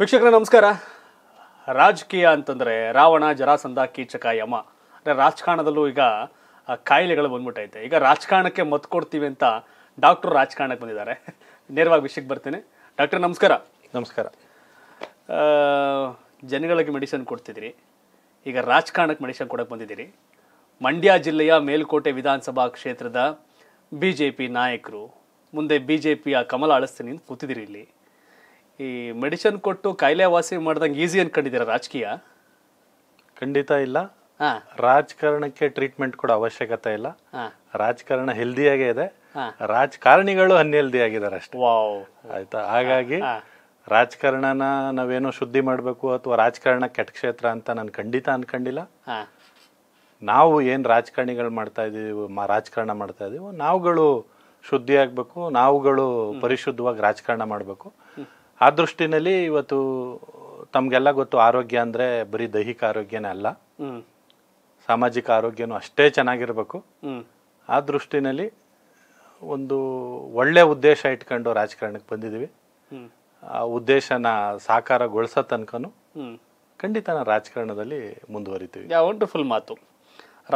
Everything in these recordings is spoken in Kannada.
ವೀಕ್ಷಕರೇ ನಮಸ್ಕಾರ ರಾಜಕೀಯ ಅಂತಂದರೆ ರಾವಣ ಜರಾಸಂಧ ಕೀಚಕ ಯಮ ಅಂದರೆ ರಾಜಕಾರಣದಲ್ಲೂ ಈಗ ಕಾಯಿಲೆಗಳು ಬಂದ್ಬಿಟ್ಟೈತೆ ಈಗ ರಾಜಕಾರಣಕ್ಕೆ ಮತ್ ಕೊಡ್ತೀವಿ ಅಂತ ಡಾಕ್ಟ್ರು ರಾಜಕಾರಣಕ್ಕೆ ಬಂದಿದ್ದಾರೆ ನೇರವಾಗಿ ವಿಷಯಕ್ಕೆ ಬರ್ತೀನಿ ಡಾಕ್ಟರ್ ನಮಸ್ಕಾರ ನಮಸ್ಕಾರ ಜನಗಳಿಗೆ ಮೆಡಿಸನ್ ಕೊಡ್ತಿದ್ದೀರಿ ಈಗ ರಾಜಕಾರಣಕ್ಕೆ ಮೆಡಿಸನ್ ಕೊಡೋಕ್ಕೆ ಬಂದಿದ್ದೀರಿ ಮಂಡ್ಯ ಜಿಲ್ಲೆಯ ಮೇಲ್ಕೋಟೆ ವಿಧಾನಸಭಾ ಕ್ಷೇತ್ರದ ಬಿ ಜೆ ಪಿ ನಾಯಕರು ಮುಂದೆ ಬಿ ಜೆ ಪಿಯ ಕಮಲ ಅಳಸ್ತೀನಿ ಅಂತ ಕೂತಿದ್ದೀರಿ ಇಲ್ಲಿ ಈ ಮೆಡಿಸನ್ ಕೊಟ್ಟು ಕಾಯಿಲೆ ವಾಸಿ ಮಾಡ್ದಂಗೆ ಈಸಿ ಅನ್ಕೊಂಡಿದ್ದೀರಾ ರಾಜಕೀಯ ಖಂಡಿತ ಇಲ್ಲ ರಾಜಕಾರಣಕ್ಕೆ ಟ್ರೀಟ್ಮೆಂಟ್ ಕೂಡ ಅವಶ್ಯಕತೆ ಇಲ್ಲ ರಾಜಕಾರಣ ಹೆಲ್ದಿಯಾಗೇ ಇದೆ ರಾಜಕಾರಣಿಗಳು ಅನ್ಹೆಲ್ದಿ ಆಗಿದ್ದಾರೆ ಅಷ್ಟೇ ಆಯ್ತಾ ಹಾಗಾಗಿ ರಾಜಕಾರಣನ ನಾವೇನೋ ಶುದ್ಧಿ ಮಾಡಬೇಕು ಅಥವಾ ರಾಜಕಾರಣ ಕೆಟ್ಟ ಕ್ಷೇತ್ರ ಅಂತ ನಾನು ಖಂಡಿತ ಅನ್ಕೊಂಡಿಲ್ಲ ನಾವು ಏನು ರಾಜಕಾರಣಿಗಳು ಮಾಡ್ತಾ ಇದ್ದೀವಿ ರಾಜಕಾರಣ ಮಾಡ್ತಾ ಇದ್ದೀವಿ ನಾವುಗಳು ಶುದ್ಧಿ ಆಗ್ಬೇಕು ನಾವುಗಳು ಪರಿಶುದ್ಧವಾಗಿ ರಾಜಕಾರಣ ಮಾಡಬೇಕು ಆ ದೃಷ್ಟಿನಲ್ಲಿ ಇವತ್ತು ತಮಗೆಲ್ಲ ಗೊತ್ತು ಆರೋಗ್ಯ ಅಂದರೆ ಬರೀ ದೈಹಿಕ ಆರೋಗ್ಯನೇ ಅಲ್ಲ ಸಾಮಾಜಿಕ ಆರೋಗ್ಯನೂ ಅಷ್ಟೇ ಚೆನ್ನಾಗಿರಬೇಕು ಆ ದೃಷ್ಟಿನಲ್ಲಿ ಒಂದು ಒಳ್ಳೆ ಉದ್ದೇಶ ಇಟ್ಕೊಂಡು ರಾಜಕಾರಣಕ್ಕೆ ಬಂದಿದ್ದೀವಿ ಆ ಉದ್ದೇಶನ ಸಾಕಾರಗೊಳಿಸೋ ತನಕನೂ ಖಂಡಿತ ನಾನು ರಾಜಕಾರಣದಲ್ಲಿ ಮುಂದುವರಿತೀವಿ ಯಾವ ವಂಡರ್ಫುಲ್ ಮಾತು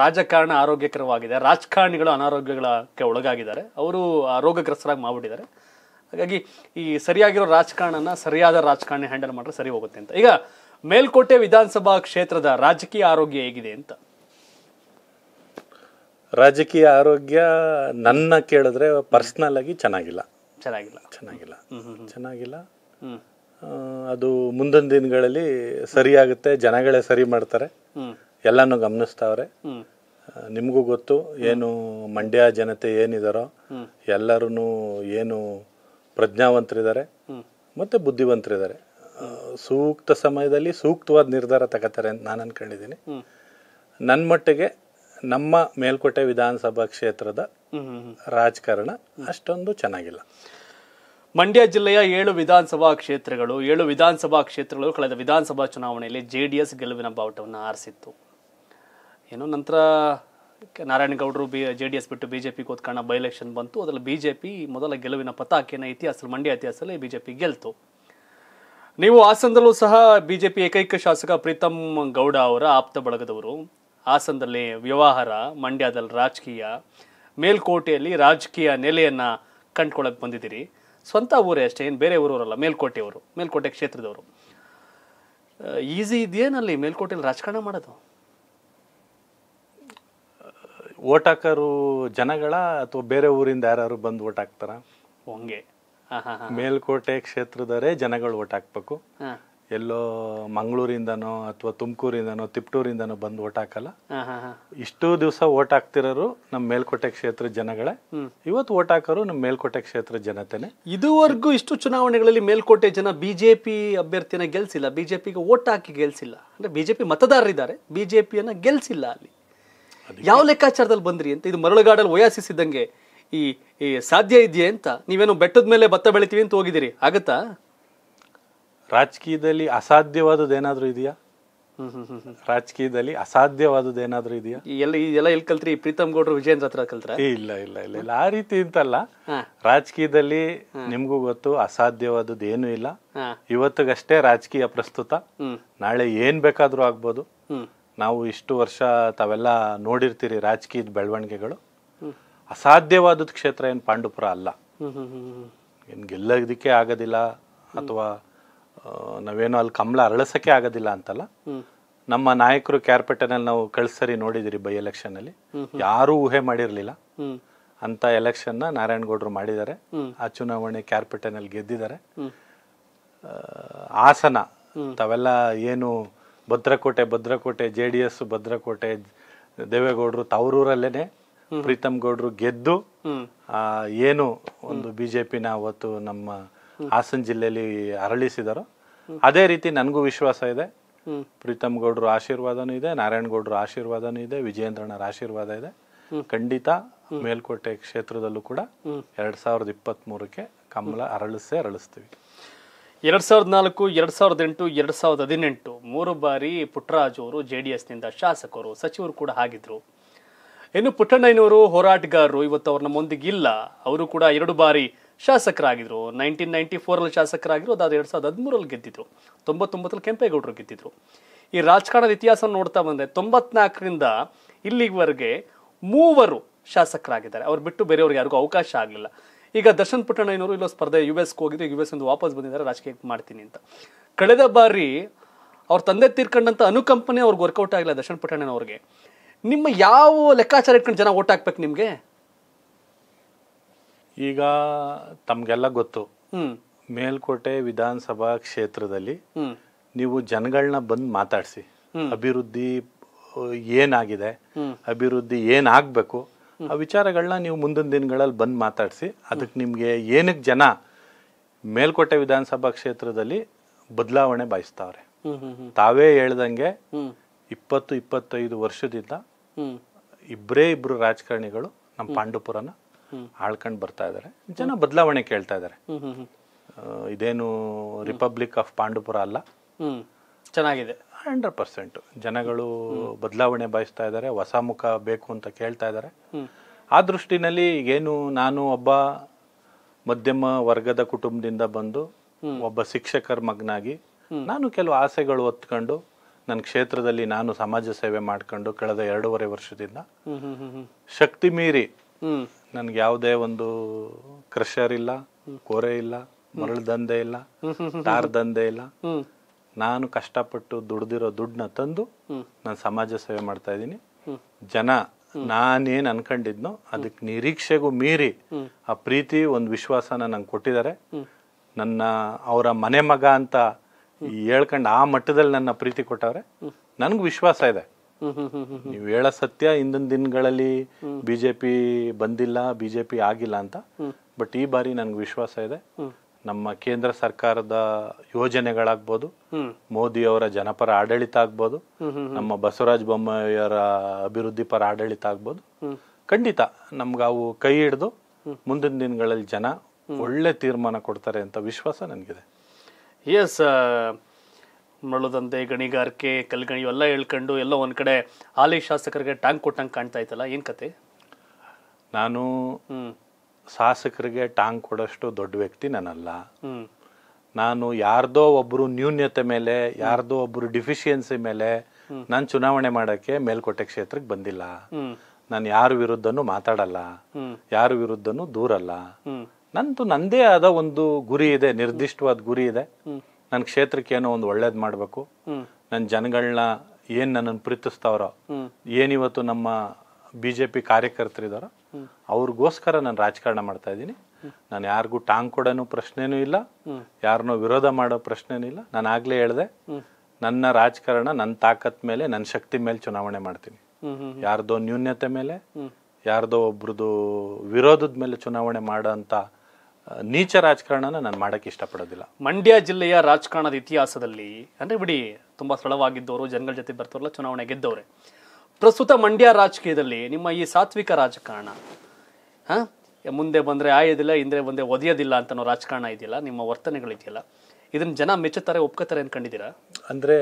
ರಾಜಕಾರಣ ಆರೋಗ್ಯಕರವಾಗಿದೆ ರಾಜಕಾರಣಿಗಳು ಅನಾರೋಗ್ಯಗಳಕ್ಕೆ ಒಳಗಾಗಿದ್ದಾರೆ ಅವರು ರೋಗಗ್ರಸ್ತರಾಗಿ ಮಾಡಿಬಿಟ್ಟಿದ್ದಾರೆ ಹಾಗಾಗಿ ಈ ಸರಿಯಾಗಿರೋ ರಾಜಕಾರಣನ ಸರಿಯಾದ ರಾಜಕಾರಣ ಹ್ಯಾಂಡಲ್ ಮಾಡಿದ್ರೆ ಸರಿ ಹೋಗುತ್ತೆ ಅಂತ ಈಗ ಮೇಲ್ಕೋಟೆ ವಿಧಾನಸಭಾ ಕ್ಷೇತ್ರದ ರಾಜಕೀಯ ಆರೋಗ್ಯ ಹೇಗಿದೆ ಅಂತ ರಾಜಕೀಯ ಆರೋಗ್ಯ ನನ್ನ ಕೇಳಿದ್ರೆ ಪರ್ಸ್ನಲ್ ಆಗಿ ಚೆನ್ನಾಗಿಲ್ಲ ಚೆನ್ನಾಗಿಲ್ಲ ಚೆನ್ನಾಗಿಲ್ಲ ಚೆನ್ನಾಗಿಲ್ಲ ಅದು ಮುಂದಿನ ದಿನಗಳಲ್ಲಿ ಸರಿಯಾಗುತ್ತೆ ಜನಗಳೇ ಸರಿ ಮಾಡ್ತಾರೆ ಎಲ್ಲಾನು ಗಮನಿಸ್ತಾವ್ರೆ ನಿಮಗೂ ಗೊತ್ತು ಏನು ಮಂಡ್ಯ ಜನತೆ ಏನಿದಾರೋ ಎಲ್ಲರೂ ಏನು ಪ್ರಜ್ಞಾವಂತರಿದ್ದಾರೆ ಮತ್ತು ಬುದ್ಧಿವಂತರಿದ್ದಾರೆ ಸೂಕ್ತ ಸಮಯದಲ್ಲಿ ಸೂಕ್ತವಾದ ನಿರ್ಧಾರ ತಗೋತಾರೆ ಅಂತ ನಾನು ಅಂದ್ಕೊಂಡಿದ್ದೀನಿ ನನ್ನ ಮಟ್ಟಿಗೆ ನಮ್ಮ ಮೇಲ್ಕೋಟೆ ವಿಧಾನಸಭಾ ಕ್ಷೇತ್ರದ ರಾಜಕಾರಣ ಅಷ್ಟೊಂದು ಚೆನ್ನಾಗಿಲ್ಲ ಮಂಡ್ಯ ಜಿಲ್ಲೆಯ ಏಳು ವಿಧಾನಸಭಾ ಕ್ಷೇತ್ರಗಳು ಏಳು ವಿಧಾನಸಭಾ ಕ್ಷೇತ್ರಗಳು ಕಳೆದ ವಿಧಾನಸಭಾ ಚುನಾವಣೆಯಲ್ಲಿ ಜೆ ಡಿ ಎಸ್ ಗೆಲುವಿನ ಬಾವುಟವನ್ನು ಆರಿಸಿತ್ತು ಏನೋ ನಂತರ ನಾರಾಯಣಗೌಡರು ಬಿ ಜೆ ಡಿ ಎಸ್ ಬಿಟ್ಟು B J P by election ಬಂತು ಅದರಲ್ಲಿ ಬಿ ಜೆ ಪಿ ಮೊದಲ ಗೆಲುವಿನ ಪತಾಕೆನ ಇತಿಹಾಸ ಮಂಡ್ಯ ಇತಿಹಾಸದಲ್ಲಿ ಬಿ ಜೆ ಪಿ ಗೆಲ್ತು ನೀವು ಹಾಸನದಲ್ಲೂ ಸಹ ಬಿ ಜೆ ಪಿ ಏಕೈಕ ಶಾಸಕ ಪ್ರೀತಮ್ ಗೌಡ ಅವರ ಆಪ್ತ ಬಳಗದವರು ಹಾಸನದಲ್ಲಿ ವ್ಯವಹಾರ ಮಂಡ್ಯದಲ್ಲಿ ರಾಜಕೀಯ ಮೇಲ್ಕೋಟೆಯಲ್ಲಿ ರಾಜಕೀಯ ನೆಲೆಯನ್ನು ಕಂಡ್ಕೊಳ್ಳೋಕೆ ಬಂದಿದ್ದೀರಿ ಸ್ವಂತ ಊರೇ ಅಷ್ಟೇ ಏನು ಬೇರೆ ಊರವರಲ್ಲ ಮೇಲ್ಕೋಟೆಯವರು ಮೇಲ್ಕೋಟೆ ಕ್ಷೇತ್ರದವರು ಈಸಿ ಇದೆಯೇನಲ್ಲಿ ಮೇಲ್ಕೋಟೆಯಲ್ಲಿ ರಾಜಕಾರಣ ಮಾಡೋದು ಓಟ್ ಹಾಕೋರು ಜನಗಳ ಅಥವಾ ಬೇರೆ ಊರಿಂದ ಯಾರು ಬಂದು ಓಟ್ ಹಾಕ್ತಾರ ಹಂಗೆ ಮೇಲ್ಕೋಟೆ ಕ್ಷೇತ್ರದವರೇ ಜನಗಳು ಓಟ್ ಹಾಕ್ಬೇಕು ಎಲ್ಲೋ ಮಂಗಳೂರಿಂದನೋ ಅಥವಾ ತುಮಕೂರಿಂದನೋ ತಿಪ್ಟೂರಿಂದನೋ ಬಂದು ಓಟ್ ಹಾಕಲ್ಲ ಇಷ್ಟು ದಿವಸ ಓಟ್ ಹಾಕ್ತಿರೋರು ನಮ್ಮ ಮೇಲ್ಕೋಟೆ ಕ್ಷೇತ್ರ ಜನಗಳೇ ಇವತ್ತು ಓಟ್ ಹಾಕೋರು ನಮ್ಮ ಮೇಲ್ಕೋಟೆ ಕ್ಷೇತ್ರ ಜನತೆನೆ ಇದುವರೆಗೂ ಇಷ್ಟು ಚುನಾವಣೆಗಳಲ್ಲಿ ಮೇಲ್ಕೋಟೆ ಜನ ಬಿಜೆಪಿ ಅಭ್ಯರ್ಥಿನ ಗೆಲ್ಸಿಲ್ಲ ಬಿಜೆಪಿಗೆ ಓಟ್ ಹಾಕಿ ಗೆಲ್ಸಿಲ್ಲ ಅಂದ್ರೆ ಬಿಜೆಪಿ ಮತದಾರರಿದ್ದಾರೆ ಬಿಜೆಪಿಯನ್ನ ಗೆಲ್ಸಿಲ್ಲ ಅಲ್ಲಿ ಯಾವ ಲೆಕ್ಕಾಚಾರದಲ್ಲಿ ಬಂದ್ರಿ ಅಂತ ಇದು ಮರಳುಗಾಡಲ್ಲಿ ಒಯಾಸಿಸ್ ಇದ್ದಂಗೆ ಈ ಸಾಧ್ಯ ಇದೆಯೇ ಅಂತ ನೀವೇನು ಬೆಟ್ಟದ ಮೇಲೆ ಭತ್ತ ಬೆಳಿತೀವಿ ಅಂತ ಹೋಗಿದ್ದೀರಿ ಆಗತ್ತಾ ರಾಜಕೀಯದಲ್ಲಿ ಅಸಾಧ್ಯವಾದದ್ದು ಏನಾದರೂ ಇದೆಯಾ ರಾಜಕೀಯದಲ್ಲಿ ಅಸಾಧ್ಯವಾದದ್ದು ಏನಾದರೂ ಇದೆಯಾ ಎಲ್ಲ ಎಲ್ಲ ಎಲ್ಲಿ ಕಲ್ತ್ರಿ ಪ್ರೀತಮ್ ಗೌಡ್ರು ವಿಜಯೇಂದ್ರ ಹತ್ರ ಕಲ್ತ್ರ ಇಲ್ಲ ಇಲ್ಲ ಇಲ್ಲ ಇಲ್ಲ ಆ ರೀತಿ ಅಂತಲ್ಲ ರಾಜಕೀಯದಲ್ಲಿ ನಿಮಗೂ ಗೊತ್ತು ಅಸಾಧ್ಯವಾದದ್ದು ಏನೂ ಇಲ್ಲ ಇವತ್ತಿಗಷ್ಟೇ ರಾಜಕೀಯ ಪ್ರಸ್ತುತ ನಾಳೆ ಏನ್ ಬೇಕಾದ್ರೂ ಆಗ್ಬೋದು ನಾವು ಇಷ್ಟು ವರ್ಷ ತಾವೆಲ್ಲ ನೋಡಿರ್ತೀರಿ ರಾಜಕೀಯದ ಬೆಳವಣಿಗೆಗಳು ಅಸಾಧ್ಯವಾದ ಕ್ಷೇತ್ರ ಏನು ಪಾಂಡುಪುರ ಅಲ್ಲ ಏನು ಗೆಲ್ಲೋದಕ್ಕೆ ಆಗೋದಿಲ್ಲ ಅಥವಾ ನಾವೇನೋ ಅಲ್ಲಿ ಕಂಬಳ ಅರಳಸಕ್ಕೆ ಆಗೋದಿಲ್ಲ ಅಂತಲ್ಲ ನಮ್ಮ ನಾಯಕರು ಕ್ಯಾರ್ಪೆಟನಲ್ಲಿ ನಾವು ಕಳ್ಸರಿ ನೋಡಿದಿರಿ ಬೈ ಅಲ್ಲಿ ಯಾರೂ ಊಹೆ ಮಾಡಿರಲಿಲ್ಲ ಅಂತ ಎಲೆಕ್ಷನ್ನ ನಾರಾಯಣಗೌಡರು ಮಾಡಿದ್ದಾರೆ ಆ ಚುನಾವಣೆ ಕ್ಯಾರ್ಪೆಟನಲ್ಲಿ ಗೆದ್ದಿದ್ದಾರೆ ಆಸನ ತಾವೆಲ್ಲ ಏನು ಭದ್ರಕೋಟೆ ಭದ್ರಕೋಟೆ ಜೆ ಡಿ ಎಸ್ ಭದ್ರಕೋಟೆ ದೇವೇಗೌಡರು ತವರೂರಲ್ಲೇನೆ ಪ್ರೀತಮ್ ಗೌಡರು ಗೆದ್ದು ಏನು ಒಂದು ಬಿ ಜೆ ಅವತ್ತು ನಮ್ಮ ಹಾಸನ ಜಿಲ್ಲೆಯಲ್ಲಿ ಅರಳಿಸಿದರು ಅದೇ ರೀತಿ ನನಗೂ ವಿಶ್ವಾಸ ಇದೆ ಪ್ರೀತಮ್ ಗೌಡರು ಆಶೀರ್ವಾದನೂ ಇದೆ ನಾರಾಯಣ ಗೌಡರು ಆಶೀರ್ವಾದನೂ ಇದೆ ವಿಜಯೇಂದ್ರನ ಆಶೀರ್ವಾದ ಇದೆ ಖಂಡಿತ ಮೇಲ್ಕೋಟೆ ಕ್ಷೇತ್ರದಲ್ಲೂ ಕೂಡ ಎರಡ್ ಸಾವಿರದ ಇಪ್ಪತ್ತ್ ಮೂರಕ್ಕೆ ಕಮಲ ಅರಳಿಸೇ ಅರಳಿಸ್ತೀವಿ ಎರಡು ಸಾವಿರದ ನಾಲ್ಕು ಎರಡು ಸಾವಿರದ ಎಂಟು ಎರಡು ಸಾವಿರದ ಹದಿನೆಂಟು ಮೂರು ಬಾರಿ ಪುಟ್ಟರಾಜು ಅವರು ಜೆ ಡಿ ನಿಂದ ಶಾಸಕರು ಸಚಿವರು ಕೂಡ ಆಗಿದ್ರು ಇನ್ನು ಪುಟ್ಟಣ್ಣಯ್ಯನವರು ಹೋರಾಟಗಾರರು ಇವತ್ತು ಅವ್ರ ಮುಂದಿಗಿಲ್ಲ ಅವರು ಕೂಡ ಎರಡು ಬಾರಿ ಶಾಸಕರಾಗಿದ್ರು ನೈನ್ಟೀನ್ ನೈಂಟಿ ಫೋರಲ್ಲಿ ಶಾಸಕರಾಗಿದ್ರು ಅದಾದ ಎರಡ್ ಸಾವಿರದ ಹದಿಮೂರಲ್ಲಿ ಗೆದ್ದಿದ್ರು ತೊಂಬತ್ತೊಂಬತ್ತಲ್ಲಿ ಕೆಂಪೇಗೌಡರು ಗೆದ್ದಿದ್ರು ಈ ರಾಜಕಾರಣದ ಇತಿಹಾಸ ನೋಡ್ತಾ ಬಂದರೆ ತೊಂಬತ್ನಾಲ್ಕರಿಂದ ಇಲ್ಲಿವರೆಗೆ ಮೂವರು ಶಾಸಕರಾಗಿದ್ದಾರೆ ಅವ್ರು ಬಿಟ್ಟು ಬೇರೆಯವ್ರಿಗೆ ಯಾರಿಗೂ ಅವಕಾಶ ಆಗಲಿಲ್ಲ ಈಗ ದರ್ಶನ್ ಪುಟ್ಟಣ್ಣಯ್ಯನವರು ಇಲ್ಲೋ ಸ್ಪರ್ಧೆ ಯು ಎಸ್ಗೆ ಹೋಗಿದ್ದು ಯು ಎಸ್ ಒಂದು ವಾಪಸ್ ಬಂದಿದ್ದಾರೆ ರಾಜಕೀಯ ಮಾಡ್ತೀನಿ ಅಂತ ಕಳೆದ ಬಾರಿ ಅವ್ರ ತಂದೆ ತೀರ್ಕೊಂಡಂಥ ಅನುಕಂಪನೆ ಅವ್ರಿಗೆ ವರ್ಕೌಟ್ ಆಗಿಲ್ಲ ದರ್ಶನ್ ಪುಟ್ಟಣ್ಣನವ್ರಿಗೆ ನಿಮ್ಮ ಯಾವ ಲೆಕ್ಕಾಚಾರ ಇಟ್ಕೊಂಡು ಜನ ಓಟ್ ಹಾಕ್ಬೇಕು ನಿಮಗೆ ಈಗ ತಮಗೆಲ್ಲ ಗೊತ್ತು ಮೇಲ್ಕೋಟೆ ವಿಧಾನಸಭಾ ಕ್ಷೇತ್ರದಲ್ಲಿ ನೀವು ಜನಗಳನ್ನ ಬಂದು ಮಾತಾಡಿಸಿ ಅಭಿವೃದ್ಧಿ ಏನಾಗಿದೆ ಅಭಿವೃದ್ಧಿ ಏನಾಗಬೇಕು ಆ ವಿಚಾರಗಳನ್ನ ನೀವು ಮುಂದಿನ ದಿನಗಳಲ್ಲಿ ಬಂದು ಮಾತಾಡಿಸಿ ಅದಕ್ಕೆ ನಿಮಗೆ ಏನಕ್ಕೆ ಜನ ಮೇಲ್ಕೋಟೆ ವಿಧಾನಸಭಾ ಕ್ಷೇತ್ರದಲ್ಲಿ ಬದಲಾವಣೆ ಬಯಸ್ತಾವ್ರೆ ತಾವೇ ಹೇಳ್ದಂಗೆ ಇಪ್ಪತ್ತು ಇಪ್ಪತ್ತೈದು ವರ್ಷದಿಂದ ಇಬ್ಬರೇ ಇಬ್ರು ರಾಜಕಾರಣಿಗಳು ನಮ್ಮ ಪಾಂಡುಪುರನ ಆಳ್ಕೊಂಡು ಬರ್ತಾ ಇದ್ದಾರೆ ಜನ ಬದಲಾವಣೆ ಕೇಳ್ತಾ ಇದ್ದಾರೆ ಇದೇನು ರಿಪಬ್ಲಿಕ್ ಆಫ್ ಪಾಂಡುಪುರ ಅಲ್ಲ ಚೆನ್ನಾಗಿದೆ ಹಂಡ್ರೆಡ್ ಪರ್ಸೆಂಟ್ ಜನಗಳು ಬದಲಾವಣೆ ಬಯಸ್ತಾ ಇದ್ದಾರೆ ಹೊಸ ಮುಖ ಬೇಕು ಅಂತ ಕೇಳ್ತಾ ಇದ್ದಾರೆ ಆ ದೃಷ್ಟಿನಲ್ಲಿ ಏನು ನಾನು ಒಬ್ಬ ಮಧ್ಯಮ ವರ್ಗದ ಕುಟುಂಬದಿಂದ ಬಂದು ಒಬ್ಬ ಶಿಕ್ಷಕರ ಮಗನಾಗಿ ನಾನು ಕೆಲವು ಆಸೆಗಳು ಹೊತ್ಕೊಂಡು ನನ್ನ ಕ್ಷೇತ್ರದಲ್ಲಿ ನಾನು ಸಮಾಜ ಸೇವೆ ಮಾಡ್ಕೊಂಡು ಕಳೆದ ಎರಡೂವರೆ ವರ್ಷದಿಂದ ಶಕ್ತಿ ಮೀರಿ ನನ್ಗೆ ಯಾವುದೇ ಒಂದು ಕ್ರಷರ್ ಇಲ್ಲ ಕೋರೆ ಇಲ್ಲ ಮರಳು ದಂಧೆ ಇಲ್ಲ ಟಾರ್ ದಂಧೆ ಇಲ್ಲ ನಾನು ಕಷ್ಟಪಟ್ಟು ದುಡ್ದಿರೋ ದುಡ್ಡನ್ನ ತಂದು ನಾನು ಸಮಾಜ ಸೇವೆ ಮಾಡ್ತಾ ಇದ್ದೀನಿ ಜನ ನಾನೇನು ಅನ್ಕೊಂಡಿದ್ನೋ ಅದಕ್ಕೆ ನಿರೀಕ್ಷೆಗೂ ಮೀರಿ ಆ ಪ್ರೀತಿ ಒಂದು ವಿಶ್ವಾಸನ ನಂಗೆ ಕೊಟ್ಟಿದ್ದಾರೆ ನನ್ನ ಅವರ ಮನೆ ಮಗ ಅಂತ ಹೇಳ್ಕೊಂಡು ಆ ಮಟ್ಟದಲ್ಲಿ ನನ್ನ ಪ್ರೀತಿ ಕೊಟ್ಟವ್ರೆ ನನ್ಗೆ ವಿಶ್ವಾಸ ಇದೆ ನೀವು ಹೇಳ ಸತ್ಯ ಇಂದಿನ ದಿನಗಳಲ್ಲಿ ಬಿಜೆಪಿ ಬಂದಿಲ್ಲ ಬಿಜೆಪಿ ಆಗಿಲ್ಲ ಅಂತ ಬಟ್ ಈ ಬಾರಿ ನನ್ಗೆ ವಿಶ್ವಾಸ ಇದೆ ನಮ್ಮ ಕೇಂದ್ರ ಸರ್ಕಾರದ ಯೋಜನೆಗಳಾಗ್ಬೋದು ಮೋದಿಯವರ ಜನಪರ ಆಡಳಿತ ಆಗ್ಬೋದು ನಮ್ಮ ಬಸವರಾಜ ಬೊಮ್ಮಾಯಿಯವರ ಅಭಿವೃದ್ಧಿ ಪರ ಆಡಳಿತ ಆಗ್ಬೋದು ಖಂಡಿತ ನಮ್ಗೆ ಅವು ಕೈ ಹಿಡಿದು ಮುಂದಿನ ದಿನಗಳಲ್ಲಿ ಜನ ಒಳ್ಳೆ ತೀರ್ಮಾನ ಕೊಡ್ತಾರೆ ಅಂತ ವಿಶ್ವಾಸ ನನಗಿದೆ ಎಸ್ ಮರಳುದಂತೆ ಗಣಿಗಾರಿಕೆ ಕಲ್ಗಣಿ ಇವೆಲ್ಲ ಹೇಳ್ಕೊಂಡು ಎಲ್ಲ ಒಂದು ಕಡೆ ಹಾಲಿ ಶಾಸಕರಿಗೆ ಟ್ಯಾಂಕ್ ಕೊಟ್ಟಂಗೆ ಕಾಣ್ತಾ ಇತ್ತಲ್ಲ ಏನು ಕತೆ ನಾನು ಶಾಸಕರಿಗೆ ಟಾಂಗ್ ಕೊಡೋಷ್ಟು ದೊಡ್ಡ ವ್ಯಕ್ತಿ ನನ್ನಲ್ಲ ನಾನು ಯಾರ್ದೋ ಒಬ್ರು ನ್ಯೂನ್ಯತೆ ಮೇಲೆ ಯಾರ್ದೋ ಒಬ್ರು ಡಿಫಿಶಿಯನ್ಸಿ ಮೇಲೆ ನಾನು ಚುನಾವಣೆ ಮಾಡಕ್ಕೆ ಮೇಲ್ಕೋಟೆ ಕ್ಷೇತ್ರಕ್ಕೆ ಬಂದಿಲ್ಲ ನಾನು ಯಾರ ವಿರುದ್ಧನು ಮಾತಾಡಲ್ಲ ಯಾರ ವಿರುದ್ಧನು ದೂರಲ್ಲ ನಂತು ನಂದೇ ಆದ ಒಂದು ಗುರಿ ಇದೆ ನಿರ್ದಿಷ್ಟವಾದ ಗುರಿ ಇದೆ ನನ್ನ ಕ್ಷೇತ್ರಕ್ಕೆ ಏನೋ ಒಂದು ಒಳ್ಳೇದು ಮಾಡಬೇಕು ನನ್ನ ಜನಗಳನ್ನ ಏನ್ ನನ್ನನ್ನು ಪ್ರೀತಿಸ್ತಾವ್ರೋ ಏನಿವತ್ತು ನಮ್ಮ ಬಿ ಜೆ ಪಿ ಅವ್ರಿಗೋಸ್ಕರ ನಾನು ರಾಜಕಾರಣ ಮಾಡ್ತಾ ಇದ್ದೀನಿ ನಾನು ಯಾರಿಗೂ ಟಾಂಗ್ ಕೊಡೋನು ಪ್ರಶ್ನೆನೂ ಇಲ್ಲ ಯಾರನ್ನೂ ವಿರೋಧ ಮಾಡೋ ಪ್ರಶ್ನೆನೂ ಇಲ್ಲ ನಾನು ಆಗಲೇ ಹೇಳ್ದೆ ನನ್ನ ರಾಜಕಾರಣ ನನ್ನ ತಾಕತ್ ಮೇಲೆ ನನ್ನ ಶಕ್ತಿ ಮೇಲೆ ಚುನಾವಣೆ ಮಾಡ್ತೀನಿ ಯಾರ್ದೋ ನ್ಯೂನ್ಯತೆ ಮೇಲೆ ಯಾರ್ದೋ ಒಬ್ರದ್ದು ವಿರೋಧದ ಮೇಲೆ ಚುನಾವಣೆ ಅಂತ ನೀಚ ರಾಜಕಾರಣನ ನಾನು ಮಾಡೋಕ್ಕೆ ಇಷ್ಟಪಡೋದಿಲ್ಲ ಮಂಡ್ಯ ಜಿಲ್ಲೆಯ ರಾಜಕಾರಣದ ಇತಿಹಾಸದಲ್ಲಿ ಅಂದ್ರೆ ಬಿಡಿ ತುಂಬಾ ಸರಳವಾಗಿದ್ದವರು ಜನಗಳ ಜೊತೆ ಬರ್ತವ್ರಲ್ಲ ಚುನಾವಣೆ ಗೆದ್ದವ್ರೆ ಪ್ರಸ್ತುತ ಮಂಡ್ಯ ರಾಜಕೀಯದಲ್ಲಿ ನಿಮ್ಮ ಈ ಸಾತ್ವಿಕ ರಾಜಕಾರಣ ಹಾ ಮುಂದೆ ಬಂದರೆ ಆಯೋದಿಲ್ಲ ಹಿಂದೆ ಬಂದರೆ ಒದೆಯೋದಿಲ್ಲ ಅಂತ ರಾಜಕಾರಣ ಇದೆಯಲ್ಲ ನಿಮ್ಮ ವರ್ತನೆಗಳಿದೆಯಲ್ಲ ಇದನ್ನ ಜನ ಮೆಚ್ಚುತ್ತಾರೆ ಒಪ್ಕೋತಾರೆ ಅನ್ಕೊಂಡಿದ್ದೀರಾ ಅಂದರೆ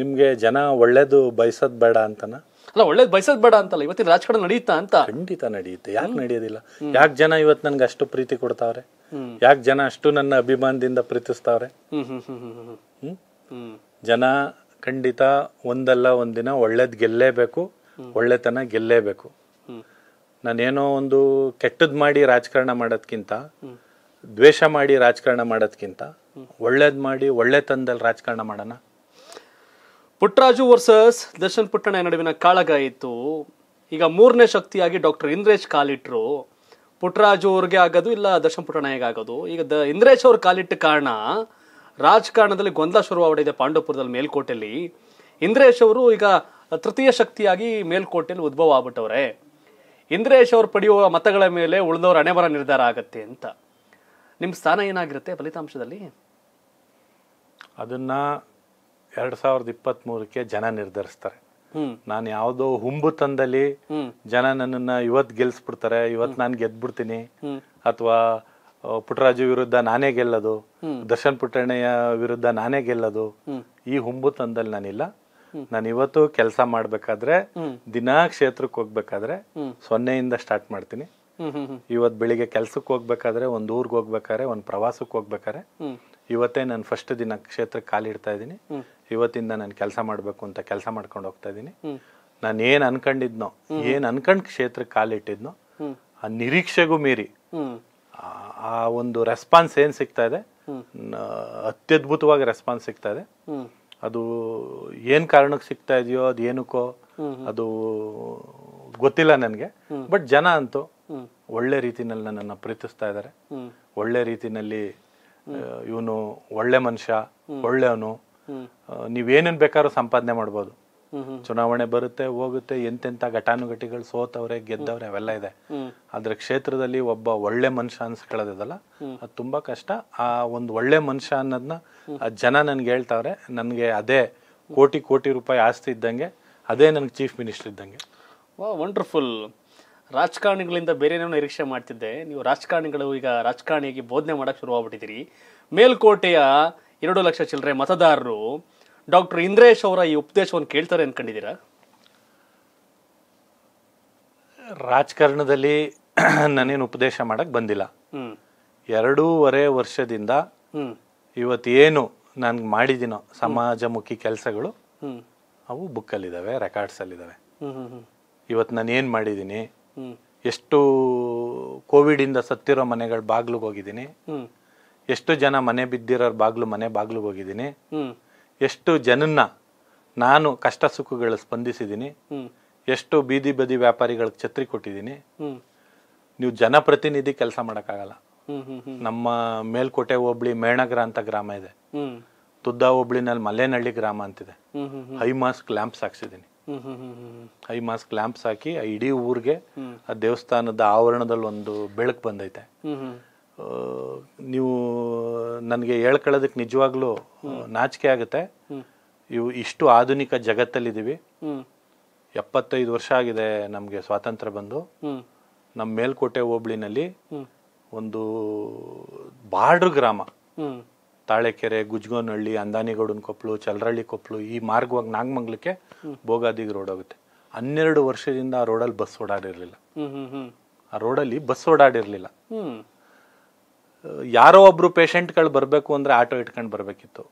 ನಿಮಗೆ ಜನ ಒಳ್ಳೇದು ಬಯಸೋದು ಬೇಡ ಅಂತನ ಅಲ್ಲ ಒಳ್ಳೇದು ಬಯಸೋದು ಬೇಡ ಅಂತಲ್ಲ ಇವತ್ತಿನ ರಾಜಕಾರಣ ನಡೆಯುತ್ತಾ ಅಂತ ಖಂಡಿತ ನಡೆಯುತ್ತೆ ಯಾಕೆ ನಡೆಯೋದಿಲ್ಲ ಯಾಕೆ ಜನ ಇವತ್ತು ನನಗೆ ಅಷ್ಟು ಪ್ರೀತಿ ಕೊಡ್ತಾವ್ರೆ ಯಾಕೆ ಜನ ಅಷ್ಟು ನನ್ನ ಅಭಿಮಾನದಿಂದ ಪ್ರೀತಿಸ್ತಾವ್ರೆ ಜನ ಖಂಡಿತ ಒಂದಲ್ಲ ಒಂದಿನ ಒಳ್ಳೇದ್ ಗೆಲ್ಲೇಬೇಕು ಒಳ್ಳೆತನ ಗೆಲ್ಲೇಬೇಕು ನಾನೇನೋ ಒಂದು ಕೆಟ್ಟದ್ ಮಾಡಿ ರಾಜಕಾರಣ ಮಾಡೋದ್ಕಿಂತ ದ್ವೇಷ ಮಾಡಿ ರಾಜಕಾರಣ ಮಾಡೋದ್ಕಿಂತ ಒಳ್ಳೇದ್ ಮಾಡಿ ಒಳ್ಳೆತನದಲ್ಲಿ ರಾಜಕಾರಣ ಮಾಡೋಣ ಪುಟ್ಟರಾಜು ವರ್ಸಸ್ ದರ್ಶನ್ ಪುಟ್ಟಣ್ಣ ನಡುವಿನ ಕಾಳಗ ಇತ್ತು ಈಗ ಮೂರನೇ ಶಕ್ತಿಯಾಗಿ ಡಾಕ್ಟರ್ ಇಂದ್ರೇಶ್ ಕಾಲಿಟ್ರು ಪುಟ್ಟರಾಜು ಅವ್ರಿಗೆ ಆಗೋದು ಇಲ್ಲ ದರ್ಶನ್ ಪುಟ್ಟಣ್ಣ ಹೇಗಾಗೋದು ಈಗ ದ ಇಂದ್ರೇಶ್ ಅವ್ರ ಕಾಲಿಟ್ಟ ಕಾರಣ ರಾಜಕಾರಣದಲ್ಲಿ ಗೊಂದಲ ಶುರುವಾಗಿದೆ ಪಾಂಡವಪುರದಲ್ಲಿ ಮೇಲ್ಕೋಟೆಯಲ್ಲಿ ಇಂದ್ರೇಶ್ ಅವರು ಈಗ ತೃತೀಯ ಶಕ್ತಿಯಾಗಿ ಮೇಲ್ಕೋಟೆಯಲ್ಲಿ ಉದ್ಭವ ಆಗ್ಬಿಟ್ಟವ್ರೆ ಇಂದ್ರೇಶ್ ಅವರು ಪಡೆಯುವ ಮತಗಳ ಮೇಲೆ ಉಳಿದವ್ರ ಹಣೆಬರ ನಿರ್ಧಾರ ಆಗತ್ತೆ ಅಂತ ನಿಮ್ಮ ಸ್ಥಾನ ಏನಾಗಿರುತ್ತೆ ಫಲಿತಾಂಶದಲ್ಲಿ ಅದನ್ನ ಎರಡ್ ಸಾವಿರದ ಮೂರಕ್ಕೆ ಜನ ನಿರ್ಧರಿಸ್ತಾರೆ ನಾನು ಯಾವುದೋ ತಂದಲ್ಲಿ ಜನ ನನ್ನನ್ನು ಇವತ್ತು ಗೆಲ್ಸ್ಬಿಡ್ತಾರೆ ಇವತ್ತು ನಾನು ಗೆದ್ಬಿಡ್ತೀನಿ ಅಥವಾ ಪುಟ್ಟರಾಜು ವಿರುದ್ಧ ನಾನೇ ಗೆಲ್ಲದು ದರ್ಶನ್ ಪುಟ್ಟಣ್ಣಯ್ಯ ವಿರುದ್ಧ ನಾನೇ ಗೆಲ್ಲೋದು ಈ ಹುಂಬು ತಂದಲ್ಲಿ ನಾನಿಲ್ಲ ನಾನು ಇವತ್ತು ಕೆಲಸ ಮಾಡ್ಬೇಕಾದ್ರೆ ದಿನಾ ಕ್ಷೇತ್ರಕ್ಕೆ ಹೋಗ್ಬೇಕಾದ್ರೆ ಸೊನ್ನೆಯಿಂದ ಸ್ಟಾರ್ಟ್ ಮಾಡ್ತೀನಿ ಇವತ್ತು ಬೆಳಿಗ್ಗೆ ಕೆಲ್ಸಕ್ಕೆ ಹೋಗ್ಬೇಕಾದ್ರೆ ಒಂದ್ ಊರ್ಗ್ ಹೋಗ್ಬೇಕಾದ್ರೆ ಒಂದು ಪ್ರವಾಸಕ್ಕೆ ಹೋಗ್ಬೇಕಾರೆ ಇವತ್ತೇ ನಾನು ಫಸ್ಟ್ ದಿನ ಕ್ಷೇತ್ರಕ್ಕೆ ಕಾಲಿಡ್ತಾ ಇದೀನಿ ಇವತ್ತಿಂದ ನಾನು ಕೆಲಸ ಮಾಡ್ಬೇಕು ಅಂತ ಕೆಲಸ ಮಾಡ್ಕೊಂಡು ಹೋಗ್ತಾ ಇದ್ದೀನಿ ನಾನು ಏನ್ ಅನ್ಕೊಂಡಿದ್ನೋ ಏನ್ ಅನ್ಕಂಡ್ ಕ್ಷೇತ್ರಕ್ಕೆ ಕಾಲಿಟ್ಟಿದ್ನೋ ಆ ನಿರೀಕ್ಷೆಗೂ ಮೀರಿ ಆ ಒಂದು ರೆಸ್ಪಾನ್ಸ್ ಏನು ಸಿಗ್ತಾ ಇದೆ ಅತ್ಯದ್ಭುತವಾಗಿ ರೆಸ್ಪಾನ್ಸ್ ಸಿಗ್ತಾ ಇದೆ ಅದು ಏನ್ ಕಾರಣಕ್ಕೆ ಸಿಗ್ತಾ ಇದೆಯೋ ಅದು ಏನಕ್ಕೋ ಅದು ಗೊತ್ತಿಲ್ಲ ನನಗೆ ಬಟ್ ಜನ ಅಂತೂ ಒಳ್ಳೆ ರೀತಿನಲ್ಲಿ ನನ್ನನ್ನು ಪ್ರೀತಿಸ್ತಾ ಇದ್ದಾರೆ ಒಳ್ಳೆ ರೀತಿನಲ್ಲಿ ಇವನು ಒಳ್ಳೆ ಮನುಷ್ಯ ಒಳ್ಳೆಯವನು ನೀವೇನೇನು ಬೇಕಾದ್ರೂ ಸಂಪಾದನೆ ಮಾಡ್ಬೋದು ಚುನಾವಣೆ ಬರುತ್ತೆ ಹೋಗುತ್ತೆ ಎಂತೆಂತ ಘಟಾನುಘಟಿಗಳು ಸೋತವ್ರೆ ಗೆದ್ದವ್ರೆ ಅವೆಲ್ಲ ಇದೆ ಆದ್ರೆ ಕ್ಷೇತ್ರದಲ್ಲಿ ಒಬ್ಬ ಒಳ್ಳೆ ಮನುಷ್ಯ ಅನ್ಸ್ಕೊಳ್ಳೋದಿದಲ್ಲ ಅದು ತುಂಬಾ ಕಷ್ಟ ಆ ಒಂದು ಒಳ್ಳೆ ಮನುಷ್ಯ ಅನ್ನೋದನ್ನ ಜನ ನನ್ಗೆ ಹೇಳ್ತಾವ್ರೆ ನನ್ಗೆ ಅದೇ ಕೋಟಿ ಕೋಟಿ ರೂಪಾಯಿ ಆಸ್ತಿ ಇದ್ದಂಗೆ ಅದೇ ನನ್ಗೆ ಚೀಫ್ ಮಿನಿಸ್ಟರ್ ಇದ್ದಂಗೆ ವಂಡರ್ಫುಲ್ ರಾಜಕಾರಣಿಗಳಿಂದ ಬೇರೆ ನಿರೀಕ್ಷೆ ಮಾಡ್ತಿದ್ದೆ ನೀವು ರಾಜಕಾರಣಿಗಳು ಈಗ ರಾಜಕಾರಣಿಯಾಗಿ ಬೋಧನೆ ಮಾಡಕ್ ಶುರು ಆಗ್ಬಿಟ್ಟಿದ್ದೀರಿ ಮೇಲ್ಕೋಟೆಯ ಎರಡು ಲಕ್ಷ ಚಿಲ್ಲರೆ ಮತದಾರರು ಡಾಕ್ಟರ್ ಇಂದ್ರೇಶ್ ಅವರ ಈ ಉಪದೇಶವನ್ನು ಕೇಳ್ತಾರೆ ಅನ್ಕೊಂಡಿದ್ದೀರಾ ರಾಜಕಾರಣದಲ್ಲಿ ನಾನೇನು ಉಪದೇಶ ಮಾಡಕ್ಕೆ ಬಂದಿಲ್ಲ ಎರಡೂವರೆ ವರ್ಷದಿಂದ ಇವತ್ತೇನು ನಾನು ಮಾಡಿದ್ದೀನೋ ಸಮಾಜಮುಖಿ ಕೆಲಸಗಳು ಅವು ಬುಕ್ಕಲ್ಲಿದ್ದಾವೆ ರೆಕಾರ್ಡ್ಸಲ್ಲಿದ್ದಾವೆ ಇವತ್ತು ನಾನು ಏನು ಮಾಡಿದ್ದೀನಿ ಎಷ್ಟು ಕೋವಿಡಿಂದ ಸತ್ತಿರೋ ಮನೆಗಳ ಬಾಗ್ಲಿಗೆ ಹೋಗಿದ್ದೀನಿ ಎಷ್ಟು ಜನ ಮನೆ ಬಿದ್ದಿರೋ ಬಾಗ್ಲು ಮನೆ ಬಾಗ್ಲಿಗೆ ಹೋಗಿದ್ದೀನಿ ಎಷ್ಟು ಜನನ್ನ ನಾನು ಕಷ್ಟ ಸುಖಗಳು ಸ್ಪಂದಿಸಿದ್ದೀನಿ ಎಷ್ಟು ಬೀದಿ ಬದಿ ವ್ಯಾಪಾರಿಗಳ ಛತ್ರಿ ಕೊಟ್ಟಿದ್ದೀನಿ ನೀವು ಜನಪ್ರತಿನಿಧಿ ಕೆಲಸ ಮಾಡೋಕ್ಕಾಗಲ್ಲ ನಮ್ಮ ಮೇಲ್ಕೋಟೆ ಹೋಬಳಿ ಮೇಣಗ್ರ ಅಂತ ಗ್ರಾಮ ಇದೆ ತುದ್ದ ಹೋಬಳಿನಲ್ಲಿ ಮಲೆನಹಳ್ಳಿ ಗ್ರಾಮ ಅಂತಿದೆ ಹೈ ಮಾಸ್ಕ್ ಲ್ಯಾಂಪ್ಸ್ ಹಾಕ್ಸಿದ್ದೀನಿ ಹೈ ಮಾಸ್ಕ್ ಲ್ಯಾಂಪ್ಸ್ ಹಾಕಿ ಇಡೀ ಊರಿಗೆ ಆ ದೇವಸ್ಥಾನದ ಆವರಣದಲ್ಲಿ ಒಂದು ಬೆಳಕು ಬಂದೈತೆ ನೀವು ನನಗೆ ಹೇಳ್ಕೊಳ್ಳೋದಕ್ಕೆ ನಿಜವಾಗ್ಲೂ ನಾಚಿಕೆ ಆಗುತ್ತೆ ಇವು ಇಷ್ಟು ಆಧುನಿಕ ಜಗತ್ತಲ್ಲಿದ್ದೀವಿ ಎಪ್ಪತ್ತೈದು ವರ್ಷ ಆಗಿದೆ ನಮಗೆ ಸ್ವಾತಂತ್ರ್ಯ ಬಂದು ನಮ್ಮ ಮೇಲ್ಕೋಟೆ ಹೋಬಳಿನಲ್ಲಿ ಒಂದು ಬಾರ್ಡ್ರ್ ಗ್ರಾಮ ತಾಳೆಕೆರೆ ಗುಜ್ಗೋನಹಳ್ಳಿ ಅಂದಾನಿಗೌಡನ್ ಕೊಪ್ಪಳು ಚಲರಳ್ಳಿ ಕೊಪ್ಪಳು ಈ ಮಾರ್ಗವಾಗಿ ನಾಗಮಂಗ್ಲಕ್ಕೆ ಭೋಗಾದಿಗೆ ರೋಡ್ ಹೋಗುತ್ತೆ ಹನ್ನೆರಡು ವರ್ಷದಿಂದ ಆ ರೋಡಲ್ಲಿ ಬಸ್ ಓಡಾಡಿರಲಿಲ್ಲ ಆ ರೋಡಲ್ಲಿ ಬಸ್ ಓಡಾಡಿರಲಿಲ್ಲ ಯಾರೋ ಒಬ್ರು ಗಳು ಬರಬೇಕು ಅಂದ್ರೆ ಆಟೋ ಇಟ್ಕೊಂಡು ಬರಬೇಕಿತ್ತು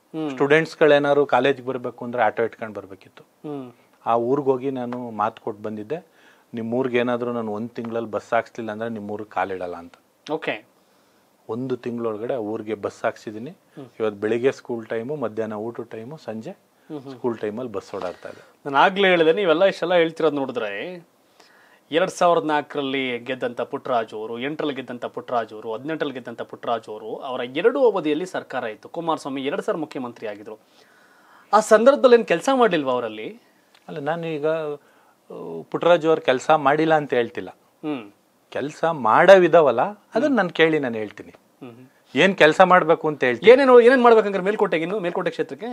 ಏನಾದ್ರು ಕಾಲೇಜ್ ಬರಬೇಕು ಅಂದ್ರೆ ಆಟೋ ಇಟ್ಕೊಂಡು ಬರಬೇಕಿತ್ತು ಆ ಊರಿಗೆ ಹೋಗಿ ನಾನು ಮಾತು ಕೊಟ್ಟು ಬಂದಿದ್ದೆ ಊರ್ಗ್ ಏನಾದರೂ ನಾನು ಒಂದು ತಿಂಗಳಲ್ಲಿ ಬಸ್ ಹಾಕ್ಸ್ಲಿಲ್ಲ ಅಂದರೆ ಕಾಲ್ ಕಾಲಿಡಲ್ಲ ಅಂತ ಓಕೆ ಒಂದು ತಿಂಗಳೊಳಗಡೆ ಊರಿಗೆ ಬಸ್ ಹಾಕ್ಸಿದೀನಿ ಇವತ್ತು ಬೆಳಿಗ್ಗೆ ಸ್ಕೂಲ್ ಟೈಮು ಮಧ್ಯಾಹ್ನ ಊಟ ಟೈಮು ಸಂಜೆ ಸ್ಕೂಲ್ ಟೈಮಲ್ಲಿ ಬಸ್ ಓಡಾಡ್ತಾ ಇದೆ ನಾನು ಆಗಲೇ ಹೇಳಿದೆ ನೀವೆಲ್ಲ ಇಷ್ಟೆಲ್ಲ ಹೇಳ್ತಿರೋದು ನೋಡಿದ್ರೆ ಎರಡ್ ಸಾವಿರದ ನಾಲ್ಕರಲ್ಲಿ ಗೆದ್ದಂಥ ಪುಟ್ಟರಾಜು ಅವರು ಎಂಟರಲ್ಲಿ ಗೆದ್ದಂಥ ಪುಟ್ಟರಾಜು ಅವರು ಹದಿನೆಂಟರಲ್ಲಿ ಗೆದ್ದಂಥ ಪುಟ್ಟರಾಜು ಅವರು ಅವರ ಎರಡು ಅವಧಿಯಲ್ಲಿ ಸರ್ಕಾರ ಇತ್ತು ಕುಮಾರಸ್ವಾಮಿ ಎರಡು ಸಾವಿರ ಮುಖ್ಯಮಂತ್ರಿ ಆಗಿದ್ರು ಆ ಸಂದರ್ಭದಲ್ಲಿ ಏನು ಕೆಲಸ ಮಾಡಲಿಲ್ವ ಅವರಲ್ಲಿ ಅಲ್ಲ ನಾನು ಈಗ ಪುಟ್ಟರಾಜು ಅವ್ರು ಕೆಲಸ ಮಾಡಿಲ್ಲ ಅಂತ ಹೇಳ್ತಿಲ್ಲ ಕೆಲಸ ಮಾಡವಿದವಲ್ಲ ಅದನ್ನ ನಾನು ಕೇಳಿ ನಾನು ಹೇಳ್ತೀನಿ ಏನು ಕೆಲಸ ಮಾಡಬೇಕು ಅಂತ ಹೇಳ್ತೀನಿ ಏನೇನು ಏನೇನು ಮಾಡ್ಬೇಕಂದ್ರೆ ಮೇಲ್ಕೋಟೆಗೆ ಮೇಲ್ಕೋಟೆ ಕ್ಷೇತ್ರಕ್ಕೆ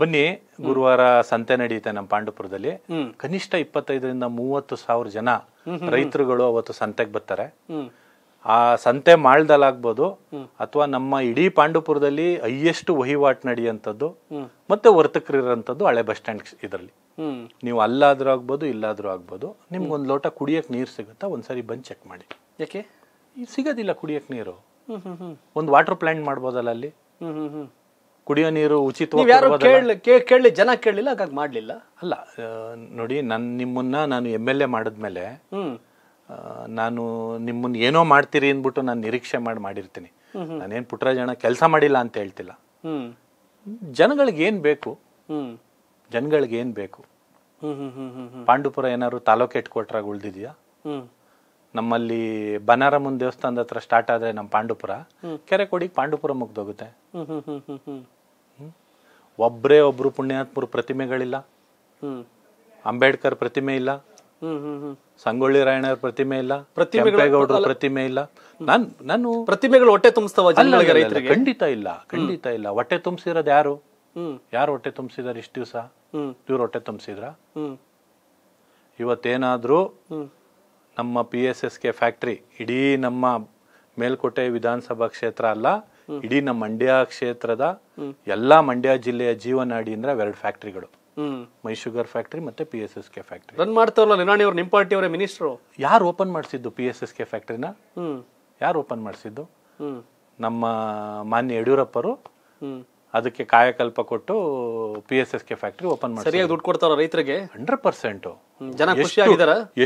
ಬನ್ನಿ ಗುರುವಾರ ಸಂತೆ ನಡೆಯುತ್ತೆ ನಮ್ಮ ಪಾಂಡುಪುರದಲ್ಲಿ ಕನಿಷ್ಠ ಇಪ್ಪತ್ತೈದರಿಂದ ಮೂವತ್ತು ಸಾವಿರ ಜನ ರೈತರುಗಳು ಅವತ್ತು ಸಂತೆಗೆ ಬರ್ತಾರೆ ಆ ಸಂತೆ ಮಾಳ್ದಲ್ಲಾಗ್ಬೋದು ಅಥವಾ ನಮ್ಮ ಇಡೀ ಪಾಂಡುಪುರದಲ್ಲಿ ಹೈಯೆಸ್ಟ್ ವಹಿವಾಟು ನಡೆಯುವಂಥದ್ದು ಮತ್ತೆ ವರ್ತಕರಿರೋಂಥದ್ದು ಹಳೆ ಬಸ್ ಸ್ಟ್ಯಾಂಡ್ ಇದರಲ್ಲಿ ನೀವು ಅಲ್ಲಾದ್ರೂ ಆಗ್ಬೋದು ಇಲ್ಲಾದ್ರೂ ಆಗ್ಬೋದು ನಿಮ್ಗೊಂದು ಲೋಟ ಕುಡಿಯಕ್ಕೆ ನೀರು ಸಿಗುತ್ತಾ ಒಂದ್ಸರಿ ಬಂದು ಚೆಕ್ ಮಾಡಿ ಯಾಕೆ ಸಿಗೋದಿಲ್ಲ ಕುಡಿಯಕ್ಕೆ ನೀರು ಒಂದು ವಾಟರ್ ಪ್ಲಾಂಟ್ ಮಾಡ್ಬೋದಲ್ಲ ಅಲ್ಲಿ ಕುಡಿಯೋ ನೀರು ಉಚಿತವಾಗಿ ಜನ ಕೇಳಲಿಲ್ಲ ಹಾಗಾಗಿ ಮಾಡಲಿಲ್ಲ ಅಲ್ಲ ನೋಡಿ ನನ್ನ ನಿಮ್ಮನ್ನ ನಾನು ಎಮ್ ಎಲ್ ಎ ಮಾಡಿದ್ಮೇಲೆ ನಾನು ನಿಮ್ಮನ್ನ ಏನೋ ಮಾಡ್ತೀರಿ ಅಂದ್ಬಿಟ್ಟು ನಾನು ನಿರೀಕ್ಷೆ ಮಾಡಿ ಮಾಡಿರ್ತೀನಿ ನಾನೇನು ಪುಟ್ಟರಾಜಣ್ಣ ಕೆಲಸ ಮಾಡಿಲ್ಲ ಅಂತ ಹೇಳ್ತಿಲ್ಲ ಜನಗಳಿಗೆ ಏನು ಬೇಕು ಜನಗಳಿಗೆ ಏನು ಬೇಕು ಪಾಂಡುಪುರ ಏನಾದ್ರು ತಾಲೂಕು ಹೆಡ್ ಕ್ವಾರ್ಟರ್ ಉಳ್ದಿದ್ಯಾ ನಮ್ಮಲ್ಲಿ ಬನಾರಮ್ಮನ ದೇವಸ್ಥಾನದ ಹತ್ರ ಸ್ಟಾರ್ಟ್ ಆದ್ರೆ ನಮ್ಮ ಪಾಂಡುಪುರ ಕೆರೆ ಕೊಡಿ ಪಾಂಡುಪುರ ಮುಗ್ದೋಗುತ್ತೆ ಒಬ್ಬರೇ ಒಬ್ರು ಪುಣ್ಯಾತ್ಮರ ಪ್ರತಿಮೆಗಳಿಲ್ಲ ಅಂಬೇಡ್ಕರ್ ಪ್ರತಿಮೆ ಇಲ್ಲ ಸಂಗೊಳ್ಳಿ ರಾಯಣ್ಣವ್ರ ಪ್ರತಿಮೆ ಇಲ್ಲ ಪ್ರತಿಮೆಗೌಡರ ಪ್ರತಿಮೆ ಇಲ್ಲ ನಾನು ನಾನು ಪ್ರತಿಮೆಗಳು ಹೊಟ್ಟೆ ತುಂಬಿಸ್ತಾವ ಖಂಡಿತ ಇಲ್ಲ ಖಂಡಿತ ಇಲ್ಲ ಹೊಟ್ಟೆ ತುಂಬಿಸಿರೋದು ಯಾರು ಯಾರು ಹೊಟ್ಟೆ ತುಂಬಿಸಿದಾರೆ ಇಷ್ಟು ದಿವಸ ಇವ್ರು ಹೊಟ್ಟೆ ತುಂಬಿಸಿದ್ರ ಇವತ್ತೇನಾದ್ರೂ ನಮ್ಮ P S S K factory ಇಡೀ ನಮ್ಮ ಮೇಲ್ಕೋಟೆ ವಿಧಾನಸಭಾ ಕ್ಷೇತ್ರ ಅಲ್ಲ ಇಡೀ ನಮ್ಮ ಮಂಡ್ಯ ಕ್ಷೇತ್ರದ ಎಲ್ಲಾ ಮಂಡ್ಯ ಜಿಲ್ಲೆಯ ಜೀವನಾಡಿ ಅಂದ್ರೆ ಎರಡು ಫ್ಯಾಕ್ಟ್ರಿಗಳು ಮೈ ಶುಗರ್ ಫ್ಯಾಕ್ಟ್ರಿ ಮತ್ತೆ P S S K factory run ಮಾಡ್ತಾರಲ್ಲ ನಿರಾಣಿ ಅವರು ನಿಮ್ಮ ಪಾರ್ಟಿ ಅವರೇ ಮಿನಿಸ್ಟರ್ ಯಾರು ಓಪನ್ ಮಾಡಿಸಿದ್ದು ಪಿ ಎಸ್ ಎಸ್ ಕೆ ಫ್ಯಾಕ್ಟ್ರಿನ ಯಾರು ಓಪನ್ ಮಾಡಿಸಿದ್ದು ನಮ್ಮ ಮಾನ್ಯ ಯಡಿಯೂರಪ್ಪರು ಅದಕ್ಕೆ ಕಾಯಕಲ್ಪ ಕೊಟ್ಟು P S S K factory open ಮಾಡ್ತಾರೆ ಸರಿಯಾಗಿ ದುಡ್ಡು ಕೊಡ್ತಾರ ರೈತರಿಗೆ ಹಂಡ್ರೆಡ್ ಪರ್ಸೆಂಟ್ ಜನ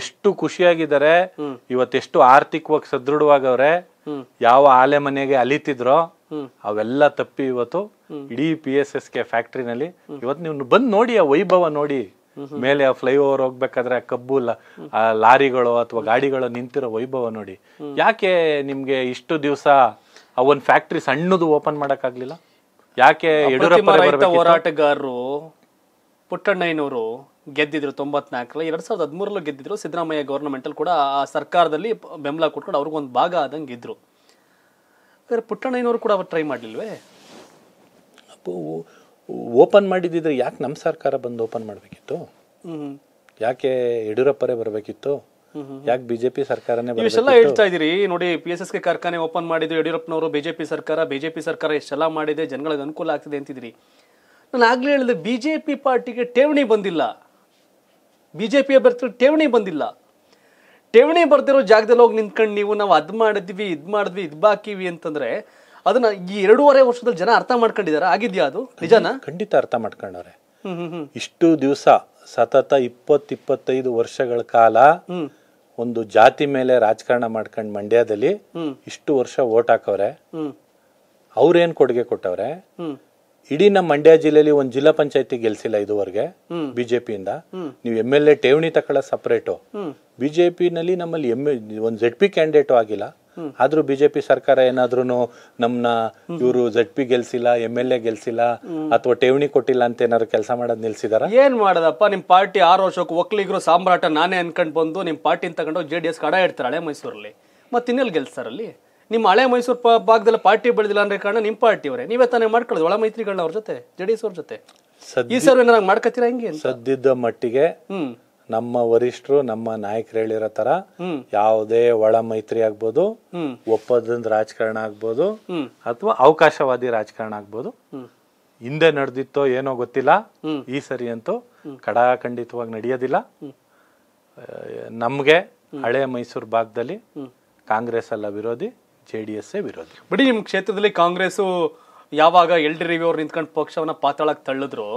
ಎಷ್ಟು ಖುಷಿಯಾಗಿದ್ದಾರೆ ಇವತ್ತೆಷ್ಟು ಆರ್ಥಿಕವಾಗಿ ಸದೃಢವಾಗವ್ರೆ ಯಾವ ಆಲೆ ಮನೆಗೆ ಅಲಿತಿದ್ರೋ ಅವೆಲ್ಲ ತಪ್ಪಿ ಇವತ್ತು ಇಡೀ ಪಿ ಎಸ್ ಎಸ್ ಕೆ ಫ್ಯಾಕ್ಟ್ರಿನಲ್ಲಿ ಇವತ್ತು ನೀವು ಬಂದ್ ನೋಡಿ ಆ ವೈಭವ ನೋಡಿ ಮೇಲೆ ಆ ಫ್ಲೈಓವರ್ ಹೋಗ್ಬೇಕಾದ್ರೆ ಆ ಕಬ್ಬು ಲಾರಿಗಳು ಅಥವಾ ಗಾಡಿಗಳು ನಿಂತಿರೋ ವೈಭವ ನೋಡಿ ಯಾಕೆ ನಿಮ್ಗೆ ಇಷ್ಟು ದಿವಸ ಆ ಒಂದ್ ಫ್ಯಾಕ್ಟ್ರಿ ಸಣ್ಣದು ಓಪನ್ ಆಗ್ಲಿಲ್ಲ ಯಾಕೆ ಯಡಿಯೂರಪ್ಪ ರೈತ ಹೋರಾಟಗಾರರು ಪುಟ್ಟಣ್ಣಯ್ಯನವರು ಗೆದ್ದಿದ್ರು ತೊಂಬತ್ನಾಲ್ಕರಲ್ಲಿ ಎರಡ್ ಸಾವಿರದ ಹದಿಮೂರಲ್ಲೂ ಗೆದ್ದಿದ್ರು ಸಿದ್ದರಾಮಯ್ಯ ಅಲ್ಲಿ ಕೂಡ ಆ ಸರ್ಕಾರದಲ್ಲಿ ಬೆಂಬಲ ಕೊಟ್ಕೊಂಡು ಅವ್ರಿಗೊಂದು ಭಾಗ ಆದಂಗೆ ಇದ್ರು ಪುಟ್ಟಣ್ಣಯ್ಯನವರು ಕೂಡ ಅವ್ರು ಟ್ರೈ ಮಾಡಲಿಲ್ವೇ ಓಪನ್ ಮಾಡಿದ್ದಿದ್ರೆ ಯಾಕೆ ನಮ್ಮ ಸರ್ಕಾರ ಬಂದು ಓಪನ್ ಮಾಡಬೇಕಿತ್ತು ಯಾಕೆ ಯಡಿಯೂರಪ್ಪರೇ ಬರಬೇಕಿತ್ತು ಯಾಕೆ ಬಿಜೆಪಿ ಸರ್ಕಾರನೇ ಇಷ್ಟೆಲ್ಲ ಹೇಳ್ತಾ ಇದೀರಿ ನೋಡಿ ಪಿ ಎಸ್ ಎಸ್ ಕೆ ಕಾರ್ಖಾನೆ ಓಪನ್ ಮಾಡಿದ್ರು ಯಡಿಯೂರಪ್ಪನವರು ಬಿಜೆಪಿ ಸರ್ಕಾರ ಬಿಜೆಪಿ ಸರ್ಕಾರ ಇಷ್ಟೆಲ್ಲ ಮಾಡಿದೆ ಜನಗಳಿಗೆ ಅನುಕೂಲ ಆಗ್ತಿದೆ ಅಂತಿದ್ರಿ ನಾನು ಆಗ್ಲೇ ಹೇಳಿದೆ ಬಿಜೆಪಿ ಪಾರ್ಟಿಗೆ ಠೇವಣಿ ಬಂದಿಲ್ಲ ಬಿಜೆಪಿ ಅಭ್ಯರ್ಥಿ ಠೇವಣಿ ಬಂದಿಲ್ಲ ಠೇವಣಿ ಬರ್ತಿರೋ ಜಾಗದಲ್ಲಿ ಹೋಗಿ ನಿಂತ್ಕೊಂಡು ನೀವು ನಾವು ಅದು ಮಾಡಿದ್ವಿ ಇದು ಮಾಡಿದ್ವಿ ಇದು ಬಾಕಿವಿ ಅಂತಂದ್ರೆ ಅದನ್ನ ಈ ಎರಡೂವರೆ ವರ್ಷದಲ್ಲಿ ಜನ ಅರ್ಥ ಮಾಡ್ಕೊಂಡಿದಾರ ಆಗಿದ್ಯಾ ಅದು ನಿಜಾನ ಖಂಡಿತ ಅರ್ಥ ಮಾಡ್ಕೊಂಡವ್ರೆ ಇಷ್ಟು ದಿವಸ ಸತತ ಇಪ್ಪತ್ತಿಪ್ಪತ್ತೈದು ವರ್ಷಗಳ ಕಾಲ ಒಂದು ಜಾತಿ ಮೇಲೆ ರಾಜಕಾರಣ ಮಾಡ್ಕೊಂಡು ಮಂಡ್ಯದಲ್ಲಿ ಇಷ್ಟು ವರ್ಷ ಓಟ್ ಹಾಕವ್ರೆ ಅವ್ರೇನ್ ಕೊಡುಗೆ ಕೊಟ್ಟವ್ರೆ ಇಡೀ ನಮ್ಮ ಮಂಡ್ಯ ಜಿಲ್ಲೆಯಲ್ಲಿ ಒಂದು ಜಿಲ್ಲಾ ಪಂಚಾಯತಿ ಗೆಲ್ಸಿಲ್ಲ ಇದುವರೆಗೆ ಬಿಜೆಪಿಯಿಂದ ನೀವು ಎಮ್ ಎಲ್ ಎ ಠೇವಣಿ ತಕೊಳ್ಳೋ ಸಪ್ರೇಟು ಬಿಜೆಪಿನಲ್ಲಿ ನಮ್ಮಲ್ಲಿ ಎಮ್ ಒಂದು ಜೆಡ್ ಪಿ ಕ್ಯಾಂಡಿಡೇಟು ಆಗಿಲ್ಲ ಆದ್ರೂ ಬಿಜೆಪಿ ಸರ್ಕಾರ ಏನಾದ್ರೂ ನಮ್ನ ಇವರು ಜಡ್ ಪಿ ಗೆಲ್ಸಿಲ್ಲ ಎಮ್ ಎಲ್ ಎ ಗೆಲ್ಸಿಲ್ಲ ಅಥವಾ ಠೇವಣಿ ಕೊಟ್ಟಿಲ್ಲ ಅಂತ ಏನಾದ್ರು ಕೆಲಸ ಮಾಡೋದ್ ನಿಲ್ಸಿದಾರ ಏನ್ ಮಾಡದಪ್ಪ ನಿಮ್ ಪಾರ್ಟಿ ಆರು ವರ್ಷಕ್ಕೆ ಒಕ್ಕಲಿಗರು ಸಾಮ್ರಾಟ ನಾನೇ ಅನ್ಕೊಂಡ್ ಬಂದು ನಿಮ್ ಪಾರ್ಟಿ ತಗೊಂಡು ಜೆ ಡಿ ಎಸ್ ಕಡ ಇಡ್ತಾರೆ ಹಳೆ ಮೈಸೂರಲ್ಲಿ ಮತ್ತೆ ಇನ್ನೆಲ್ಲಿ ಗೆಲ್ಸ್ತಾರಲ್ಲಿ ನಿಮ್ಮ ಹಳೆ ಮೈಸೂರು ಭಾಗದಲ್ಲಿ ಪಾರ್ಟಿ ಬೆಳೆದಿಲ್ಲ ಅಂದ್ರೆ ಕಾರಣ ನಿಮ್ ಪಾರ್ಟಿ ಅವರೇ ನೀವೇ ತಾನೇ ಮಾಡ್ಕೊಳ್ಳೋದು ಒಳ ಮೈತ್ರಿಗಳನ್ನ ಅವ್ರ ಜೊತೆ ಜೆಡಿಎಸ್ ಅವ್ರ ಜೊತೆ ಈ ಸರ್ವೆ ಮಾಡ್ಕೊತೀರಾ ಹಿಂಗೆ ಸದ್ಯದ ಮಟ್ಟಿಗೆ ಹ್ಮ್ ನಮ್ಮ ವರಿಷ್ಠರು ನಮ್ಮ ನಾಯಕರು ಹೇಳಿರೋ ತರ ಯಾವುದೇ ಒಳ ಮೈತ್ರಿ ಆಗ್ಬೋದು ಒಪ್ಪದಿಂದ ರಾಜಕಾರಣ ಆಗ್ಬೋದು ಅಥವಾ ಅವಕಾಶವಾದಿ ರಾಜಕಾರಣ ಆಗ್ಬೋದು ಹಿಂದೆ ನಡೆದಿತ್ತೋ ಏನೋ ಗೊತ್ತಿಲ್ಲ ಈ ಸರಿ ಅಂತೂ ಕಡಾಖಂಡಿತವಾಗಿ ನಡೆಯೋದಿಲ್ಲ ನಮಗೆ ಹಳೆ ಮೈಸೂರು ಭಾಗದಲ್ಲಿ ಕಾಂಗ್ರೆಸ್ ಅಲ್ಲ ವಿರೋಧಿ ಜೆ ಡಿ ಎಸ್ ವಿರೋಧಿ ಬಿಡಿ ನಿಮ್ಮ ಕ್ಷೇತ್ರದಲ್ಲಿ ಕಾಂಗ್ರೆಸ್ಸು ಯಾವಾಗ ಎಲ್ ಡಿ ರವಿ ಅವ್ರು ನಿಂತ್ಕೊಂಡು ಪಕ್ಷವನ್ನ ಪಾತಾಳಕ್ಕೆ ತಳ್ಳಿದ್ರು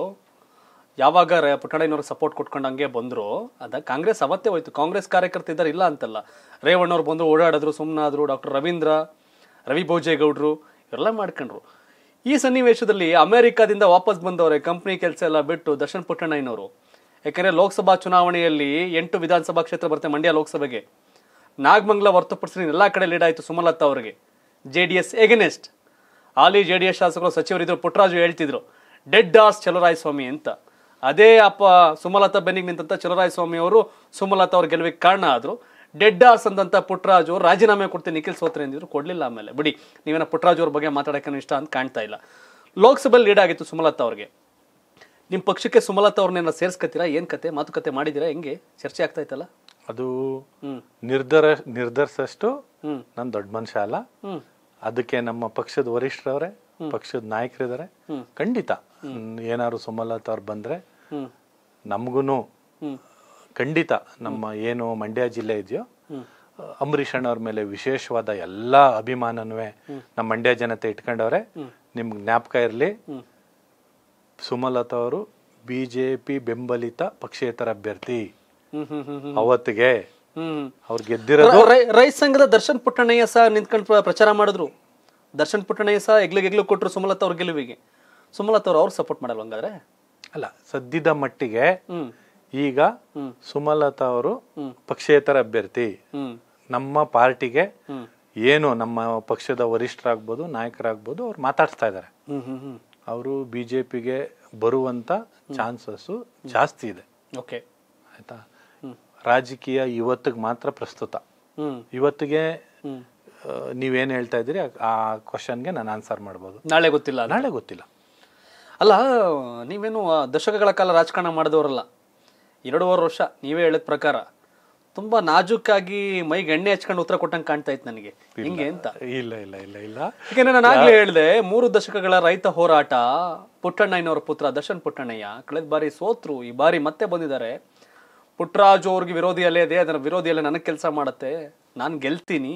ಯಾವಾಗ ಪುಟ್ಟಣ್ಣನವ್ರ ಸಪೋರ್ಟ್ ಕೊಟ್ಕೊಂಡಂಗೆ ಬಂದರು ಅದ ಕಾಂಗ್ರೆಸ್ ಅವತ್ತೇ ಹೋಯ್ತು ಕಾಂಗ್ರೆಸ್ ಕಾರ್ಯಕರ್ತ ಇದ್ದಾರೆ ಇಲ್ಲ ಅಂತಲ್ಲ ರೇವಣ್ಣವ್ರು ಬಂದು ಓಡಾಡಿದ್ರು ಸುಮ್ಮನಾದ್ರು ಡಾಕ್ಟರ್ ರವೀಂದ್ರ ರವಿ ಭೋಜೇಗೌಡರು ಇವೆಲ್ಲ ಮಾಡ್ಕೊಂಡ್ರು ಈ ಸನ್ನಿವೇಶದಲ್ಲಿ ಅಮೆರಿಕಾದಿಂದ ವಾಪಸ್ ಬಂದವರೇ ಕಂಪ್ನಿ ಕೆಲಸ ಎಲ್ಲ ಬಿಟ್ಟು ದರ್ಶನ್ ಪುಟ್ಟಣ್ಣಯ್ಯನವರು ಯಾಕೆಂದರೆ ಲೋಕಸಭಾ ಚುನಾವಣೆಯಲ್ಲಿ ಎಂಟು ವಿಧಾನಸಭಾ ಕ್ಷೇತ್ರ ಬರುತ್ತೆ ಮಂಡ್ಯ ಲೋಕಸಭೆಗೆ ನಾಗಮಂಗ್ಲ ಹೊರತುಪಡಿಸಿ ಎಲ್ಲ ಕಡೆ ಲೀಡ್ ಆಯಿತು ಸುಮಲತಾ ಅವರಿಗೆ ಜೆ ಡಿ ಎಸ್ ಎಗೆನೆಸ್ಟ್ ಹಾಲಿ ಜೆ ಡಿ ಎಸ್ ಶಾಸಕರು ಸಚಿವರಿದ್ದರು ಪುಟ್ಟರಾಜು ಹೇಳ್ತಿದ್ರು ಡೆಡ್ ಆಸ್ ಚಲೋರಾಯಸ್ವಾಮಿ ಅಂತ ಅದೇ ಅಪ್ಪ ಸುಮಲತಾ ಬೆನ್ನಿಗೆ ನಿಂತಂತ ಸ್ವಾಮಿ ಅವರು ಸುಮಲತಾ ಅವ್ರ ಗೆಲುವಿಗೆ ಕಾರಣ ಆದ್ರು ಡೆಡ್ ಆರ್ಸ್ ಅಂದಂಥ ಪುಟ್ಟರಾಜ್ ಅವರು ರಾಜೀನಾಮೆ ಕೊಡ್ತೀನಿ ನಿಖಿಲ್ ಸೋತ್ರೆ ಅಂದಿದ್ರು ಕೊಡ್ಲಿಲ್ಲ ಆಮೇಲೆ ಬಿಡಿ ನೀವೇನ ಪುಟ್ಟರಾಜ್ ಅವ್ರ ಬಗ್ಗೆ ಮಾತಾಡೋಕೆ ಇಷ್ಟ ಅಂತ ಕಾಣ್ತಾ ಇಲ್ಲ ಲೋಕಸಭೆಯಲ್ಲಿ ಲೀಡ್ ಆಗಿತ್ತು ಸುಮಲತಾ ಅವ್ರಿಗೆ ನಿಮ್ಮ ಪಕ್ಷಕ್ಕೆ ಸುಮಲತಾ ಅವ್ರನ್ನೆಲ್ಲ ಸೇರಿಸ್ಕತ್ತೀರಾ ಏನು ಕತೆ ಮಾತುಕತೆ ಮಾಡಿದ್ದೀರಾ ಹೆಂಗೆ ಚರ್ಚೆ ಆಗ್ತಾ ಇತ್ತಲ್ಲ ಅದು ನಿರ್ಧರ ನಿರ್ಧರಿಸಷ್ಟು ನಾನು ದೊಡ್ಡ ಮನುಷ್ಯ ಅಲ್ಲ ಅದಕ್ಕೆ ನಮ್ಮ ಪಕ್ಷದ ವರಿಷ್ಠರವರೇ ಪಕ್ಷದ ನಾಯಕರಿದ್ದಾರೆ ಖಂಡಿತ ಏನಾದ್ರು ಸುಮಲತಾ ಅವ್ರು ಬಂದ್ರೆ ನಮಗೂ ಖಂಡಿತ ನಮ್ಮ ಏನು ಮಂಡ್ಯ ಜಿಲ್ಲೆ ಇದೆಯೋ ಅಂಬರೀಷ್ ಅಣ್ಣವ್ರ ಮೇಲೆ ವಿಶೇಷವಾದ ಎಲ್ಲಾ ಅಭಿಮಾನನೂ ನಮ್ಮ ಮಂಡ್ಯ ಜನತೆ ಇಟ್ಕೊಂಡವ್ರೆ ನಿಮ್ಗೆ ಜ್ಞಾಪಕ ಇರಲಿ ಸುಮಲತಾ ಅವರು ಬಿಜೆಪಿ ಬೆಂಬಲಿತ ಪಕ್ಷೇತರ ಅಭ್ಯರ್ಥಿ ಅವತ್ತಿಗೆ ಅವ್ರು ಗೆದ್ದಿರೋ ರೈತ ಸಂಘದ ದರ್ಶನ್ ಪುಟ್ಟಣ್ಣಯ್ಯ ಸಹ ನಿಂತ್ಕೊಂಡು ಪ್ರಚಾರ ಮಾಡಿದ್ರು ದರ್ಶನ್ ಪುಟ್ಟಣ್ಣ ಸಹ ಎಗ್ಲಿಗೆ ಕೊಟ್ಟರು ಸುಮಲತಾ ಅವ್ರ ಗೆಲುವಿಗೆ ಸುಮಲತಾ ಅವ್ರು ಅವ್ರು ಸಪೋರ್ಟ್ ಮಾಡಲ್ಲ ಹಂಗಾದ್ರೆ ಅಲ್ಲ ಸದ್ಯದ ಮಟ್ಟಿಗೆ ಈಗ ಸುಮಲತಾ ಅವರು ಪಕ್ಷೇತರ ಅಭ್ಯರ್ಥಿ ನಮ್ಮ ಪಾರ್ಟಿಗೆ ಏನು ನಮ್ಮ ಪಕ್ಷದ ವರಿಷ್ಠರಾಗ್ಬೋದು ನಾಯಕರಾಗ್ಬೋದು ಅವ್ರು ಮಾತಾಡ್ತಾ ಇದ್ದಾರೆ ಅವರು ಬಿಜೆಪಿಗೆ ಬರುವಂತ ಚಾನ್ಸಸ್ಸು ಜಾಸ್ತಿ ಇದೆ ಓಕೆ ಆಯ್ತಾ ರಾಜಕೀಯ ಇವತ್ತಿಗೆ ಮಾತ್ರ ಪ್ರಸ್ತುತ ಇವತ್ತಿಗೆ ನೀವೇನು ಹೇಳ್ತಾ ಇದ್ದೀರಿ ಆ ಕ್ವಶನ್ಗೆ ನಾನು ಆನ್ಸರ್ ಮಾಡ್ಬೋದು ನಾಳೆ ಗೊತ್ತಿಲ್ಲ ನಾಳೆ ಗೊತ್ತಿಲ್ಲ ಅಲ್ಲ ನೀವೇನು ದಶಕಗಳ ಕಾಲ ರಾಜಕಾರಣ ಮಾಡಿದವರಲ್ಲ ಎರಡೂವರೆ ವರ್ಷ ನೀವೇ ಹೇಳಿದ ಪ್ರಕಾರ ತುಂಬಾ ನಾಜೂಕಾಗಿ ಮೈಗೆ ಎಣ್ಣೆ ಹಚ್ಕೊಂಡು ಉತ್ತರ ಕೊಟ್ಟಂಗೆ ಕಾಣ್ತಾ ಇತ್ತು ನನಗೆ ಹಿಂಗೆ ಅಂತ ಇಲ್ಲ ಇಲ್ಲ ಇಲ್ಲ ಇಲ್ಲ ಯಾಕೆಂದ್ರೆ ನಾನು ಆಗ್ಲೇ ಹೇಳಿದೆ ಮೂರು ದಶಕಗಳ ರೈತ ಹೋರಾಟ ಪುಟ್ಟಣ್ಣಯ್ಯನವರ ಪುತ್ರ ದರ್ಶನ್ ಪುಟ್ಟಣ್ಣಯ್ಯ ಕಳೆದ ಬಾರಿ ಸೋತ್ರು ಈ ಬಾರಿ ಮತ್ತೆ ಬಂದಿದ್ದಾರೆ ಪುಟ್ಟರಾಜು ಅವ್ರಿಗೆ ವಿರೋಧಿ ಇದೆ ಅದರ ವಿರೋಧಿಯಲ್ಲೇ ನನಗೆ ಕೆಲಸ ಮಾಡುತ್ತೆ ನಾನು ಗೆಲ್ತೀನಿ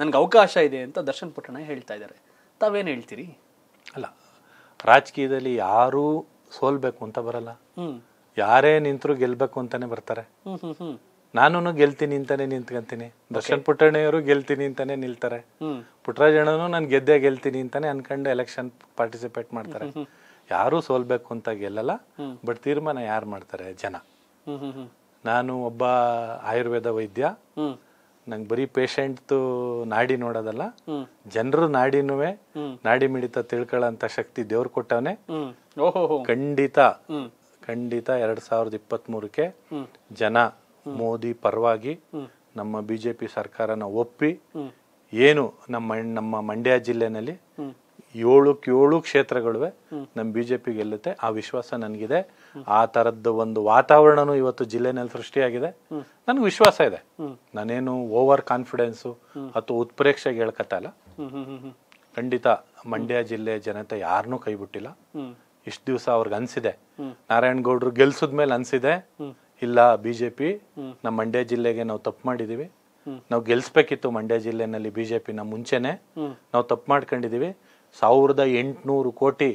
ನನಗೆ ಅವಕಾಶ ಇದೆ ಅಂತ ದರ್ಶನ್ ಪುಟ್ಟಣ ಹೇಳ್ತಾ ಇದ್ದಾರೆ ತಾವೇನು ಹೇಳ್ತೀರಿ ಅಲ್ಲ ರಾಜಕೀಯದಲ್ಲಿ ಯಾರೂ ಸೋಲ್ಬೇಕು ಅಂತ ಬರಲ್ಲ ಯಾರೇ ನಿಂತರೂ ಗೆಲ್ಬೇಕು ಅಂತಾನೆ ಬರ್ತಾರೆ ನಾನು ಗೆಲ್ತೀನಿ ಅಂತಾನೆ ನಿಂತ್ಕಂತೀನಿ ದರ್ಶನ್ ಪುಟ್ಟಣ್ಣಯವರು ಗೆಲ್ತೀನಿ ಅಂತಾನೆ ನಿಲ್ತಾರೆ ಪುಟ್ಟರಾಜಣ್ಣನು ನಾನು ಗೆದ್ದೆ ಗೆಲ್ತೀನಿ ಅಂತಾನೆ ಅನ್ಕೊಂಡು ಎಲೆಕ್ಷನ್ ಪಾರ್ಟಿಸಿಪೇಟ್ ಮಾಡ್ತಾರೆ ಯಾರು ಸೋಲ್ಬೇಕು ಅಂತ ಗೆಲ್ಲಲ್ಲ ಬಟ್ ತೀರ್ಮಾನ ಯಾರು ಮಾಡ್ತಾರೆ ಜನ ನಾನು ಒಬ್ಬ ಆಯುರ್ವೇದ ವೈದ್ಯ ನಂಗೆ ಬರೀ ಪೇಷಂಟ್ದು ನಾಡಿ ನೋಡೋದಲ್ಲ ಜನರು ನಾಡಿನೂ ನಾಡಿ ಮಿಡಿತ ತಿಳ್ಕೊಳ್ಳೋಂಥ ಶಕ್ತಿ ದೇವ್ರು ಕೊಟ್ಟವನೇ ಖಂಡಿತ ಖಂಡಿತ ಎರಡ್ ಸಾವಿರದ ಇಪ್ಪತ್ತ್ ಮೂರಕ್ಕೆ ಜನ ಮೋದಿ ಪರವಾಗಿ ನಮ್ಮ ಬಿಜೆಪಿ ಸರ್ಕಾರನ ಒಪ್ಪಿ ಏನು ನಮ್ಮ ನಮ್ಮ ಮಂಡ್ಯ ಜಿಲ್ಲೆನಲ್ಲಿ ಏಳಕ್ಕೆ ಏಳು ಕ್ಷೇತ್ರಗಳುವೆ ನಮ್ಮ ಬಿ ಜೆ ಗೆಲ್ಲುತ್ತೆ ಆ ವಿಶ್ವಾಸ ನನಗಿದೆ ಆ ತರದ್ದು ಒಂದು ವಾತಾವರಣನೂ ಇವತ್ತು ಜಿಲ್ಲೆನಲ್ಲಿ ಸೃಷ್ಟಿಯಾಗಿದೆ ನನಗೆ ವಿಶ್ವಾಸ ಇದೆ ನಾನೇನು ಓವರ್ ಕಾನ್ಫಿಡೆನ್ಸು ಅಥವಾ ಉತ್ಪ್ರೇಕ್ಷೆಗೆ ಹೇಳ್ಕತ್ತಲ್ಲ ಖಂಡಿತ ಮಂಡ್ಯ ಜಿಲ್ಲೆ ಜನತೆ ಯಾರನ್ನೂ ಕೈ ಬಿಟ್ಟಿಲ್ಲ ಇಷ್ಟು ದಿವಸ ಅವ್ರಿಗೆ ಅನಿಸಿದೆ ನಾರಾಯಣಗೌಡರು ಗೆಲ್ಸಿದ್ಮೇಲೆ ಅನಿಸಿದೆ ಇಲ್ಲ ಬಿ ಜೆ ಪಿ ನಮ್ಮ ಮಂಡ್ಯ ಜಿಲ್ಲೆಗೆ ನಾವು ತಪ್ಪು ಮಾಡಿದೀವಿ ನಾವು ಗೆಲ್ಸ್ಬೇಕಿತ್ತು ಮಂಡ್ಯ ಜಿಲ್ಲೆನಲ್ಲಿ ಬಿಜೆಪಿನ ಮುಂಚೆನೆ ನಾವು ತಪ್ಪು ಮಾಡ್ಕೊಂಡಿದ್ದೀವಿ ಸಾವಿರದ ಎಂಟುನೂರು ಕೋಟಿ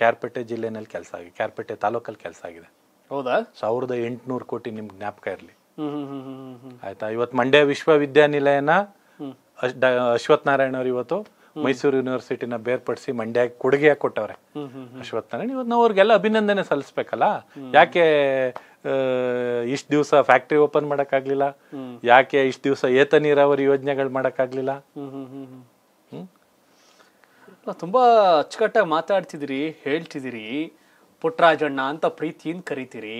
ಕ್ಯಾರ್ಪೇಟೆ ಜಿಲ್ಲೆನಲ್ಲಿ ಕೆಲಸ ಆಗಿದೆ ಕ್ಯಾರ್ಪೇಟೆ ತಾಲೂಕಲ್ಲಿ ಕೆಲಸ ಆಗಿದೆ ಹೌದಾ ಸಾವಿರದ ಎಂಟುನೂರು ಕೋಟಿ ನಿಮ್ಗೆ ಜ್ಞಾಪಕ ಇರಲಿ ಆಯ್ತಾ ಇವತ್ತು ಮಂಡ್ಯ ವಿಶ್ವವಿದ್ಯಾನಿಲಯನ ಅಶ್ವಥ್ ನಾರಾಯಣ ಅವರು ಇವತ್ತು ಮೈಸೂರು ಯೂನಿವರ್ಸಿಟಿನ ಬೇರ್ಪಡಿಸಿ ಮಂಡ್ಯ ಕೊಡುಗೆ ಕೊಟ್ಟವ್ರೆ ಅಶ್ವಥ್ ನಾರಾಯಣ ಇವತ್ತು ನಾವು ಅವ್ರಿಗೆಲ್ಲ ಅಭಿನಂದನೆ ಸಲ್ಲಿಸ್ಬೇಕಲ್ಲ ಯಾಕೆ ಇಷ್ಟು ದಿವಸ ಫ್ಯಾಕ್ಟ್ರಿ ಓಪನ್ ಮಾಡಕ್ಕಾಗ್ಲಿಲ್ಲ ಯಾಕೆ ಇಷ್ಟು ದಿವಸ ಏತ ನೀರಾವರಿ ಯೋಜನೆಗಳು ಮಾಡಕ್ಕಾಗ್ಲಿಲ್ಲ ತುಂಬ ಅಚ್ಚುಕಟ್ಟಾಗಿ ಮಾತಾಡ್ತಿದ್ದೀರಿ ಹೇಳ್ತಿದ್ದೀರಿ ಪುಟ್ಟರಾಜಣ್ಣ ಅಂತ ಪ್ರೀತಿಯಿಂದ ಕರಿತೀರಿ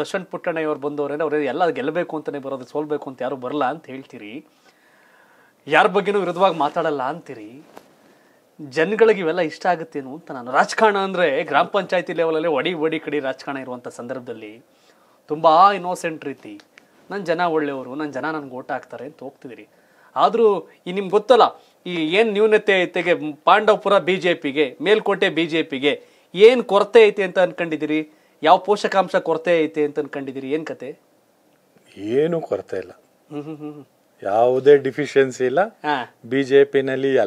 ದರ್ಶನ್ ಪುಟ್ಟಣ್ಣ ಇವ್ರು ಅವ್ರೇ ಎಲ್ಲ ಗೆಲ್ಲಬೇಕು ಅಂತಲೇ ಬರೋದು ಸೋಲ್ಬೇಕು ಅಂತ ಯಾರು ಬರಲ್ಲ ಅಂತ ಹೇಳ್ತೀರಿ ಯಾರ ಬಗ್ಗೆನೂ ವಿರುದ್ಧವಾಗಿ ಮಾತಾಡಲ್ಲ ಅಂತೀರಿ ಜನಗಳಿಗೆ ಇವೆಲ್ಲ ಇಷ್ಟ ಆಗುತ್ತೇನು ಅಂತ ನಾನು ರಾಜಕಾರಣ ಅಂದರೆ ಗ್ರಾಮ ಪಂಚಾಯತಿ ಲೆವೆಲಲ್ಲಿ ಒಡಿ ಒಡಿ ಕಡಿ ರಾಜಕಾರಣ ಇರುವಂಥ ಸಂದರ್ಭದಲ್ಲಿ ತುಂಬ ಇನ್ನೋಸೆಂಟ್ ರೀತಿ ನನ್ನ ಜನ ಒಳ್ಳೆಯವರು ನನ್ನ ಜನ ನನಗೆ ಓಟ್ ಹಾಕ್ತಾರೆ ಅಂತ ಹೋಗ್ತಿದ್ದೀರಿ ಆದರೂ ಈ ನಿಮ್ಗೆ ಗೊತ್ತಲ್ಲ ಈ ಏನ್ ನ್ಯೂನತೆ ಐತೆಗೆ ಪಾಂಡವಪುರ ಬಿಜೆಪಿಗೆ ಮೇಲ್ಕೋಟೆ ಬಿಜೆಪಿಗೆ ಏನ್ ಕೊರತೆ ಐತೆ ಅಂತ ಅನ್ಕೊಂಡಿದಿರಿ ಯಾವ ಪೋಷಕಾಂಶ ಕೊರತೆ ಐತೆ ಅಂತ ಅನ್ಕೊಂಡಿದಿರಿ ಏನ್ ಕತೆ ಏನು ಕೊರತೆ ಇಲ್ಲ ಯಾವುದೇ ಡಿಫಿಷಿಯನ್ಸಿ ಇಲ್ಲ ಬಿ ಜೆ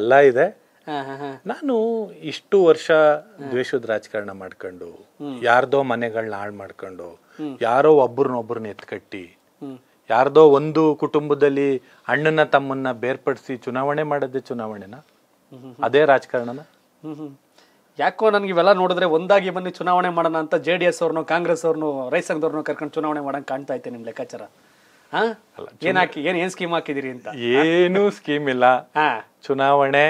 ಎಲ್ಲ ಇದೆ ನಾನು ಇಷ್ಟು ವರ್ಷ ದ್ವೇಷದ ರಾಜಕಾರಣ ಮಾಡ್ಕೊಂಡು ಯಾರ್ದೋ ಮನೆಗಳನ್ನ ಹಾಳು ಮಾಡ್ಕೊಂಡು ಯಾರೋ ಒಬ್ಬರನ್ನೊಬ್ಬರನ್ನ ಎತ್ಕಟ್ಟಿ ಯಾರ್ದೋ ಒಂದು ಕುಟುಂಬದಲ್ಲಿ ಅಣ್ಣನ ತಮ್ಮನ್ನ ಬೇರ್ಪಡಿಸಿ ಚುನಾವಣೆ ಮಾಡದೆ ಚುನಾವಣೆನ ಅದೇ ರಾಜಕಾರಣನ ಯಾಕೋ ನನ್ಗೆ ಇವೆಲ್ಲ ನೋಡಿದ್ರೆ ಒಂದಾಗಿ ಬನ್ನಿ ಚುನಾವಣೆ ಮಾಡೋಣ ಅಂತ ಜೆ ಡಿ ಎಸ್ ಅವ್ರನ್ನು ಕಾಂಗ್ರೆಸ್ ಅವ್ರನ್ನು ರೈತ ಸಂಘದವ್ರನ್ನು ಕರ್ಕೊಂಡು ಚುನಾವಣೆ ಮಾಡಂಗೆ ಕಾಣ್ತಾ ಐತೆ ನಿಮ್ ಲೆಕ್ಕಾಚಾರ ಏನ್ ಹಾಕಿ ಏನ್ ಏನ್ ಸ್ಕೀಮ್ ಹಾಕಿದಿರಿ ಅಂತ ಏನು ಸ್ಕೀಮ್ ಇಲ್ಲ ಚುನಾವಣೆ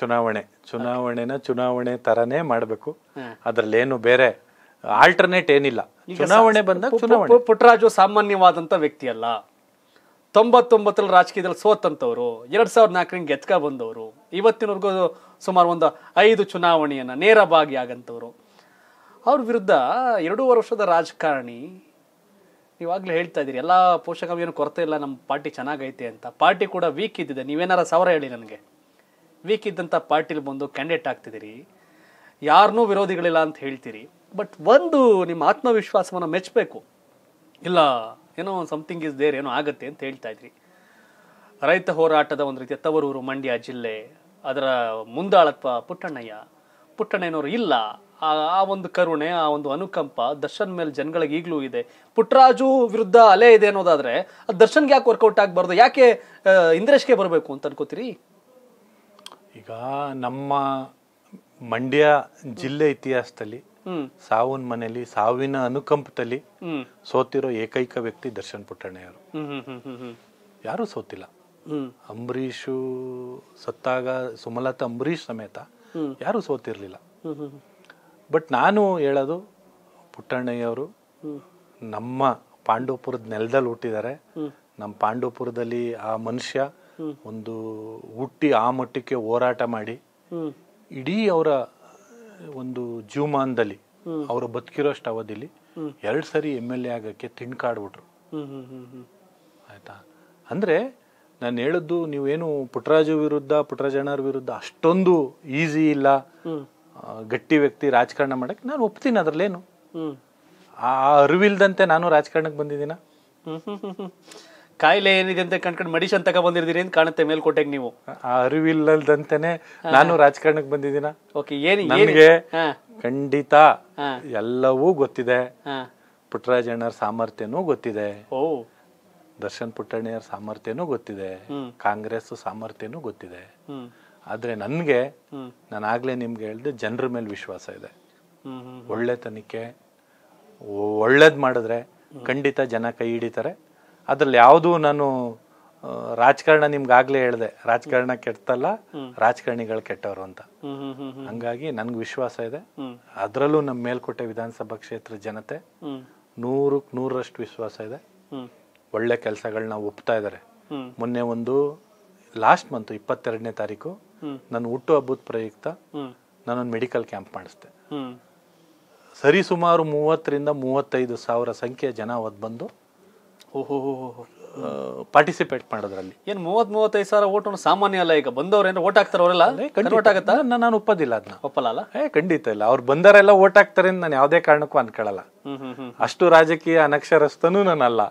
ಚುನಾವಣೆ ಚುನಾವಣೆನ ಚುನಾವಣೆ ತರಾನೇ ಮಾಡಬೇಕು ಅದ್ರಲ್ಲಿ ಏನು ಬೇರೆ ಆಲ್ಟರ್ನೇಟ್ ಏನಿಲ್ಲ ಚುನಾವಣೆ ಬಂದಾಗ ಚುನಾವಣೆ ಪುಟ್ಟರಾಜು ಸಾಮಾನ್ಯವಾದಂತ ವ್ಯಕ್ತಿ ಅಲ್ಲ ತೊಂಬತ್ತೊಂಬತ್ತರಲ್ಲಿ ರಾಜಕೀಯದಲ್ಲಿ ಸೋತಂಥವ್ರು ಎರಡ್ ಸಾವಿರದ ನಾಲ್ಕರಿಂದ ಗೆದ್ಕ ಬಂದವರು ಇವತ್ತಿನವರೆಗೂ ಸುಮಾರು ಒಂದು ಐದು ಚುನಾವಣೆಯನ್ನ ನೇರ ಆಗಂತವ್ರು ಅವ್ರ ವಿರುದ್ಧ ಎರಡೂವರೆ ವರ್ಷದ ರಾಜಕಾರಣಿ ನೀವಾಗ್ಲೇ ಹೇಳ್ತಾ ಇದ್ದೀರಿ ಎಲ್ಲ ಏನು ಕೊರತೆ ಇಲ್ಲ ನಮ್ಮ ಪಾರ್ಟಿ ಚೆನ್ನಾಗೈತೆ ಅಂತ ಪಾರ್ಟಿ ಕೂಡ ವೀಕ್ ಇದ್ದಿದೆ ನೀವೇನಾರ ಸಾವಿರ ಹೇಳಿ ನನಗೆ ವೀಕ್ ಇದ್ದಂತ ಪಾರ್ಟಿಲಿ ಬಂದು ಕ್ಯಾಂಡಿಡೇಟ್ ಆಗ್ತಿದ್ದೀರಿ ಯಾರನ್ನೂ ವಿರೋಧಿಗಳಿಲ್ಲ ಅಂತ ಹೇಳ್ತೀರಿ ಬಟ್ ಒಂದು ನಿಮ್ಮ ಆತ್ಮವಿಶ್ವಾಸವನ್ನು ಮೆಚ್ಚಬೇಕು ಇಲ್ಲ ಏನೋ ಒಂದು ಸಮಥಿಂಗ್ ಇಸ್ ದೇರ್ ಏನೋ ಆಗುತ್ತೆ ಅಂತ ಹೇಳ್ತಾ ಇದ್ರಿ ರೈತ ಹೋರಾಟದ ಒಂದು ರೀತಿಯ ತವರೂರು ಮಂಡ್ಯ ಜಿಲ್ಲೆ ಅದರ ಮುಂದಾಳತ್ವ ಪುಟ್ಟಣ್ಣಯ್ಯ ಪುಟ್ಟಣ್ಣಯ್ಯನವರು ಇಲ್ಲ ಆ ಒಂದು ಕರುಣೆ ಆ ಒಂದು ಅನುಕಂಪ ದರ್ಶನ್ ಮೇಲೆ ಜನಗಳಿಗೆ ಈಗಲೂ ಇದೆ ಪುಟ್ಟರಾಜು ವಿರುದ್ಧ ಅಲೆ ಇದೆ ಅನ್ನೋದಾದ್ರೆ ಅದು ದರ್ಶನ್ಗೆ ಯಾಕೆ ವರ್ಕೌಟ್ ಆಗಬಾರ್ದು ಯಾಕೆ ಇಂದ್ರೇಶ್ಗೆ ಬರಬೇಕು ಅಂತ ಅನ್ಕೋತೀರಿ ಈಗ ನಮ್ಮ ಮಂಡ್ಯ ಜಿಲ್ಲೆ ಇತಿಹಾಸದಲ್ಲಿ ಸಾವಿನ ಮನೆಯಲ್ಲಿ ಸಾವಿನ ಅನುಕಂಪದಲ್ಲಿ ಸೋತಿರೋ ಏಕೈಕ ವ್ಯಕ್ತಿ ದರ್ಶನ್ ಪುಟ್ಟಣ್ಣೆಯವರು ಯಾರು ಸೋತಿಲ್ಲ ಅಂಬರೀಷು ಸತ್ತಾಗ ಸುಮಲತಾ ಅಂಬರೀಷ್ ಸಮೇತ ಯಾರು ಸೋತಿರ್ಲಿಲ್ಲ ಬಟ್ ನಾನು ಹೇಳೋದು ಪುಟ್ಟಣ್ಣಯ್ಯವರು ನಮ್ಮ ಪಾಂಡವಪುರದ ನೆಲದಲ್ಲಿ ಹುಟ್ಟಿದ್ದಾರೆ ನಮ್ಮ ಪಾಂಡವಪುರದಲ್ಲಿ ಆ ಮನುಷ್ಯ ಒಂದು ಹುಟ್ಟಿ ಆ ಮಟ್ಟಕ್ಕೆ ಹೋರಾಟ ಮಾಡಿ ಇಡೀ ಅವರ ಒಂದು ಜೀವಮಾನದಲ್ಲಿ ಅವರು ಬದುಕಿರೋಷ್ಟು ಅವಧಿಲಿ ಎರಡು ಸರಿ ಎಮ್ ಎಲ್ ಎ ಆಗೋಕ್ಕೆ ತಿಣ್ಕಾಡ್ಬಿಟ್ರು ಆಯ್ತಾ ಅಂದರೆ ನಾನು ಹೇಳಿದ್ದು ನೀವೇನು ಪುಟ್ಟರಾಜು ವಿರುದ್ಧ ಪುಟ್ಟರಾಜಣ್ಣವ್ರ ವಿರುದ್ಧ ಅಷ್ಟೊಂದು ಈಸಿ ಇಲ್ಲ ಗಟ್ಟಿ ವ್ಯಕ್ತಿ ರಾಜಕಾರಣ ಮಾಡಕ್ಕೆ ನಾನು ಒಪ್ತೀನಿ ಅದರಲ್ಲೇನು ಆ ಅರಿವಿಲ್ದಂತೆ ನಾನು ರಾಜಕಾರಣಕ್ಕೆ ಬಂದಿದ್ದೀನ ಕಾಯಿಲೆ ಏನಿದೆ ಅಂತ ಕಂಡ್ಕೊಂಡು ಮೆಡಿಷನ್ ತಗೊಬಂದಿರ್ತೀರಿ ಅಂತ ಕಾಣುತ್ತೆ ಮೇಲ್ಕೋಟೆಗೆ ನೀವು ಆ ಅರಿವಿಲ್ಲದಂತೆನೆ ನಾನು ರಾಜಕಾರಣಕ್ಕೆ ಬಂದಿದ್ದೀನ ಓಕೆ ಏನು ನನಗೆ ಖಂಡಿತ ಎಲ್ಲವೂ ಗೊತ್ತಿದೆ ಅಣ್ಣರ ಸಾಮರ್ಥ್ಯನೂ ಗೊತ್ತಿದೆ ಓ ದರ್ಶನ್ ಪುಟ್ಟಣ್ಣಯ್ಯರ ಸಾಮರ್ಥ್ಯನೂ ಗೊತ್ತಿದೆ ಕಾಂಗ್ರೆಸ್ ಸಾಮರ್ಥ್ಯನೂ ಗೊತ್ತಿದೆ ಆದ್ರೆ ನನ್ಗೆ ನಾನು ಆಗ್ಲೇ ನಿಮ್ಗೆ ಹೇಳ್ದೆ ಜನರ ಮೇಲೆ ವಿಶ್ವಾಸ ಇದೆ ಒಳ್ಳೆ ತನಿಖೆ ಒಳ್ಳೇದ್ ಮಾಡಿದ್ರೆ ಖಂಡಿತ ಜನ ಕೈ ಹಿಡಿತಾರೆ ಅದ್ರಲ್ಲಿ ಯಾವುದು ನಾನು ರಾಜಕಾರಣ ನಿಮ್ಗಾಗ್ಲೇ ಹೇಳಿದೆ ರಾಜಕಾರಣ ಕೆಟ್ಟಲ್ಲ ರಾಜಕಾರಣಿಗಳು ಕೆಟ್ಟವರು ಅಂತ ಹಂಗಾಗಿ ನನ್ಗೆ ವಿಶ್ವಾಸ ಇದೆ ಅದರಲ್ಲೂ ನಮ್ಮ ಮೇಲ್ಕೋಟೆ ವಿಧಾನಸಭಾ ಕ್ಷೇತ್ರ ಜನತೆ ನೂರಕ್ಕೆ ನೂರರಷ್ಟು ವಿಶ್ವಾಸ ಇದೆ ಒಳ್ಳೆ ಕೆಲಸಗಳನ್ನ ಒಪ್ತಾ ಇದ್ದಾರೆ ಮೊನ್ನೆ ಒಂದು ಲಾಸ್ಟ್ ಮಂತ್ ಇಪ್ಪತ್ತೆರಡನೇ ತಾರೀಕು ನನ್ನ ಹುಟ್ಟು ಹಬ್ಬದ ಪ್ರಯುಕ್ತ ನಾನೊಂದು ಮೆಡಿಕಲ್ ಕ್ಯಾಂಪ್ ಮಾಡಿಸ್ದೆ ಸುಮಾರು ಮೂವತ್ತರಿಂದ ಮೂವತ್ತೈದು ಸಾವಿರ ಸಂಖ್ಯೆಯ ಜನ ಅವತ್ತು ಬಂದು ಪಾರ್ಟಿಸಿಪೇಟ್ ಮಾಡೋದ್ರಲ್ಲಿ ಏನು ಮೂವತ್ ಮೂವತ್ತೈದು ಸಾವಿರ ಓಟು ಸಾಮಾನ್ಯ ಅಲ್ಲ ಈಗ ಬಂದವ್ರು ಏನೋ ಓಟ್ ಹಾಕ್ತಾರೆ ಅವರೆಲ್ಲ ಓಟ್ ಆಗುತ್ತಾ ನಾನು ಒಪ್ಪೋದಿಲ್ಲ ಅದನ್ನ ಒಪ್ಪಲ್ಲ ಅಲ್ಲ ಏ ಖಂಡಿತ ಇಲ್ಲ ಅವ್ರು ಬಂದವರೆಲ್ಲ ಓಟ್ ಹಾಕ್ತಾರೆ ಅಂತ ನಾನು ಯಾವುದೇ ಕಾರಣಕ್ಕೂ ಅನ್ಕೊಳ್ಳಲ್ಲ ಅಷ್ಟು ರಾಜಕೀಯ ಅನಕ್ಷರಸ್ಥನು ಅನಕ್ಷರಸ್ಥನೂ ನಾನಲ್ಲ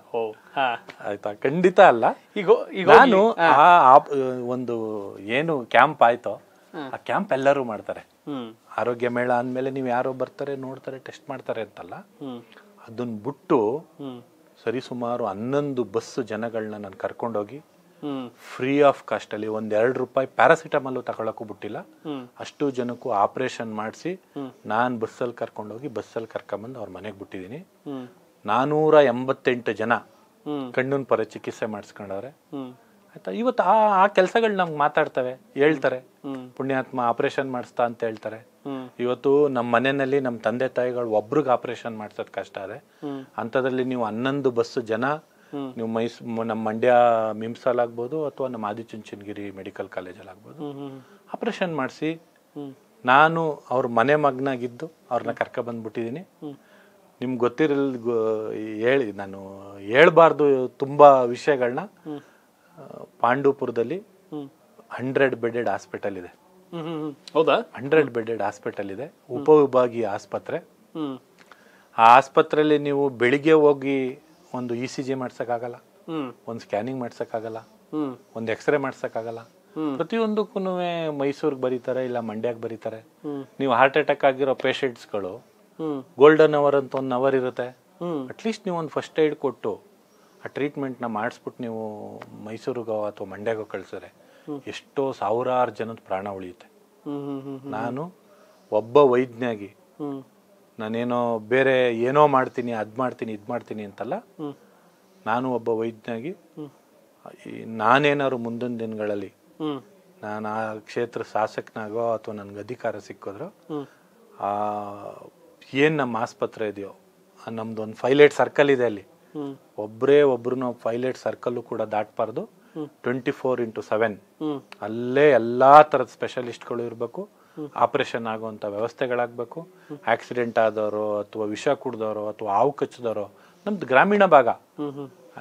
ಆಯ್ತಾ ಖಂಡಿತ ಅಲ್ಲ ಈಗ ನಾನು ಆ ಒಂದು ಏನು ಕ್ಯಾಂಪ್ ಆಯ್ತೋ ಆ ಕ್ಯಾಂಪ್ ಎಲ್ಲರೂ ಮಾಡ್ತಾರೆ ಆರೋಗ್ಯ ಮೇಳ ಅಂದ್ಮೇಲೆ ನೀವು ಯಾರೋ ಬರ್ತಾರೆ ನೋಡ್ತಾರೆ ಟೆಸ್ಟ್ ಮಾಡ್ತಾರೆ ಅಂತಲ್ಲ ಅದನ್ನ ಬಿಟ್ಟು ಸರಿಸುಮಾರು ಹನ್ನೊಂದು ಬಸ್ ಜನಗಳನ್ನ ನಾನು ಕರ್ಕೊಂಡೋಗಿ ಫ್ರೀ ಆಫ್ ಕಾಸ್ಟ್ ಕಾಸ್ಟಲ್ಲಿ ಒಂದೆರಡು ರೂಪಾಯಿ ಪ್ಯಾರಾಸಿಟಮಲ್ ತಗೊಳಕ್ಕೂ ಬಿಟ್ಟಿಲ್ಲ ಅಷ್ಟು ಜನಕ್ಕೂ ಆಪರೇಷನ್ ಮಾಡಿಸಿ ನಾನು ಬಸ್ಸಲ್ಲಿ ಕರ್ಕೊಂಡೋಗಿ ಬಸ್ಸಲ್ಲಿ ಕರ್ಕೊಂಡ್ಬಂದು ಅವ್ರ ಮನೆಗೆ ಬಿಟ್ಟಿದ್ದೀನಿ ನಾನೂರ ಎಂಬತ್ತೆಂಟು ಜನ ಕಣ್ಣುನ್ ಪರ ಚಿಕಿತ್ಸೆ ಮಾಡಿಸ್ಕೊಂಡವ್ರೆ ಆಯ್ತಾ ಇವತ್ತು ಆ ಆ ಕೆಲಸಗಳು ನಮ್ಗೆ ಮಾತಾಡ್ತವೆ ಹೇಳ್ತಾರೆ ಪುಣ್ಯಾತ್ಮ ಆಪರೇಷನ್ ಮಾಡಿಸ್ತಾ ಅಂತ ಹೇಳ್ತಾರೆ ಇವತ್ತು ನಮ್ಮ ಮನೆಯಲ್ಲಿ ನಮ್ಮ ತಂದೆ ತಾಯಿಗಳು ಒಬ್ರಿಗೆ ಆಪರೇಷನ್ ಮಾಡ್ಸೋದ್ ಕಷ್ಟ ಅದೇ ಅಂಥದ್ರಲ್ಲಿ ನೀವು ಹನ್ನೊಂದು ಬಸ್ ಜನ ನೀವು ಮೈಸ್ ನಮ್ಮ ಮಂಡ್ಯ ಮಿಮ್ಸಲ್ ಆಗ್ಬೋದು ಅಥವಾ ನಮ್ಮ ಆದಿಚುಂಚನಗಿರಿ ಮೆಡಿಕಲ್ ಅಲ್ಲಿ ಆಗ್ಬೋದು ಆಪರೇಷನ್ ಮಾಡಿಸಿ ನಾನು ಅವ್ರ ಮನೆ ಮಗ್ನಾಗಿದ್ದು ಅವ್ರನ್ನ ಕರ್ಕ ಬಂದ್ಬಿಟ್ಟಿದೀನಿ ನಿಮ್ಗೆ ಗೊತ್ತಿರಲ್ ಹೇಳಿ ನಾನು ಹೇಳ್ಬಾರ್ದು ತುಂಬ ವಿಷಯಗಳನ್ನ ಪಾಂಡುಪುರದಲ್ಲಿ ಹಂಡ್ರೆಡ್ ಬೆಡೆಡ್ ಹಾಸ್ಪಿಟಲ್ ಇದೆ ಹೌದಾ ಹಂಡ್ರೆಡ್ ಬೆಡೆಡ್ ಹಾಸ್ಪಿಟಲ್ ಇದೆ ಉಪವಿಭಾಗೀಯ ಆಸ್ಪತ್ರೆ ಆ ಆಸ್ಪತ್ರೆಯಲ್ಲಿ ನೀವು ಬೆಳಿಗ್ಗೆ ಹೋಗಿ ಒಂದು ಇ ಸಿ ಜಿ ಮಾಡ್ಸೋಕ್ಕಾಗಲ್ಲ ಒಂದು ಸ್ಕ್ಯಾನಿಂಗ್ ಮಾಡ್ಸೋಕ್ಕಾಗಲ್ಲ ಒಂದು ಎಕ್ಸ್ರೇ ಮಾಡ್ಸೋಕ್ಕಾಗಲ್ಲ ಪ್ರತಿಯೊಂದಕ್ಕೂ ಮೈಸೂರಿಗೆ ಬರೀತಾರೆ ಇಲ್ಲ ಮಂಡ್ಯಕ್ಕೆ ಬರೀತಾರೆ ನೀವು ಹಾರ್ಟ್ ಅಟ್ಯಾಕ್ ಆಗಿರೋ ಪೇಷಂಟ್ಸ್ಗಳು ಗೋಲ್ಡನ್ ಅವರ್ ಅಂತ ಒಂದು ಅವರ್ ಇರುತ್ತೆ ಅಟ್ಲೀಸ್ಟ್ ನೀವು ಒಂದು ಫಸ್ಟ್ ಏಡ್ ಕೊಟ್ಟು ಆ ಟ್ರೀಟ್ಮೆಂಟ್ನ ಮಾಡಿಸ್ಬಿಟ್ಟು ನೀವು ಮೈಸೂರಿಗೋ ಅಥವಾ ಮಂಡ್ಯಗೋ ಕಳ್ಸಿದ್ರೆ ಎಷ್ಟೋ ಸಾವಿರಾರು ಜನದ ಪ್ರಾಣ ಉಳಿಯುತ್ತೆ ನಾನು ಒಬ್ಬ ವೈದ್ಯಾಗಿ ನಾನೇನೋ ಬೇರೆ ಏನೋ ಮಾಡ್ತೀನಿ ಅದ್ ಮಾಡ್ತೀನಿ ಇದ್ ಮಾಡ್ತೀನಿ ಅಂತಲ್ಲ ನಾನು ಒಬ್ಬ ವೈದ್ಯಾಗಿ ನಾನೇನಾದ್ರು ಮುಂದಿನ ದಿನಗಳಲ್ಲಿ ನಾನು ಆ ಕ್ಷೇತ್ರ ಶಾಸಕನಾಗೋ ಅಥವಾ ನನಗೆ ಅಧಿಕಾರ ಸಿಕ್ಕಿದ್ರೋ ಏನ್ ನಮ್ಮ ಆಸ್ಪತ್ರೆ ಇದೆಯೋ ನಮ್ದು ಒಂದು ಫೈಲೈಟ್ ಸರ್ಕಲ್ ಇದೆ ಅಲ್ಲಿ ಒಬ್ಬರೇ ಒಬ್ರು ಫೈಲೇಟ್ ಸರ್ಕಲ್ ಕೂಡ ದಾಟಬಾರ್ದು ಟ್ವೆಂಟಿ ಫೋರ್ ಇಂಟು ಸೆವೆನ್ ಅಲ್ಲೇ ಎಲ್ಲಾ ತರದ ಸ್ಪೆಷಲಿಸ್ಟ್ಗಳು ಇರಬೇಕು ಆಪರೇಷನ್ ಆಗುವಂತ ವ್ಯವಸ್ಥೆಗಳಾಗಬೇಕು ಆಕ್ಸಿಡೆಂಟ್ ಆದವರು ಅಥವಾ ವಿಷ ಕುಡ್ದವರು ಅಥವಾ ಹಾವು ಕಚ್ಚಿದವರು ನಮ್ದು ಗ್ರಾಮೀಣ ಭಾಗ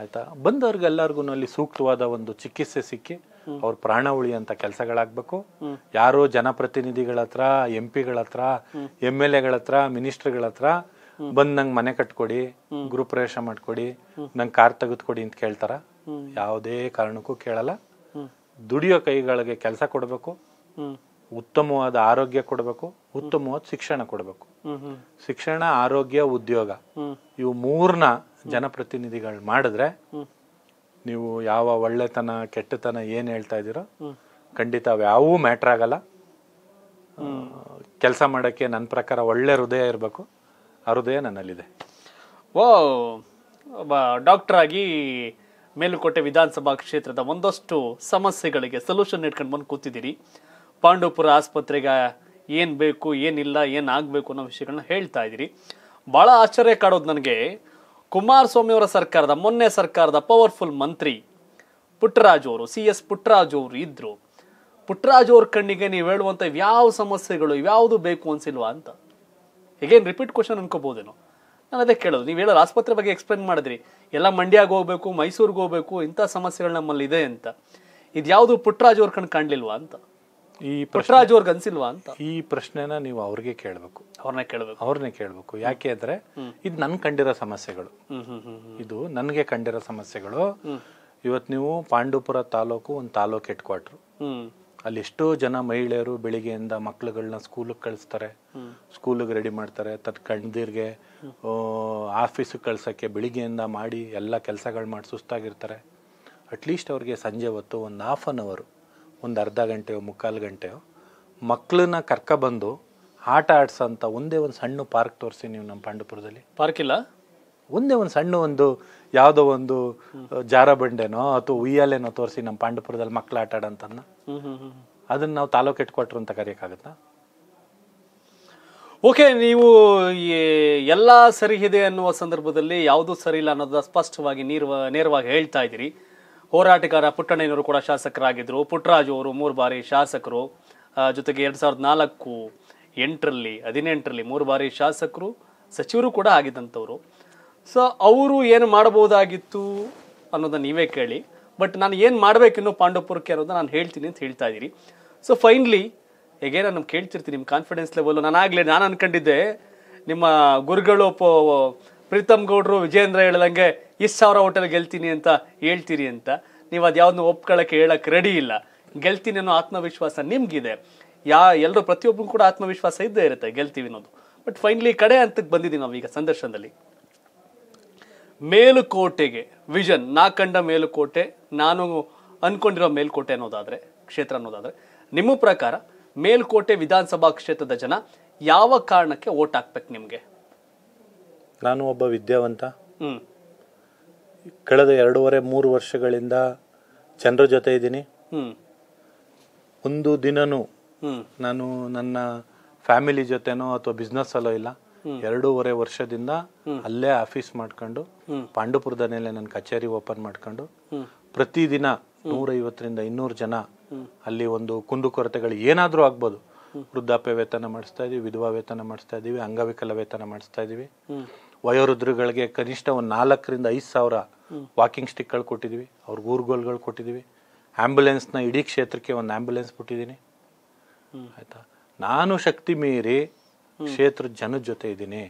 ಆಯ್ತಾ ಎಲ್ಲರಿಗೂ ಅಲ್ಲಿ ಸೂಕ್ತವಾದ ಒಂದು ಚಿಕಿತ್ಸೆ ಸಿಕ್ಕಿ ಅವ್ರ ಪ್ರಾಣ ಉಳಿಯಂತ ಕೆಲಸಗಳಾಗಬೇಕು ಯಾರೋ ಜನಪ್ರತಿನಿಧಿಗಳ ಹತ್ರ ಎಂ ಪಿಗಳ ಹತ್ರ ಎಮ್ ಎಲ್ ಎಗಳ ಹತ್ರ ಮಿನಿಸ್ಟರ್ಗಳ ಹತ್ರ ಬಂದ್ ನಂಗೆ ಮನೆ ಕಟ್ಕೊಡಿ ಗೃಹ ಪ್ರವೇಶ ಮಾಡ್ಕೊಡಿ ನಂಗೆ ಕಾರ್ ತೆಗೆದುಕೊಡಿ ಅಂತ ಕೇಳ್ತಾರ ಯಾವುದೇ ಕಾರಣಕ್ಕೂ ಕೇಳಲ್ಲ ದುಡಿಯೋ ಕೈಗಳಿಗೆ ಕೆಲಸ ಕೊಡಬೇಕು ಉತ್ತಮವಾದ ಆರೋಗ್ಯ ಕೊಡಬೇಕು ಉತ್ತಮವಾದ ಶಿಕ್ಷಣ ಕೊಡಬೇಕು ಶಿಕ್ಷಣ ಆರೋಗ್ಯ ಉದ್ಯೋಗ ಇವು ಮೂರ್ನ ಜನಪ್ರತಿನಿಧಿಗಳು ಮಾಡಿದ್ರೆ ನೀವು ಯಾವ ಒಳ್ಳೆತನ ಕೆಟ್ಟತನ ಏನು ಹೇಳ್ತಾ ಇದ್ದೀರೋ ಖಂಡಿತ ಅವು ಮ್ಯಾಟ್ರ್ ಆಗಲ್ಲ ಕೆಲಸ ಮಾಡೋಕ್ಕೆ ನನ್ನ ಪ್ರಕಾರ ಒಳ್ಳೆ ಹೃದಯ ಇರಬೇಕು ಆ ಹೃದಯ ನನ್ನಲ್ಲಿದೆ ಓ ಒಬ್ಬ ಡಾಕ್ಟರ್ ಆಗಿ ಮೇಲುಕೋಟೆ ವಿಧಾನಸಭಾ ಕ್ಷೇತ್ರದ ಒಂದಷ್ಟು ಸಮಸ್ಯೆಗಳಿಗೆ ಸೊಲ್ಯೂಷನ್ ಇಟ್ಕೊಂಡು ಬಂದು ಕೂತಿದ್ದೀರಿ ಪಾಂಡವಪುರ ಆಸ್ಪತ್ರೆಗೆ ಏನು ಬೇಕು ಏನಿಲ್ಲ ಏನಾಗಬೇಕು ಅನ್ನೋ ವಿಷಯಗಳನ್ನ ಹೇಳ್ತಾ ಇದ್ದೀರಿ ಭಾಳ ಆಶ್ಚರ್ಯ ಕಾಡೋದು ನನಗೆ ಕುಮಾರಸ್ವಾಮಿ ಅವರ ಸರ್ಕಾರದ ಮೊನ್ನೆ ಸರ್ಕಾರದ ಪವರ್ಫುಲ್ ಮಂತ್ರಿ ಪುಟ್ಟರಾಜು ಅವರು ಸಿ ಎಸ್ ಪುಟ್ಟರಾಜು ಅವರು ಇದ್ರು ಪುಟ್ಟರಾಜು ಅವ್ರ ಕಣ್ಣಿಗೆ ನೀವು ಹೇಳುವಂಥ ಯಾವ ಸಮಸ್ಯೆಗಳು ಯಾವುದು ಬೇಕು ಅನ್ಸಿಲ್ವಾ ಅಂತ ಹೇಗೇನು ರಿಪೀಟ್ ಕ್ವಶನ್ ಅನ್ಕೋಬಹುದೇನೋ ನಾನು ಅದೇ ಕೇಳೋದು ನೀವು ಹೇಳೋದು ಆಸ್ಪತ್ರೆ ಬಗ್ಗೆ ಎಕ್ಸ್ಪ್ಲೇನ್ ಮಾಡಿದ್ರಿ ಎಲ್ಲ ಮಂಡ್ಯಾಗ ಹೋಗ್ಬೇಕು ಮೈಸೂರಿಗೆ ಹೋಗ್ಬೇಕು ಇಂಥ ಸಮಸ್ಯೆಗಳು ನಮ್ಮಲ್ಲಿ ಇದೆ ಅಂತ ಇದು ಯಾವುದು ಪುಟ್ಟರಾಜ್ ಅವ್ರ ಕಣ್ ಕಾಣ್ಲಿಲ್ವಾ ಅಂತ ಈ ಪುಟ್ಟರಾಜ್ ಅವ್ರಿಗೆ ಅನ್ಸಿಲ್ವಾ ಅಂತ ಈ ಪ್ರಶ್ನೆನ ನೀವು ಅವ್ರಿಗೆ ಕೇಳಬೇಕು ಅವ್ರನ್ನ ಕೇಳಬೇಕು ಅವ್ರನ್ನ ಕೇಳಬೇಕು ಯಾಕೆ ಅಂದ್ರೆ ಇದು ನನ್ ಕಂಡಿರೋ ಸಮಸ್ಯೆಗಳು ಇದು ನನಗೆ ಕಂಡಿರೋ ಸಮಸ್ಯೆಗಳು ಇವತ್ತು ನೀವು ಪಾಂಡುಪುರ ತಾಲೂಕು ಒಂದು ತಾಲೂಕ್ ಹೆಡ್ ಕ್ವಾರ್ಟರ್ ಅಲ್ಲಿ ಎಷ್ಟೋ ಜನ ಮಹಿಳೆಯರು ಬೆಳಿಗ್ಗೆಯಿಂದ ಮಕ್ಳುಗಳನ್ನ ಸ್ಕೂಲಿಗೆ ಕಳಿಸ್ತಾರೆ ಸ್ಕೂಲಿಗೆ ರೆಡಿ ಮಾಡ್ತಾರೆ ತತ್ ಕಣ್ದಿರ್ಗೆ ಆಫೀಸಿಗೆ ಕಳ್ಸೋಕ್ಕೆ ಬೆಳಿಗ್ಗೆಯಿಂದ ಮಾಡಿ ಎಲ್ಲ ಕೆಲಸಗಳು ಮಾಡಿ ಸುಸ್ತಾಗಿರ್ತಾರೆ ಅಟ್ಲೀಸ್ಟ್ ಅವ್ರಿಗೆ ಸಂಜೆ ಹೊತ್ತು ಒಂದು ಹಾಫ್ ಆನ್ ಅವರು ಒಂದು ಅರ್ಧ ಗಂಟೆಯೋ ಮುಕ್ಕಾಲು ಗಂಟೆಯೋ ಮಕ್ಕಳನ್ನ ಕರ್ಕೊಬಂದು ಆಟ ಅಂತ ಒಂದೇ ಒಂದು ಸಣ್ಣ ಪಾರ್ಕ್ ತೋರಿಸಿ ನೀವು ನಮ್ಮ ಪಾಂಡುಪುರದಲ್ಲಿ ಪಾರ್ಕ್ ಇಲ್ಲ ಒಂದೇ ಒಂದು ಸಣ್ಣ ಒಂದು ಯಾವುದೋ ಒಂದು ಜಾರ ಬಂಡೆನೋ ಅಥವಾ ಉಯ್ಯಾಲೆನೋ ತೋರಿಸಿ ನಮ್ಮ ಪಾಂಡಪುರದಲ್ಲಿ ಮಕ್ಕಳು ಆಟ ಆಡಂತನ್ನ ಅದನ್ನ ನಾವು ತಾಲೂಕು ಹೆಡ್ ಅಂತ ಕರೆಯಕ್ಕಾಗತ್ತ ಓಕೆ ನೀವು ಎಲ್ಲ ಸರಿ ಇದೆ ಅನ್ನುವ ಸಂದರ್ಭದಲ್ಲಿ ಯಾವುದೂ ಸರಿ ಇಲ್ಲ ಅನ್ನೋದು ಸ್ಪಷ್ಟವಾಗಿ ನೀರ್ವ ನೇರವಾಗಿ ಹೇಳ್ತಾ ಇದ್ದೀರಿ ಹೋರಾಟಗಾರ ಪುಟ್ಟಣ್ಣನವರು ಕೂಡ ಶಾಸಕರಾಗಿದ್ದರು ಪುಟ್ಟರಾಜು ಅವರು ಮೂರು ಬಾರಿ ಶಾಸಕರು ಜೊತೆಗೆ ಎರಡು ಸಾವಿರದ ನಾಲ್ಕು ಎಂಟರಲ್ಲಿ ಹದಿನೆಂಟರಲ್ಲಿ ಮೂರು ಬಾರಿ ಶಾಸಕರು ಸಚಿವರು ಕೂಡ ಆಗಿದ್ದಂಥವ್ರು ಸೊ ಅವರು ಏನು ಮಾಡ್ಬೋದಾಗಿತ್ತು ಅನ್ನೋದನ್ನ ನೀವೇ ಕೇಳಿ ಬಟ್ ನಾನು ಏನು ಮಾಡ್ಬೇಕಿನ್ನೋ ಪಾಂಡವಪುರಕ್ಕೆ ಅನ್ನೋದನ್ನ ನಾನು ಹೇಳ್ತೀನಿ ಅಂತ ಹೇಳ್ತಾ ಇದ್ದೀರಿ ಸೊ ಫೈನ್ಲಿ ಹೇಗೆ ನಾನು ಕೇಳ್ತಿರ್ತೀನಿ ನಿಮ್ಮ ಕಾನ್ಫಿಡೆನ್ಸ್ ಲೆವೆಲ್ಲು ನಾನು ಆಗಲಿ ನಾನು ಅನ್ಕೊಂಡಿದ್ದೆ ನಿಮ್ಮ ಗುರುಗಳು ಪ್ರೀತಮ್ ಗೌಡ್ರು ವಿಜೇಂದ್ರ ಹೇಳ್ದಂಗೆ ಇಷ್ಟು ಸಾವಿರ ಹೋಟೆಲ್ ಗೆಲ್ತೀನಿ ಅಂತ ಹೇಳ್ತೀರಿ ಅಂತ ನೀವು ಅದು ಯಾವ್ದನ್ನ ಒಪ್ಕೊಳ್ಳೋಕ್ಕೆ ಹೇಳಕ್ಕೆ ರೆಡಿ ಇಲ್ಲ ಗೆಲ್ತೀನಿ ಅನ್ನೋ ಆತ್ಮವಿಶ್ವಾಸ ನಿಮಗಿದೆ ಯಾ ಎಲ್ಲರೂ ಪ್ರತಿಯೊಬ್ಬರು ಕೂಡ ಆತ್ಮವಿಶ್ವಾಸ ಇದ್ದೇ ಇರುತ್ತೆ ಗೆಲ್ತೀವಿ ಅನ್ನೋದು ಬಟ್ ಫೈನ್ಲಿ ಕಡೆ ಅಂತಕ್ಕೆ ಬಂದಿದ್ದೀವಿ ನಾವೀಗ ಸಂದರ್ಶನದಲ್ಲಿ ಮೇಲುಕೋಟೆಗೆ ವಿಷನ್ ನಾ ಕಂಡ ಮೇಲುಕೋಟೆ ನಾನು ಅಂದ್ಕೊಂಡಿರೋ ಮೇಲುಕೋಟೆ ಅನ್ನೋದಾದರೆ ಕ್ಷೇತ್ರ ಅನ್ನೋದಾದರೆ ನಿಮ್ಮ ಪ್ರಕಾರ ಮೇಲುಕೋಟೆ ವಿಧಾನಸಭಾ ಕ್ಷೇತ್ರದ ಜನ ಯಾವ ಕಾರಣಕ್ಕೆ ಓಟ್ ಹಾಕ್ಬೇಕು ನಿಮಗೆ ನಾನು ಒಬ್ಬ ವಿದ್ಯಾವಂತ ಹ್ಞೂ ಕಳೆದ ಎರಡೂವರೆ ಮೂರು ವರ್ಷಗಳಿಂದ ಜನರ ಜೊತೆ ಇದ್ದೀನಿ ಒಂದು ದಿನನೂ ನಾನು ನನ್ನ ಫ್ಯಾಮಿಲಿ ಜೊತೆನೋ ಅಥವಾ ಬಿಸ್ನೆಸ್ ಅಲ್ಲೋ ಇಲ್ಲ ಎರಡೂವರೆ ವರ್ಷದಿಂದ ಅಲ್ಲೇ ಆಫೀಸ್ ಮಾಡ್ಕೊಂಡು ಮೇಲೆ ನನ್ನ ಕಚೇರಿ ಓಪನ್ ಮಾಡ್ಕೊಂಡು ಪ್ರತಿದಿನ ನೂರೈವತ್ತರಿಂದ ಇನ್ನೂರು ಜನ ಅಲ್ಲಿ ಒಂದು ಕುಂದುಕೊರತೆಗಳು ಏನಾದರೂ ಆಗ್ಬೋದು ವೃದ್ಧಾಪ್ಯ ವೇತನ ಮಾಡಿಸ್ತಾ ಇದೀವಿ ವಿಧವಾ ವೇತನ ಮಾಡಿಸ್ತಾ ಇದೀವಿ ಅಂಗವಿಕಲ ವೇತನ ಮಾಡಿಸ್ತಾ ಇದೀವಿ ವಯೋವೃದ್ಧರುಗಳಿಗೆ ಕನಿಷ್ಠ ಒಂದು ನಾಲ್ಕರಿಂದ ಐದು ಸಾವಿರ ವಾಕಿಂಗ್ ಸ್ಟಿಕ್ಗಳು ಕೊಟ್ಟಿದ್ದೀವಿ ಅವ್ರಿಗೆ ಊರ್ಗೋಲ್ಗಳು ಕೊಟ್ಟಿದ್ದೀವಿ ಆ್ಯಂಬುಲೆನ್ಸ್ನ ಇಡೀ ಕ್ಷೇತ್ರಕ್ಕೆ ಒಂದು ಆ್ಯಂಬುಲೆನ್ಸ್ ಬಿಟ್ಟಿದ್ದೀನಿ ಆಯಿತಾ ನಾನು ಶಕ್ತಿ ಮೀರಿ ಕ್ಷೇತ್ರ ಜನ ಜೊತೆ ಇದ್ದೀನಿ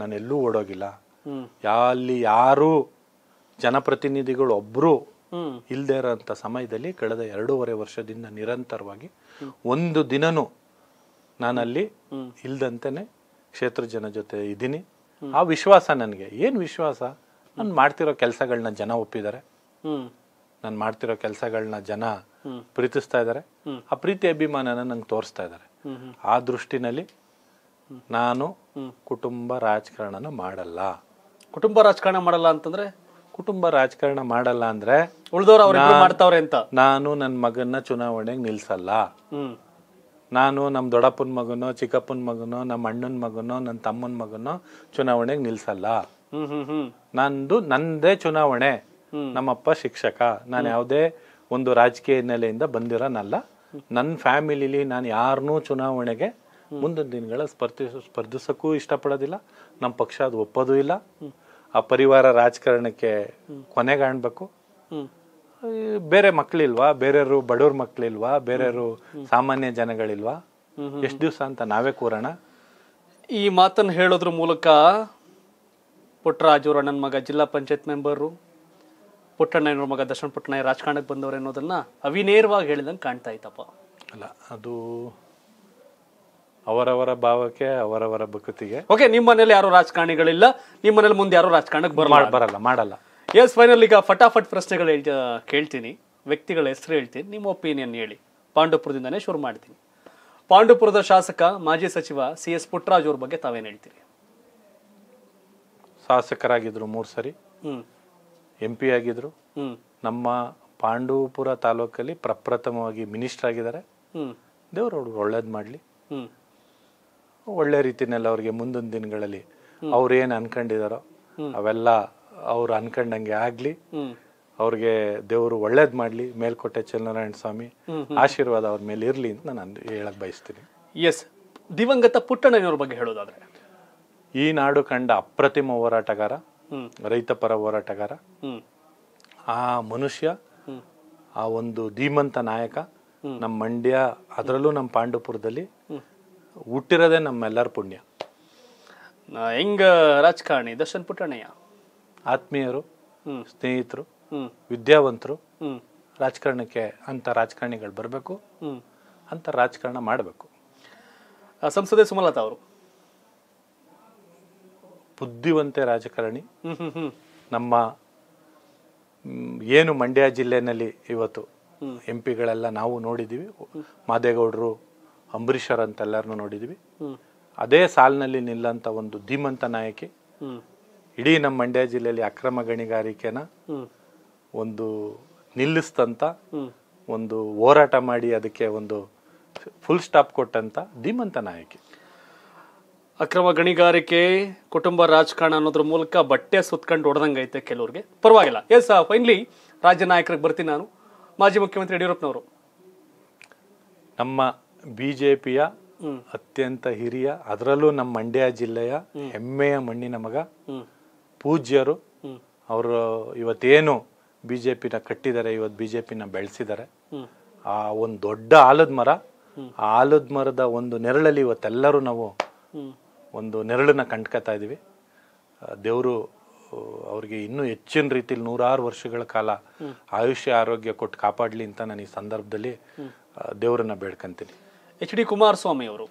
ನಾನು ಎಲ್ಲೂ ಓಡೋಗಿಲ್ಲ ಅಲ್ಲಿ ಯಾರು ಜನಪ್ರತಿನಿಧಿಗಳು ಒಬ್ರು ಇಲ್ಲದೆ ಇರೋಂತ ಸಮಯದಲ್ಲಿ ಕಳೆದ ಎರಡೂವರೆ ವರ್ಷದಿಂದ ನಿರಂತರವಾಗಿ ಒಂದು ದಿನನೂ ನಾನಲ್ಲಿ ಇಲ್ದಂತೆನೆ ಕ್ಷೇತ್ರ ಜನ ಜೊತೆ ಇದ್ದೀನಿ ಆ ವಿಶ್ವಾಸ ನನಗೆ ಏನು ವಿಶ್ವಾಸ ನಾನು ಮಾಡ್ತಿರೋ ಕೆಲಸಗಳನ್ನ ಜನ ಒಪ್ಪಿದ್ದಾರೆ ನಾನು ಮಾಡ್ತಿರೋ ಕೆಲಸಗಳನ್ನ ಜನ ಪ್ರೀತಿಸ್ತಾ ಇದ್ದಾರೆ ಆ ಪ್ರೀತಿ ಅಭಿಮಾನನ ನಂಗೆ ತೋರಿಸ್ತಾ ಇದ್ದಾರೆ ಆ ದೃಷ್ಟಿನಲ್ಲಿ ನಾನು ಕುಟುಂಬ ರಾಜಕಾರಣನ ಮಾಡಲ್ಲ ಕುಟುಂಬ ರಾಜಕಾರಣ ಮಾಡಲ್ಲ ಅಂತಂದ್ರೆ ಕುಟುಂಬ ರಾಜಕಾರಣ ಮಾಡಲ್ಲ ಅಂದ್ರೆ ಉಳಿದವರು ಮಾಡ್ತಾವ್ರೆ ಅಂತ ನಾನು ನನ್ನ ಮಗನ ಚುನಾವಣೆಗೆ ನಿಲ್ಸಲ್ಲ ನಾನು ನಮ್ಮ ದೊಡ್ಡಪ್ಪನ ಮಗನೋ ಚಿಕ್ಕಪ್ಪನ ಮಗನೋ ನಮ್ಮ ಅಣ್ಣನ ಮಗನೋ ನನ್ನ ತಮ್ಮನ ಮಗನೋ ಚುನಾವಣೆಗೆ ನಿಲ್ಸಲ್ಲ ನಂದು ನಂದೇ ಚುನಾವಣೆ ನಮ್ಮಪ್ಪ ಶಿಕ್ಷಕ ನಾನು ಯಾವುದೇ ಒಂದು ರಾಜಕೀಯ ಹಿನ್ನೆಲೆಯಿಂದ ಬಂದಿರೋನಲ್ಲ ನನ್ನ ಫ್ಯಾಮಿಲಿಲಿ ನಾನು ಯಾರನ್ನೂ ಚುನಾವಣೆಗೆ ಮುಂದಿನ ದಿನಗಳ ಸ್ಪರ್ಧಿ ಸ್ಪರ್ಧಿಸೋಕ್ಕೂ ಇಷ್ಟಪಡೋದಿಲ್ಲ ನಮ್ಮ ಪಕ್ಷ ಅದು ಒಪ್ಪೋದು ಇಲ್ಲ ಆ ಪರಿವಾರ ರಾಜಕಾರಣಕ್ಕೆ ಕೊನೆ ಕಾಣಬೇಕು ಬೇರೆ ಮಕ್ಕಳಿಲ್ವಾ ಬೇರೆಯವರು ಬಡವ್ರ ಮಕ್ಕಳಿಲ್ವಾ ಬೇರೆಯವರು ಸಾಮಾನ್ಯ ಜನಗಳಿಲ್ವಾ ಎಷ್ಟು ದಿವಸ ಅಂತ ನಾವೇ ಕೂರೋಣ ಈ ಮಾತನ್ನು ಹೇಳೋದ್ರ ಮೂಲಕ ಪುಟ್ಟರಾಜು ಅಣ್ಣನ ಮಗ ಜಿಲ್ಲಾ ಪಂಚಾಯತ್ ಮೆಂಬರು ಪುಟ್ಟಣ್ಣನವ್ರ ಮಗ ದರ್ಶನ್ ಪುಟ್ಟಣ್ಣ ರಾಜಕಾರಣಕ್ಕೆ ಬಂದವರು ಅನ್ನೋದನ್ನ ಅವಿನೇರವಾಗಿ ಹೇಳಿದಂಗೆ ಕಾಣ್ತಾ ಇತ್ತಪ್ಪ ಅಲ್ಲ ಅದು ಅವರವರ ಭಾವಕ್ಕೆ ಅವರವರ ಬಕುತಿಗೆ ಓಕೆ ನಿಮ್ಮ ಮನೇಲಿ ಯಾರು ರಾಜಕಾರಣಿಗಳಿಲ್ಲ ನಿಮ್ಮ ಮನೇಲಿ ಮುಂದೆ ಯಾರು ರಾಜಕಾರಣಕ್ಕೆ ಬರಲ್ಲ ಬರಲ್ಲ ಮಾಡಲ್ಲ ಎಸ್ ಫೈನಲ್ ಈಗ ಫಟಾಫಟ್ ಪ್ರಶ್ನೆಗಳು ಕೇಳ್ತೀನಿ ವ್ಯಕ್ತಿಗಳ ಹೆಸರು ಹೇಳ್ತೀನಿ ನಿಮ್ಮ ಒಪಿನಿಯನ್ ಹೇಳಿ ಪಾಂಡುಪುರದಿಂದನೇ ಶುರು ಮಾಡ್ತೀನಿ ಪಾಂಡುಪುರದ ಶಾಸಕ ಮಾಜಿ ಸಚಿವ ಸಿ ಎಸ್ ಪುಟ್ಟರಾಜ್ ಅವ್ರ ಬಗ್ಗೆ ತಾವೇನು ಹೇಳ್ತೀರಿ ಶಾಸಕರಾಗಿದ್ರು ಮೂರು ಸರಿ ಎಂ ಪಿ ಆಗಿದ್ರು ನಮ್ಮ ಪಾಂಡುಪುರ ತಾಲೂಕಲ್ಲಿ ಪ್ರಪ್ರಥಮವಾಗಿ ಮಿನಿಸ್ಟರ್ ಆಗಿದ್ದಾರೆ ದೇವರು ಒಳ್ಳೇದು ಮಾಡಲಿ ಒಳ್ಳೆ ರೀತಿನಲ್ಲಿ ಅವ್ರಿಗೆ ಮುಂದಿನ ದಿನಗಳಲ್ಲಿ ಅವ್ರೇನು ಅನ್ಕೊಂಡಿದಾರೋ ಅವೆಲ್ಲ ಅವ್ರು ಅನ್ಕೊಂಡಂಗೆ ಆಗ್ಲಿ ಅವ್ರಿಗೆ ದೇವರು ಒಳ್ಳೇದ್ ಮಾಡ್ಲಿ ಮೇಲ್ಕೋಟೆ ಚಲನಾರಾಯಣ ಸ್ವಾಮಿ ಆಶೀರ್ವಾದ ಅವ್ರ ಮೇಲೆ ಇರಲಿ ಅಂತ ನಾನು ಹೇಳಕ್ ಬಯಸ್ತೀನಿ ಎಸ್ ದಿವಂಗತ ಪುಟ್ಟಣ್ಣನವ್ರ ಬಗ್ಗೆ ಹೇಳೋದಾದ್ರೆ ಈ ನಾಡು ಕಂಡ ಅಪ್ರತಿಮ ಹೋರಾಟಗಾರ ಪರ ಹೋರಾಟಗಾರ ಆ ಮನುಷ್ಯ ಆ ಒಂದು ಧೀಮಂತ ನಾಯಕ ನಮ್ಮ ಮಂಡ್ಯ ಅದರಲ್ಲೂ ನಮ್ಮ ಪಾಂಡುಪುರದಲ್ಲಿ ಹುಟ್ಟಿರೋದೇ ನಮ್ಮೆಲ್ಲರ ಪುಣ್ಯ ಹೆಂಗ ರಾಜಕಾರಣಿ ದರ್ಶನ್ ಪುಟ್ಟಣಯ್ಯ ಆತ್ಮೀಯರು ಸ್ನೇಹಿತರು ವಿದ್ಯಾವಂತರು ರಾಜಕಾರಣಕ್ಕೆ ಅಂತ ರಾಜಕಾರಣಿಗಳು ಬರಬೇಕು ಅಂತ ರಾಜಕಾರಣ ಮಾಡಬೇಕು ಸಂಸದೆ ಸುಮಲತಾ ಅವರು ಬುದ್ಧಿವಂತೆ ರಾಜಕಾರಣಿ ನಮ್ಮ ಏನು ಮಂಡ್ಯ ಜಿಲ್ಲೆನಲ್ಲಿ ಇವತ್ತು ಎಂ ಪಿಗಳೆಲ್ಲ ನಾವು ನೋಡಿದ್ದೀವಿ ಮಾದೇಗೌಡರು ಅಂಬರೀಷರ್ ಅಂತ ಎಲ್ಲರನ್ನೂ ನೋಡಿದ್ವಿ ಅದೇ ಸಾಲಿನಲ್ಲಿ ನಿಲ್ಲಂತ ಒಂದು ಧೀಮಂತ ನಾಯಕಿ ಇಡೀ ನಮ್ಮ ಮಂಡ್ಯ ಜಿಲ್ಲೆಯಲ್ಲಿ ಅಕ್ರಮ ಗಣಿಗಾರಿಕೆನ ಒಂದು ನಿಲ್ಲಿಸ್ತಂತ ಒಂದು ಹೋರಾಟ ಮಾಡಿ ಅದಕ್ಕೆ ಒಂದು ಫುಲ್ ಸ್ಟಾಪ್ ಕೊಟ್ಟಂತ ಧೀಮಂತ ನಾಯಕಿ ಅಕ್ರಮ ಗಣಿಗಾರಿಕೆ ಕುಟುಂಬ ರಾಜಕಾರಣ ಅನ್ನೋದ್ರ ಮೂಲಕ ಬಟ್ಟೆ ಸುತ್ಕೊಂಡು ಹೊಡೆದಂಗೈತೆ ಕೆಲವ್ರಿಗೆ ಪರವಾಗಿಲ್ಲ ಎಸ್ ಫೈನ್ಲಿ ರಾಜ್ಯ ನಾಯಕರಿಗೆ ಬರ್ತೀನಿ ನಾನು ಮಾಜಿ ಮುಖ್ಯಮಂತ್ರಿ ಯಡಿಯೂರಪ್ಪನವರು ನಮ್ಮ ಬಿ ಜೆ ಪಿಯ ಅತ್ಯಂತ ಹಿರಿಯ ಅದರಲ್ಲೂ ನಮ್ಮ ಮಂಡ್ಯ ಜಿಲ್ಲೆಯ ಹೆಮ್ಮೆಯ ಮಣ್ಣಿನ ಮಗ ಪೂಜ್ಯರು ಅವರು ಇವತ್ತೇನು ಬಿ ಜೆ ಪಿನ ಕಟ್ಟಿದ್ದಾರೆ ಇವತ್ತು ಬಿ ಜೆ ಪಿನ ಬೆಳೆಸಿದ್ದಾರೆ ಆ ಒಂದು ದೊಡ್ಡ ಆಲದ ಮರ ಆ ಆಲದ ಮರದ ಒಂದು ನೆರಳಲ್ಲಿ ಇವತ್ತೆಲ್ಲರೂ ನಾವು ಒಂದು ನೆರಳನ್ನ ಕಂಡ್ಕೊತಾ ಇದ್ದೀವಿ ದೇವರು ಅವ್ರಿಗೆ ಇನ್ನೂ ಹೆಚ್ಚಿನ ರೀತಿಯಲ್ಲಿ ನೂರಾರು ವರ್ಷಗಳ ಕಾಲ ಆಯುಷ್ಯ ಆರೋಗ್ಯ ಕೊಟ್ಟು ಕಾಪಾಡಲಿ ಅಂತ ನಾನು ಈ ಸಂದರ್ಭದಲ್ಲಿ ದೇವರನ್ನ ಬೇಡ್ಕಂತೀನಿ ಎಚ್ ಡಿ ಕುಮಾರಸ್ವಾಮಿ ಅವರು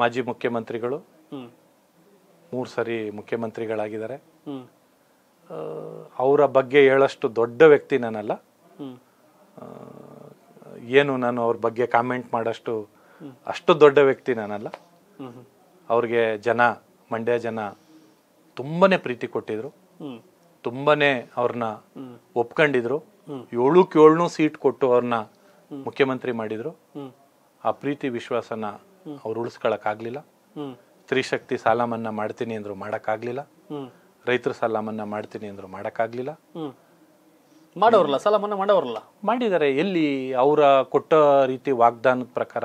ಮಾಜಿ ಮುಖ್ಯಮಂತ್ರಿಗಳು ಮೂರು ಸರಿ ಮುಖ್ಯಮಂತ್ರಿಗಳಾಗಿದ್ದಾರೆ ಅವರ ಬಗ್ಗೆ ಹೇಳಷ್ಟು ದೊಡ್ಡ ವ್ಯಕ್ತಿ ನಾನಲ್ಲ ಏನು ನಾನು ಅವ್ರ ಬಗ್ಗೆ ಕಾಮೆಂಟ್ ಮಾಡಷ್ಟು ಅಷ್ಟು ದೊಡ್ಡ ವ್ಯಕ್ತಿ ನಾನಲ್ಲ ಅವ್ರಿಗೆ ಜನ ಮಂಡ್ಯ ಜನ ತುಂಬನೇ ಪ್ರೀತಿ ಕೊಟ್ಟಿದ್ರು ತುಂಬನೇ ಅವ್ರನ್ನ ಒಪ್ಕೊಂಡಿದ್ರು ಏಳು ಕೇಳ್ನೂ ಸೀಟ್ ಕೊಟ್ಟು ಅವ್ರನ್ನ ಮುಖ್ಯಮಂತ್ರಿ ಮಾಡಿದ್ರು ಆ ಪ್ರೀತಿ ವಿಶ್ವಾಸನ ಅವ್ರು ಉಳಿಸ್ಕೊಳಕ್ಕಾಗಲಿಲ್ಲ ಸ್ತ್ರೀಶಕ್ತಿ ಸಾಲ ಮನ್ನಾ ಮಾಡ್ತೀನಿ ಅಂದ್ರು ಮಾಡಕ್ಕಾಗ್ಲಿಲ್ಲ ರೈತರು ಸಾಲ ಮನ್ನಾ ಮಾಡ್ತೀನಿ ಅಂದ್ರು ಮಾಡಕ್ಕಾಗ್ಲಿಲ್ಲ ಮಾಡೋರಲ್ಲ ಸಾಲ ಮನ್ನಾ ಮಾಡೋರಲ್ಲ ಮಾಡಿದ್ದಾರೆ ಎಲ್ಲಿ ಅವರ ಕೊಟ್ಟ ರೀತಿ ವಾಗ್ದಾನದ ಪ್ರಕಾರ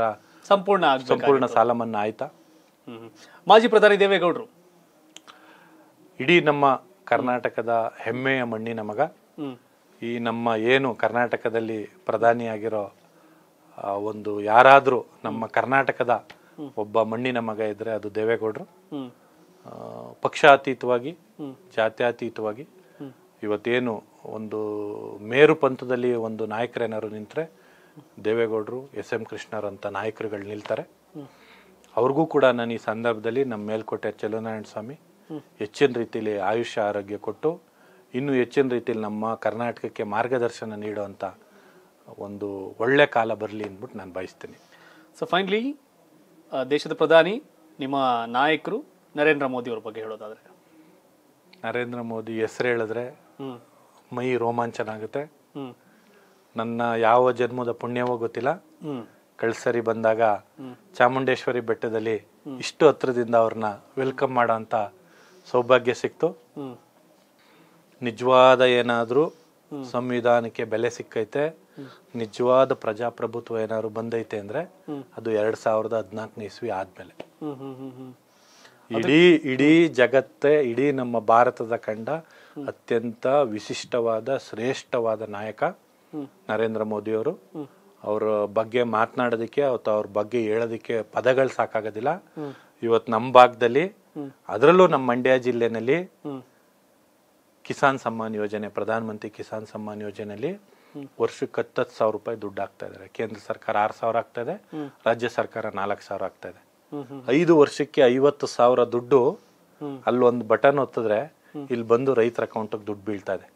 ಸಂಪೂರ್ಣ ಸಂಪೂರ್ಣ ಸಾಲ ಮನ್ನಾ ಆಯ್ತಾ ಮಾಜಿ ಪ್ರಧಾನಿ ದೇವೇಗೌಡರು ಇಡೀ ನಮ್ಮ ಕರ್ನಾಟಕದ ಹೆಮ್ಮೆಯ ಮಣ್ಣಿನ ಮಗ ಈ ನಮ್ಮ ಏನು ಕರ್ನಾಟಕದಲ್ಲಿ ಪ್ರಧಾನಿಯಾಗಿರೋ ಒಂದು ಯಾರಾದರೂ ನಮ್ಮ ಕರ್ನಾಟಕದ ಒಬ್ಬ ಮಣ್ಣಿನ ಮಗ ಇದ್ದರೆ ಅದು ದೇವೇಗೌಡರು ಪಕ್ಷಾತೀತವಾಗಿ ಜಾತ್ಯಾತೀತವಾಗಿ ಇವತ್ತೇನು ಒಂದು ಮೇರು ಪಂಥದಲ್ಲಿ ಒಂದು ನಾಯಕರೇನಾದ್ರು ನಿಂತರೆ ದೇವೇಗೌಡರು ಎಸ್ ಎಂ ಅಂತ ನಾಯಕರುಗಳು ನಿಲ್ತಾರೆ ಅವ್ರಿಗೂ ಕೂಡ ನಾನು ಈ ಸಂದರ್ಭದಲ್ಲಿ ನಮ್ಮ ಮೇಲ್ಕೋಟೆ ಚಲನಾರಾಯಣ ಸ್ವಾಮಿ ಹೆಚ್ಚಿನ ರೀತಿಯಲ್ಲಿ ಆಯುಷ್ಯ ಆರೋಗ್ಯ ಕೊಟ್ಟು ಇನ್ನೂ ಹೆಚ್ಚಿನ ರೀತಿಯಲ್ಲಿ ನಮ್ಮ ಕರ್ನಾಟಕಕ್ಕೆ ಮಾರ್ಗದರ್ಶನ ನೀಡುವಂಥ ಒಂದು ಒಳ್ಳೆ ಕಾಲ ಬರಲಿ ಅಂದ್ಬಿಟ್ಟು ನಾನು ಬಯಸ್ತೀನಿ ಸೊ ಫೈನಲಿ ದೇಶದ ಪ್ರಧಾನಿ ನಿಮ್ಮ ನಾಯಕರು ನರೇಂದ್ರ ಮೋದಿ ಅವ್ರ ಬಗ್ಗೆ ಹೇಳೋದಾದರೆ ನರೇಂದ್ರ ಮೋದಿ ಹೆಸರು ಹೇಳಿದ್ರೆ ಮೈ ರೋಮಾಂಚನ ಆಗುತ್ತೆ ನನ್ನ ಯಾವ ಜನ್ಮದ ಪುಣ್ಯವೋ ಗೊತ್ತಿಲ್ಲ ಕಳ್ಸರಿ ಬಂದಾಗ ಚಾಮುಂಡೇಶ್ವರಿ ಬೆಟ್ಟದಲ್ಲಿ ಇಷ್ಟು ಹತ್ರದಿಂದ ಅವ್ರನ್ನ ವೆಲ್ಕಮ್ ಮಾಡೋ ಅಂತ ಸೌಭಾಗ್ಯ ಸಿಕ್ತು ನಿಜವಾದ ಏನಾದರೂ ಸಂವಿಧಾನಕ್ಕೆ ಬೆಲೆ ಸಿಕ್ಕೈತೆ ನಿಜವಾದ ಪ್ರಜಾಪ್ರಭುತ್ವ ಏನಾದ್ರು ಬಂದೈತೆ ಅಂದ್ರೆ ಅದು ಎರಡ್ ಸಾವಿರದ ಹದಿನಾಲ್ಕನೇ ಇಸ್ವಿ ಆದ್ಮೇಲೆ ಇಡೀ ಇಡೀ ಜಗತ್ತೇ ಇಡೀ ನಮ್ಮ ಭಾರತದ ಕಂಡ ಅತ್ಯಂತ ವಿಶಿಷ್ಟವಾದ ಶ್ರೇಷ್ಠವಾದ ನಾಯಕ ನರೇಂದ್ರ ಮೋದಿಯವರು ಅವ್ರ ಬಗ್ಗೆ ಮಾತನಾಡೋದಕ್ಕೆ ಅಥವಾ ಅವ್ರ ಬಗ್ಗೆ ಹೇಳೋದಕ್ಕೆ ಪದಗಳು ಸಾಕಾಗೋದಿಲ್ಲ ಇವತ್ತು ನಮ್ಮ ಭಾಗದಲ್ಲಿ ಅದರಲ್ಲೂ ನಮ್ಮ ಮಂಡ್ಯ ಜಿಲ್ಲೆನಲ್ಲಿ ಕಿಸಾನ್ ಸಮ್ಮಾನ್ ಯೋಜನೆ ಮಂತ್ರಿ ಕಿಸಾನ್ ಸಮ್ಮಾನ್ ಯೋಜನೆಯಲ್ಲಿ ವರ್ಷಕ್ಕೆ ಹತ್ತತ್ತು ಸಾವಿರ ರೂಪಾಯಿ ದುಡ್ಡು ಆಗ್ತಾ ಇದಾರೆ ಕೇಂದ್ರ ಸರ್ಕಾರ ಆರ್ ಸಾವಿರ ಆಗ್ತಾ ಇದೆ ರಾಜ್ಯ ಸರ್ಕಾರ ನಾಲ್ಕು ಸಾವಿರ ಆಗ್ತಾ ಇದೆ ಐದು ವರ್ಷಕ್ಕೆ ಐವತ್ತು ಸಾವಿರ ದುಡ್ಡು ಅಲ್ಲೊಂದು ಬಟನ್ ಒತ್ತಿದ್ರೆ ಇಲ್ಲಿ ಬಂದು ರೈತರ ಅಕೌಂಟ್ ದುಡ್ಡು ಬೀಳ್ತಾ ಇದೆ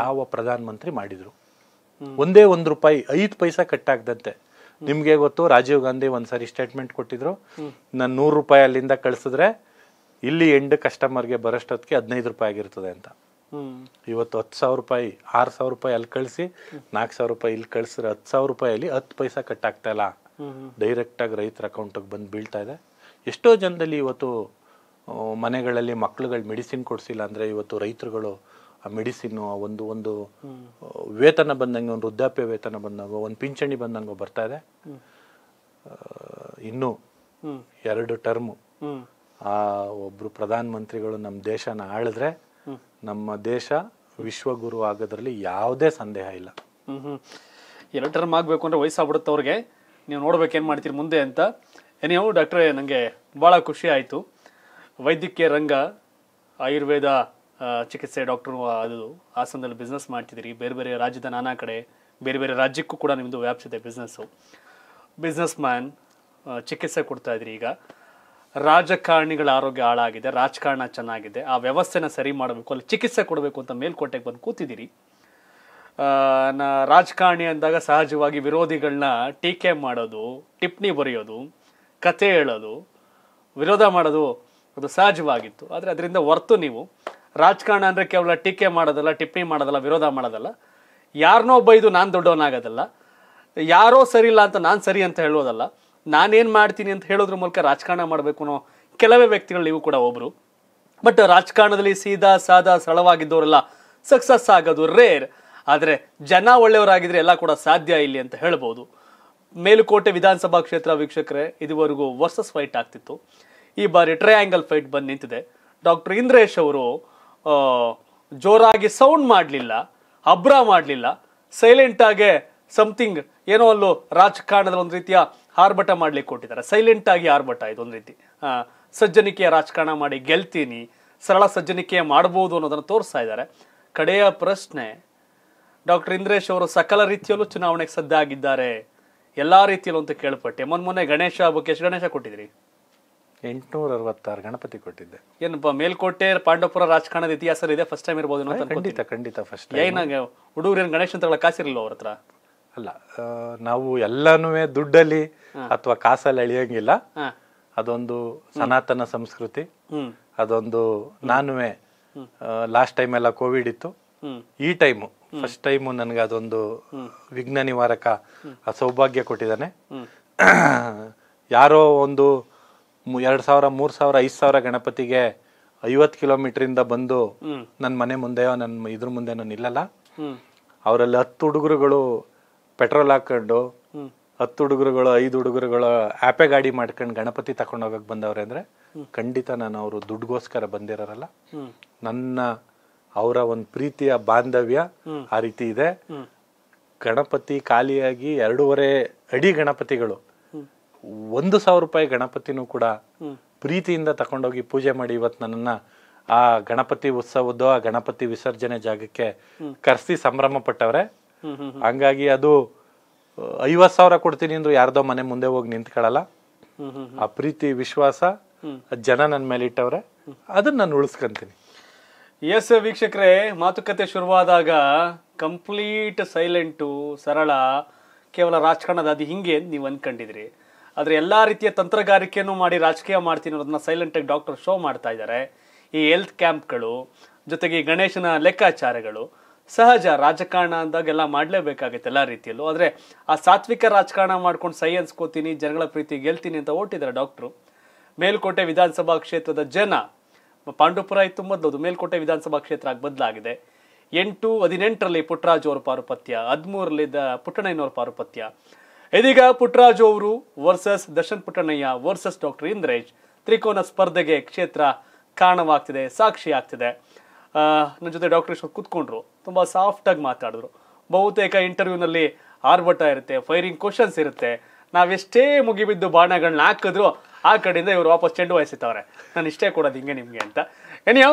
ಯಾವ ಪ್ರಧಾನ ಮಂತ್ರಿ ಮಾಡಿದ್ರು ಒಂದೇ ಒಂದ್ ರೂಪಾಯಿ ಐದು ಪೈಸಾ ಕಟ್ಟಾಗ್ದಂತೆ ನಿಮ್ಗೆ ಗೊತ್ತು ರಾಜೀವ್ ಗಾಂಧಿ ಒಂದ್ಸರಿ ಸ್ಟೇಟ್ಮೆಂಟ್ ಕೊಟ್ಟಿದ್ರು ನಾನು ನೂರು ರೂಪಾಯಿ ಅಲ್ಲಿಂದ ಕಳ್ಸಿದ್ರೆ ಇಲ್ಲಿ ಎಂಡ್ ಕಸ್ಟಮರ್ಗೆ ಬರೋಷ್ಟೊತ್ತಿಗೆ ಹದಿನೈದು ರೂಪಾಯಿ ಆಗಿರ್ತದೆ ಅಂತ ಇವತ್ತು ಹತ್ತು ಸಾವಿರ ರೂಪಾಯಿ ಆರು ಸಾವಿರ ರೂಪಾಯಿ ಅಲ್ಲಿ ಕಳಿಸಿ ನಾಲ್ಕು ಸಾವಿರ ರೂಪಾಯಿ ಇಲ್ಲಿ ಕಳಿಸಿದ್ರೆ ಹತ್ತು ಸಾವಿರ ರೂಪಾಯಲ್ಲಿ ಹತ್ತು ಪೈಸಾ ಕಟ್ಟಾಗ್ತಾ ಇಲ್ಲ ಡೈರೆಕ್ಟಾಗಿ ರೈತರ ಅಕೌಂಟಿಗೆ ಬಂದು ಬೀಳ್ತಾ ಇದೆ ಎಷ್ಟೋ ಜನದಲ್ಲಿ ಇವತ್ತು ಮನೆಗಳಲ್ಲಿ ಮಕ್ಕಳುಗಳು ಮೆಡಿಸಿನ್ ಕೊಡಿಸಿಲ್ಲ ಅಂದರೆ ಇವತ್ತು ರೈತರುಗಳು ಆ ಮೆಡಿಸಿನ್ನು ಒಂದು ಒಂದು ವೇತನ ಬಂದಂಗೆ ಒಂದು ವೃದ್ಧಾಪ್ಯ ವೇತನ ಬಂದಂಗೋ ಒಂದು ಪಿಂಚಣಿ ಬಂದಂಗೋ ಬರ್ತಾ ಇದೆ ಇನ್ನು ಎರಡು ಟರ್ಮು ಆ ಒಬ್ಬರು ಪ್ರಧಾನಮಂತ್ರಿಗಳು ನಮ್ಮ ದೇಶನ ಆಳಿದ್ರೆ ನಮ್ಮ ದೇಶ ವಿಶ್ವಗುರು ಆಗೋದ್ರಲ್ಲಿ ಯಾವುದೇ ಸಂದೇಹ ಇಲ್ಲ ಎರಡು ಟರ್ಮ್ ಆಗಬೇಕು ಅಂದರೆ ವಯಸ್ಸಾಗ್ಬಿಡುತ್ತೆ ಅವ್ರಿಗೆ ನೀವು ನೋಡ್ಬೇಕೇನು ಮಾಡ್ತೀರಿ ಮುಂದೆ ಅಂತ ಏನೇವು ಡಾಕ್ಟ್ರೆ ನನಗೆ ಭಾಳ ಖುಷಿ ಆಯಿತು ವೈದ್ಯಕೀಯ ರಂಗ ಆಯುರ್ವೇದ ಚಿಕಿತ್ಸೆ ಡಾಕ್ಟ್ರು ಅದು ಹಾಸನದಲ್ಲಿ ಬಿಸ್ನೆಸ್ ಮಾಡ್ತಿದ್ದೀರಿ ಬೇರೆ ಬೇರೆ ರಾಜ್ಯದ ನಾನಾ ಕಡೆ ಬೇರೆ ಬೇರೆ ರಾಜ್ಯಕ್ಕೂ ಕೂಡ ನಿಮ್ಮದು ವ್ಯಾಪ್ಸಿದೆ ಬಿಸ್ನೆಸ್ಸು ಬಿಸ್ನೆಸ್ ಮ್ಯಾನ್ ಚಿಕಿತ್ಸೆ ಕೊಡ್ತಾ ಇದ್ರಿ ಈಗ ರಾಜಕಾರಣಿಗಳ ಆರೋಗ್ಯ ಹಾಳಾಗಿದೆ ರಾಜಕಾರಣ ಚೆನ್ನಾಗಿದೆ ಆ ವ್ಯವಸ್ಥೆನ ಸರಿ ಮಾಡಬೇಕು ಅಲ್ಲಿ ಚಿಕಿತ್ಸೆ ಕೊಡಬೇಕು ಅಂತ ಮೇಲ್ಕೋಟೆಗೆ ಬಂದು ಕೂತಿದ್ದೀರಿ ನಾ ರಾಜಕಾರಣಿ ಅಂದಾಗ ಸಹಜವಾಗಿ ವಿರೋಧಿಗಳನ್ನ ಟೀಕೆ ಮಾಡೋದು ಟಿಪ್ಪಣಿ ಬರೆಯೋದು ಕತೆ ಹೇಳೋದು ವಿರೋಧ ಮಾಡೋದು ಅದು ಸಹಜವಾಗಿತ್ತು ಆದರೆ ಅದರಿಂದ ಹೊರ್ತು ನೀವು ರಾಜಕಾರಣ ಅಂದರೆ ಕೇವಲ ಟೀಕೆ ಮಾಡೋದಲ್ಲ ಟಿಪ್ಪಣಿ ಮಾಡೋದಲ್ಲ ವಿರೋಧ ಮಾಡೋದಲ್ಲ ಯಾರನ್ನೋ ಬೈದು ನಾನು ದೊಡ್ಡವನಾಗೋದಲ್ಲ ಯಾರೋ ಸರಿ ಇಲ್ಲ ಅಂತ ನಾನು ಸರಿ ಅಂತ ಹೇಳೋದಲ್ಲ ನಾನೇನು ಮಾಡ್ತೀನಿ ಅಂತ ಹೇಳೋದ್ರ ಮೂಲಕ ರಾಜಕಾರಣ ಮಾಡಬೇಕು ಅನ್ನೋ ಕೆಲವೇ ವ್ಯಕ್ತಿಗಳು ನೀವು ಕೂಡ ಒಬ್ಬರು ಬಟ್ ರಾಜಕಾರಣದಲ್ಲಿ ಸೀದಾ ಸಾದಾ ಸರಳವಾಗಿದ್ದವರೆಲ್ಲ ಸಕ್ಸಸ್ ಆಗೋದು ರೇರ್ ಆದರೆ ಜನ ಒಳ್ಳೆಯವರಾಗಿದ್ರೆ ಎಲ್ಲ ಕೂಡ ಸಾಧ್ಯ ಇಲ್ಲಿ ಅಂತ ಹೇಳ್ಬೋದು ಮೇಲುಕೋಟೆ ವಿಧಾನಸಭಾ ಕ್ಷೇತ್ರ ವೀಕ್ಷಕರೇ ಇದುವರೆಗೂ ವರ್ಸಸ್ ಫೈಟ್ ಆಗ್ತಿತ್ತು ಈ ಬಾರಿ ಟ್ರಯಾಂಗಲ್ ಫೈಟ್ ಬಂದು ನಿಂತಿದೆ ಡಾಕ್ಟರ್ ಇಂದ್ರೇಶ್ ಅವರು ಜೋರಾಗಿ ಸೌಂಡ್ ಮಾಡಲಿಲ್ಲ ಅಬ್ರ ಮಾಡಲಿಲ್ಲ ಸೈಲೆಂಟಾಗೆ ಸಮಥಿಂಗ್ ಏನೋ ಅಲ್ಲೂ ರಾಜಕಾರಣದ ಒಂದು ರೀತಿಯ ಆರ್ಭಟ ಮಾಡ್ಲಿಕ್ಕೆ ಕೊಟ್ಟಿದ್ದಾರೆ ಸೈಲೆಂಟ್ ಆಗಿ ಆರ್ಭಟ ಒಂದ್ ರೀತಿ ಸಜ್ಜನಿಕೆಯ ರಾಜಕಾರಣ ಮಾಡಿ ಗೆಲ್ತೀನಿ ಸರಳ ಸಜ್ಜನಿಕೆಯ ಮಾಡ್ಬೋದು ಅನ್ನೋದನ್ನ ತೋರಿಸ್ತಾ ಇದ್ದಾರೆ ಕಡೆಯ ಪ್ರಶ್ನೆ ಡಾಕ್ಟರ್ ಇಂದ್ರೇಶ್ ಅವರು ಸಕಲ ರೀತಿಯಲ್ಲೂ ಚುನಾವಣೆಗೆ ಸದ್ದಾಗಿದ್ದಾರೆ ಎಲ್ಲಾ ರೀತಿಯಲ್ಲೂ ಅಂತ ಕೇಳ್ಪಟ್ಟೆ ಮೊನ್ ಮೊನ್ನೆ ಗಣೇಶ ಹಬ್ಬಕ್ಕೆ ಎಷ್ಟು ಗಣೇಶ ಕೊಟ್ಟಿದ್ರಿ ಎಂಟುನೂರ ಅರವತ್ತಾರು ಗಣಪತಿ ಕೊಟ್ಟಿದ್ದೆ ಏನಪ್ಪ ಮೇಲ್ಕೋಟೆ ಪಾಂಡವಪುರ ರಾಜಕಾರಣದ ಇತಿಹಾಸ ಇದೆ ಫಸ್ಟ್ ಟೈಮ್ ಇರ್ಬೋದು ಖಂಡಿತ ಖಂಡಿತ ಫಸ್ಟ್ ಏನಾಗ ಹುಡುಗರು ಏನು ಗಣೇಶ್ ಅಂತ ಕಾಸಿರಲಿಲ್ಲ ಅವ್ರ ಹತ್ರ ಅಲ್ಲ ನಾವು ಎಲ್ಲಾನು ದುಡ್ಡಲ್ಲಿ ಅಥವಾ ಕಾಸಲ್ಲಿ ಅಳಿಯಂಗಿಲ್ಲ ಅದೊಂದು ಸನಾತನ ಸಂಸ್ಕೃತಿ ಅದೊಂದು ನಾನುವೆ ಲಾಸ್ಟ್ ಟೈಮ್ ಎಲ್ಲ ಕೋವಿಡ್ ಇತ್ತು ಈ ಟೈಮು ಫಸ್ಟ್ ಟೈಮು ನನಗೆ ಅದೊಂದು ವಿಘ್ನ ನಿವಾರಕ ಸೌಭಾಗ್ಯ ಕೊಟ್ಟಿದ್ದಾನೆ ಯಾರೋ ಒಂದು ಎರಡು ಸಾವಿರ ಮೂರು ಸಾವಿರ ಐದು ಸಾವಿರ ಗಣಪತಿಗೆ ಐವತ್ತು ಕಿಲೋಮೀಟ್ರಿಂದ ಬಂದು ನನ್ನ ಮನೆ ಮುಂದೆಯೋ ನನ್ನ ಇದ್ರ ಮುಂದೆ ನಾನು ನಿಲ್ಲಲ್ಲ ಅವರಲ್ಲಿ ಹತ್ತು ಹುಡುಗರುಗಳು ಪೆಟ್ರೋಲ್ ಹಾಕೊಂಡು ಹತ್ತು ಹುಡುಗರುಗಳು ಐದು ಹುಡುಗರುಗಳು ಆಪೆ ಗಾಡಿ ಮಾಡ್ಕೊಂಡು ಗಣಪತಿ ತಕೊಂಡು ಹೋಗಕ್ಕೆ ಬಂದವ್ರೆ ಅಂದ್ರೆ ಖಂಡಿತ ನಾನು ಅವರು ದುಡ್ಗೋಸ್ಕರ ಬಂದಿರಲ್ಲ ನನ್ನ ಅವರ ಒಂದು ಪ್ರೀತಿಯ ಬಾಂಧವ್ಯ ಆ ರೀತಿ ಇದೆ ಗಣಪತಿ ಖಾಲಿಯಾಗಿ ಎರಡೂವರೆ ಅಡಿ ಗಣಪತಿಗಳು ಒಂದು ಸಾವಿರ ರೂಪಾಯಿ ಗಣಪತಿನೂ ಕೂಡ ಪ್ರೀತಿಯಿಂದ ತಕೊಂಡೋಗಿ ಪೂಜೆ ಮಾಡಿ ಇವತ್ತು ನನ್ನನ್ನ ಆ ಗಣಪತಿ ಉತ್ಸವದ್ದು ಆ ಗಣಪತಿ ವಿಸರ್ಜನೆ ಜಾಗಕ್ಕೆ ಕರೆಸಿ ಸಂಭ್ರಮ ಪಟ್ಟವ್ರೆ ಹಂಗಾಗಿ ಅದು ಐವತ್ ಸಾವಿರ ಕೊಡ್ತೀನಿ ಅಂದ್ರೆ ಯಾರ್ದೋ ಮನೆ ಮುಂದೆ ಹೋಗಿ ನಿಂತ್ಕೊಳ್ಳಲ್ಲ ಆ ಪ್ರೀತಿ ವಿಶ್ವಾಸ ಜನ ನನ್ನ ಮೇಲೆ ಇಟ್ಟವ್ರೆ ಅದನ್ನ ನಾನು ಉಳಿಸ್ಕೊಂತೀನಿ ಎಸ್ ವೀಕ್ಷಕರೇ ಮಾತುಕತೆ ಶುರುವಾದಾಗ ಕಂಪ್ಲೀಟ್ ಸೈಲೆಂಟು ಸರಳ ಕೇವಲ ರಾಜಕಾರಣದ ಅದು ಹಿಂಗೆ ನೀವು ಅನ್ಕೊಂಡಿದ್ರಿ ಆದರೆ ಎಲ್ಲ ರೀತಿಯ ತಂತ್ರಗಾರಿಕೆಯನ್ನು ಮಾಡಿ ರಾಜಕೀಯ ಮಾಡ್ತೀನಿ ಅನ್ನೋದನ್ನ ಸೈಲೆಂಟಾಗಿ ಡಾಕ್ಟರ್ ಶೋ ಮಾಡ್ತಾ ಇದ್ದಾರೆ ಈ ಹೆಲ್ತ್ ಕ್ಯಾಂಪ್ಗಳು ಜೊತೆಗೆ ಗಣೇಶನ ಲೆಕ್ಕಾಚಾರಗಳು ಸಹಜ ರಾಜಕಾರಣ ಅಂದಾಗೆಲ್ಲ ಮಾಡಲೇಬೇಕಾಗುತ್ತೆ ಎಲ್ಲ ರೀತಿಯಲ್ಲೂ ಆದರೆ ಆ ಸಾತ್ವಿಕ ರಾಜಕಾರಣ ಮಾಡ್ಕೊಂಡು ಸಹಿ ಅನ್ಸ್ಕೋತೀನಿ ಜನಗಳ ಪ್ರೀತಿ ಗೆಲ್ತೀನಿ ಅಂತ ಓಟಿದ್ದಾರೆ ಡಾಕ್ಟ್ರು ಮೇಲ್ಕೋಟೆ ವಿಧಾನಸಭಾ ಕ್ಷೇತ್ರದ ಜನ ಪಾಂಡುಪುರ ಇತ್ತು ಮೊದಲು ಮೇಲ್ಕೋಟೆ ವಿಧಾನಸಭಾ ಕ್ಷೇತ್ರಕ್ಕೆ ಬದಲಾಗಿದೆ ಎಂಟು ಹದಿನೆಂಟರಲ್ಲಿ ಪುಟ್ಟರಾಜು ಅವರ ಪಾರುಪತ್ಯ ಹದಿಮೂರರಲ್ಲಿ ದ ಪುಟ್ಟಣ್ಣಯ್ಯನವ್ರ ಪಾರುಪತ್ಯ ಇದೀಗ ಪುಟ್ಟರಾಜು ಅವರು versus Darshan Puttannaiah versus doctor Indresh ತ್ರಿಕೋನ ಸ್ಪರ್ಧೆಗೆ ಕ್ಷೇತ್ರ ಕಾರಣವಾಗ್ತಿದೆ ಸಾಕ್ಷಿ ಆಗ್ತಿದೆ ನನ್ನ ಜೊತೆ ಡಾಕ್ಟರ್ ಕುತ್ಕೊಂಡ್ರು ತುಂಬ ಸಾಫ್ಟಾಗಿ ಮಾತಾಡಿದ್ರು ಬಹುತೇಕ ಇಂಟರ್ವ್ಯೂನಲ್ಲಿ ಆರ್ಭಟ ಇರುತ್ತೆ ಫೈರಿಂಗ್ ಕ್ವಶನ್ಸ್ ಇರುತ್ತೆ ನಾವೆಷ್ಟೇ ಮುಗಿಬಿದ್ದು ಬಾಣಗಳನ್ನ ಹಾಕಿದ್ರು ಆ ಕಡೆಯಿಂದ ಇವರು ವಾಪಸ್ ಚೆಂಡು ವಹಿಸುತ್ತವ್ರೆ ನಾನು ಇಷ್ಟೇ ಕೊಡೋದು ಹಿಂಗೆ ನಿಮಗೆ ಅಂತ ಏನಿಯ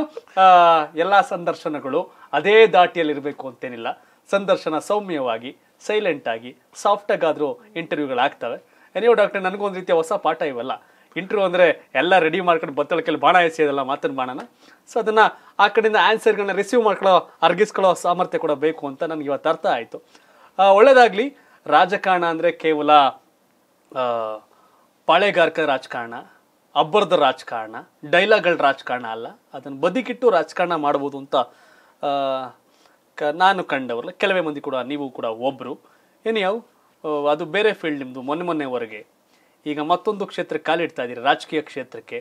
ಎಲ್ಲ ಸಂದರ್ಶನಗಳು ಅದೇ ದಾಟಿಯಲ್ಲಿರಬೇಕು ಅಂತೇನಿಲ್ಲ ಸಂದರ್ಶನ ಸೌಮ್ಯವಾಗಿ ಸೈಲೆಂಟಾಗಿ ಸಾಫ್ಟಾಗಾದರೂ ಇಂಟರ್ವ್ಯೂಗಳಾಗ್ತವೆ ಏನಿಯೋ ಡಾಕ್ಟರ್ ನನಗೊಂದು ರೀತಿಯ ಹೊಸ ಪಾಠ ಇವೆಲ್ಲ ಇಂಟ್ರ್ಯೂ ಅಂದರೆ ಎಲ್ಲ ರೆಡಿ ಮಾಡ್ಕೊಂಡು ಬತ್ತಳಕ್ಕೆಲ್ಲ ಬಾಣ ಎಸೆಯೋದಲ್ಲ ಮಾತಿನ ಬಾಣನ ಸೊ ಅದನ್ನು ಆ ಕಡೆಯಿಂದ ಆನ್ಸರ್ಗಳನ್ನ ರಿಸೀವ್ ಮಾಡ್ಕೊಳ್ಳೋ ಅರ್ಗಿಸ್ಕೊಳ್ಳೋ ಸಾಮರ್ಥ್ಯ ಕೂಡ ಬೇಕು ಅಂತ ನನಗೆ ಇವತ್ತು ಅರ್ಥ ಆಯಿತು ಒಳ್ಳೆಯದಾಗಲಿ ರಾಜಕಾರಣ ಅಂದರೆ ಕೇವಲ ಪಾಳೆಗಾರಕ ರಾಜಕಾರಣ ಅಬ್ಬರದ ರಾಜಕಾರಣ ಡೈಲಾಗ್ಗಳ ರಾಜಕಾರಣ ಅಲ್ಲ ಅದನ್ನು ಬದುಕಿಟ್ಟು ರಾಜಕಾರಣ ಮಾಡ್ಬೋದು ಅಂತ ಕ ನಾನು ಕಂಡವ್ರಲ್ಲ ಕೆಲವೇ ಮಂದಿ ಕೂಡ ನೀವು ಕೂಡ ಒಬ್ಬರು ಯಾವ ಅದು ಬೇರೆ ಫೀಲ್ಡ್ ನಿಮ್ಮದು ಮೊನ್ನೆ ಮೊನ್ನೆವರೆಗೆ ಈಗ ಮತ್ತೊಂದು ಕ್ಷೇತ್ರಕ್ಕೆ ಕಾಲಿಡ್ತಾ ಇದ್ದೀರಿ ರಾಜಕೀಯ ಕ್ಷೇತ್ರಕ್ಕೆ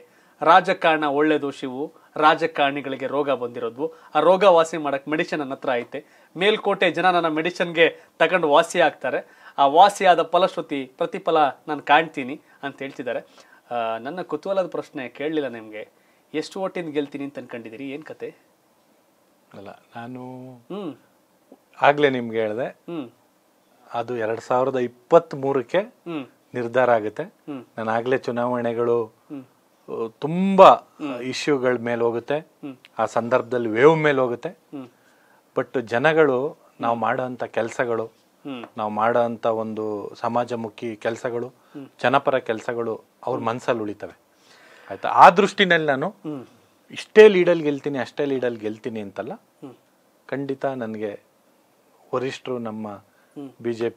ರಾಜಕಾರಣ ಒಳ್ಳೆ ದೋಷಿವು ರಾಜಕಾರಣಿಗಳಿಗೆ ರೋಗ ಬಂದಿರೋದು ಆ ರೋಗ ವಾಸಿ ಮಾಡಕ್ಕೆ ಮೆಡಿಸಿನ್ ನನ್ನ ಹತ್ರ ಐತೆ ಮೇಲ್ಕೋಟೆ ಜನ ನನ್ನ ಮೆಡಿಷನ್ಗೆ ತಗೊಂಡು ವಾಸಿ ಆಗ್ತಾರೆ ಆ ವಾಸಿಯಾದ ಫಲಶ್ರುತಿ ಪ್ರತಿಫಲ ನಾನು ಕಾಣ್ತೀನಿ ಅಂತ ಹೇಳ್ತಿದ್ದಾರೆ ನನ್ನ ಕುತೂಹಲದ ಪ್ರಶ್ನೆ ಕೇಳಲಿಲ್ಲ ನಿಮಗೆ ಎಷ್ಟು ಓಟಿಂದ ಗೆಲ್ತೀನಿ ಅಂತ ಅನ್ಕೊಂಡಿದ್ದೀರಿ ಏನು ಕತೆ ಅಲ್ಲ ನಾನು ಹ್ಞೂ ಆಗಲೇ ನಿಮ್ಗೆ ಹೇಳಿದೆ ಹ್ಞೂ ಅದು ಎರಡು ಸಾವಿರದ ಇಪ್ಪತ್ತ್ ಮೂರಕ್ಕೆ ನಿರ್ಧಾರ ಆಗುತ್ತೆ ನಾನು ಆಗಲೇ ಚುನಾವಣೆಗಳು ತುಂಬ ಇಶ್ಯೂಗಳ ಮೇಲೆ ಹೋಗುತ್ತೆ ಆ ಸಂದರ್ಭದಲ್ಲಿ ವೇವ್ ಮೇಲೆ ಹೋಗುತ್ತೆ ಬಟ್ ಜನಗಳು ನಾವು ಮಾಡೋಂಥ ಕೆಲಸಗಳು ನಾವು ಅಂಥ ಒಂದು ಸಮಾಜಮುಖಿ ಕೆಲಸಗಳು ಜನಪರ ಕೆಲಸಗಳು ಅವ್ರ ಮನಸ್ಸಲ್ಲಿ ಉಳಿತವೆ ಆಯ್ತಾ ಆ ದೃಷ್ಟಿನಲ್ಲಿ ನಾನು ಇಷ್ಟೇ ಲೀಡಲ್ಲಿ ಗೆಲ್ತೀನಿ ಅಷ್ಟೇ ಲೀಡಲ್ಲಿ ಗೆಲ್ತೀನಿ ಅಂತಲ್ಲ ಖಂಡಿತ ನನಗೆ ವರಿಷ್ಠರು ನಮ್ಮ ಬಿ ಜೆ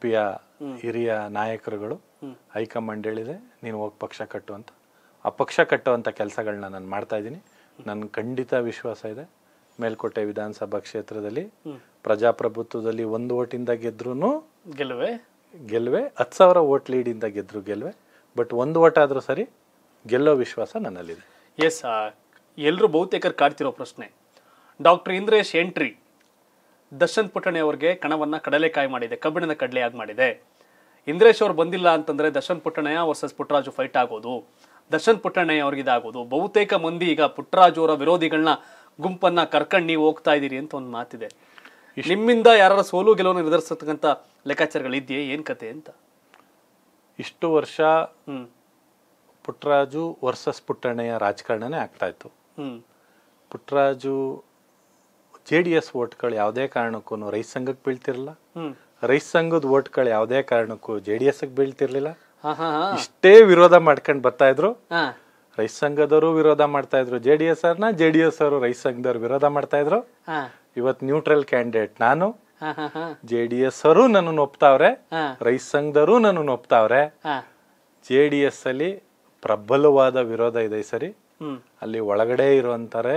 ಹಿರಿಯ ನಾಯಕರುಗಳು ಹೈಕಮಾಂಡ್ ಹೇಳಿದೆ ನೀನು ಹೋಗಿ ಪಕ್ಷ ಕಟ್ಟು ಅಂತ ಆ ಪಕ್ಷ ಕಟ್ಟುವಂಥ ಕೆಲಸಗಳನ್ನ ನಾನು ಮಾಡ್ತಾ ಇದ್ದೀನಿ ನನ್ನ ಖಂಡಿತ ವಿಶ್ವಾಸ ಇದೆ ಮೇಲ್ಕೋಟೆ ವಿಧಾನಸಭಾ ಕ್ಷೇತ್ರದಲ್ಲಿ ಪ್ರಜಾಪ್ರಭುತ್ವದಲ್ಲಿ ಒಂದು ಓಟಿಂದ ಗೆದ್ರೂ ಗೆಲುವೆ ಗೆಲುವೆ ಹತ್ತು ಸಾವಿರ ಓಟ್ ಲೀಡಿಂದ ಗೆದ್ರು ಗೆಲುವೆ ಬಟ್ ಒಂದು ಓಟ್ ಆದರೂ ಸರಿ ಗೆಲ್ಲೋ ವಿಶ್ವಾಸ ನನ್ನಲ್ಲಿದೆ ಎಸ್ ಎಲ್ಲರೂ ಬಹುತೇಕರು ಕಾಡ್ತಿರೋ ಪ್ರಶ್ನೆ ಡಾಕ್ಟರ್ ಇಂದ್ರೇಶ್ ಎಂಟ್ರಿ ದರ್ಶನ್ ಪುಟಣೆ ಅವ್ರಿಗೆ ಕಣವನ್ನು ಕಡಲೆಕಾಯಿ ಮಾಡಿದೆ ಕಬ್ಬಿಣದ ಕಡಲೆಯಾಗಿ ಮಾಡಿದೆ ಇಂದ್ರೇಶ್ ಅವ್ರು ಬಂದಿಲ್ಲ ಅಂತಂದ್ರೆ ದರ್ಶನ್ ಪುಟ್ಟಣಯ್ಯ ವರ್ಸಸ್ ಪುಟ್ಟರಾಜು ಫೈಟ್ ಆಗೋದು ದರ್ಶನ್ ಪುಟ್ಟಣ್ಣಯ್ಯ ಅವ್ರಿಗೆ ಇದಾಗೋದು ಬಹುತೇಕ ಮಂದಿ ಈಗ ಪುಟ್ಟರಾಜು ಅವರ ವಿರೋಧಿಗಳನ್ನ ಗುಂಪನ್ನ ಕರ್ಕಂಡು ನೀವು ಹೋಗ್ತಾ ಇದ್ದೀರಿ ಅಂತ ಒಂದು ಮಾತಿದೆ ನಿಮ್ಮಿಂದ ಯಾರ ಸೋಲು ಗೆಲುವನ್ನು ನಿರ್ಧರಿಸತಕ್ಕಂಥ ಲೆಕ್ಕಾಚಾರಗಳಿದೆಯೇ ಏನು ಕತೆ ಅಂತ ಇಷ್ಟು ವರ್ಷ ಪುಟ್ಟರಾಜು ವರ್ಸಸ್ ಪುಟ್ಟಣಯ್ಯ ರಾಜಕಾರಣನೇ ಆಗ್ತಾ ಇತ್ತು ಪುಟ್ಟರಾಜು ಜೆ ಡಿ ಎಸ್ ಓಟ್ಗಳು ಯಾವುದೇ ಕಾರಣಕ್ಕೂ ರೈತ ಸಂಘಕ್ಕೆ ಬೀಳ್ತಿರಲ್ಲ ರೈತ ಸಂಘದ ಓಟ್ಗಳು ಯಾವುದೇ ಕಾರಣಕ್ಕೂ ಜೆ ಡಿ ಎಸ್ ಬೀಳ್ತಿರ್ಲಿಲ್ಲ ಇಷ್ಟೇ ವಿರೋಧ ಮಾಡ್ಕೊಂಡು ಬರ್ತಾ ಇದ್ರು ರೈತ ಸಂಘದವರು ವಿರೋಧ ಮಾಡ್ತಾ ಇದ್ರು ಜೆ ಡಿ ಎಸ್ ಅವ್ರನ್ನ ಜೆ ಡಿ ಎಸ್ ಅವರು ರೈಸ್ ಸಂಘದವ್ರು ವಿರೋಧ ಮಾಡ್ತಾ ಇದ್ರು ಇವತ್ ನ್ಯೂಟ್ರಲ್ ಕ್ಯಾಂಡಿಡೇಟ್ ನಾನು ಜೆ ಡಿ ಎಸ್ ಅವರು ನನ್ನ ಒಪ್ತಾವ್ರೆ ರೈಸ್ ಸಂಘದವರು ನನ್ನ ಒಪ್ತಾವ್ರೆ ಜೆ ಡಿ ಎಸ್ ಅಲ್ಲಿ ಪ್ರಬಲವಾದ ವಿರೋಧ ಇದೆ ಸರಿ ಅಲ್ಲಿ ಒಳಗಡೆ ಇರುವಂತಾರೆ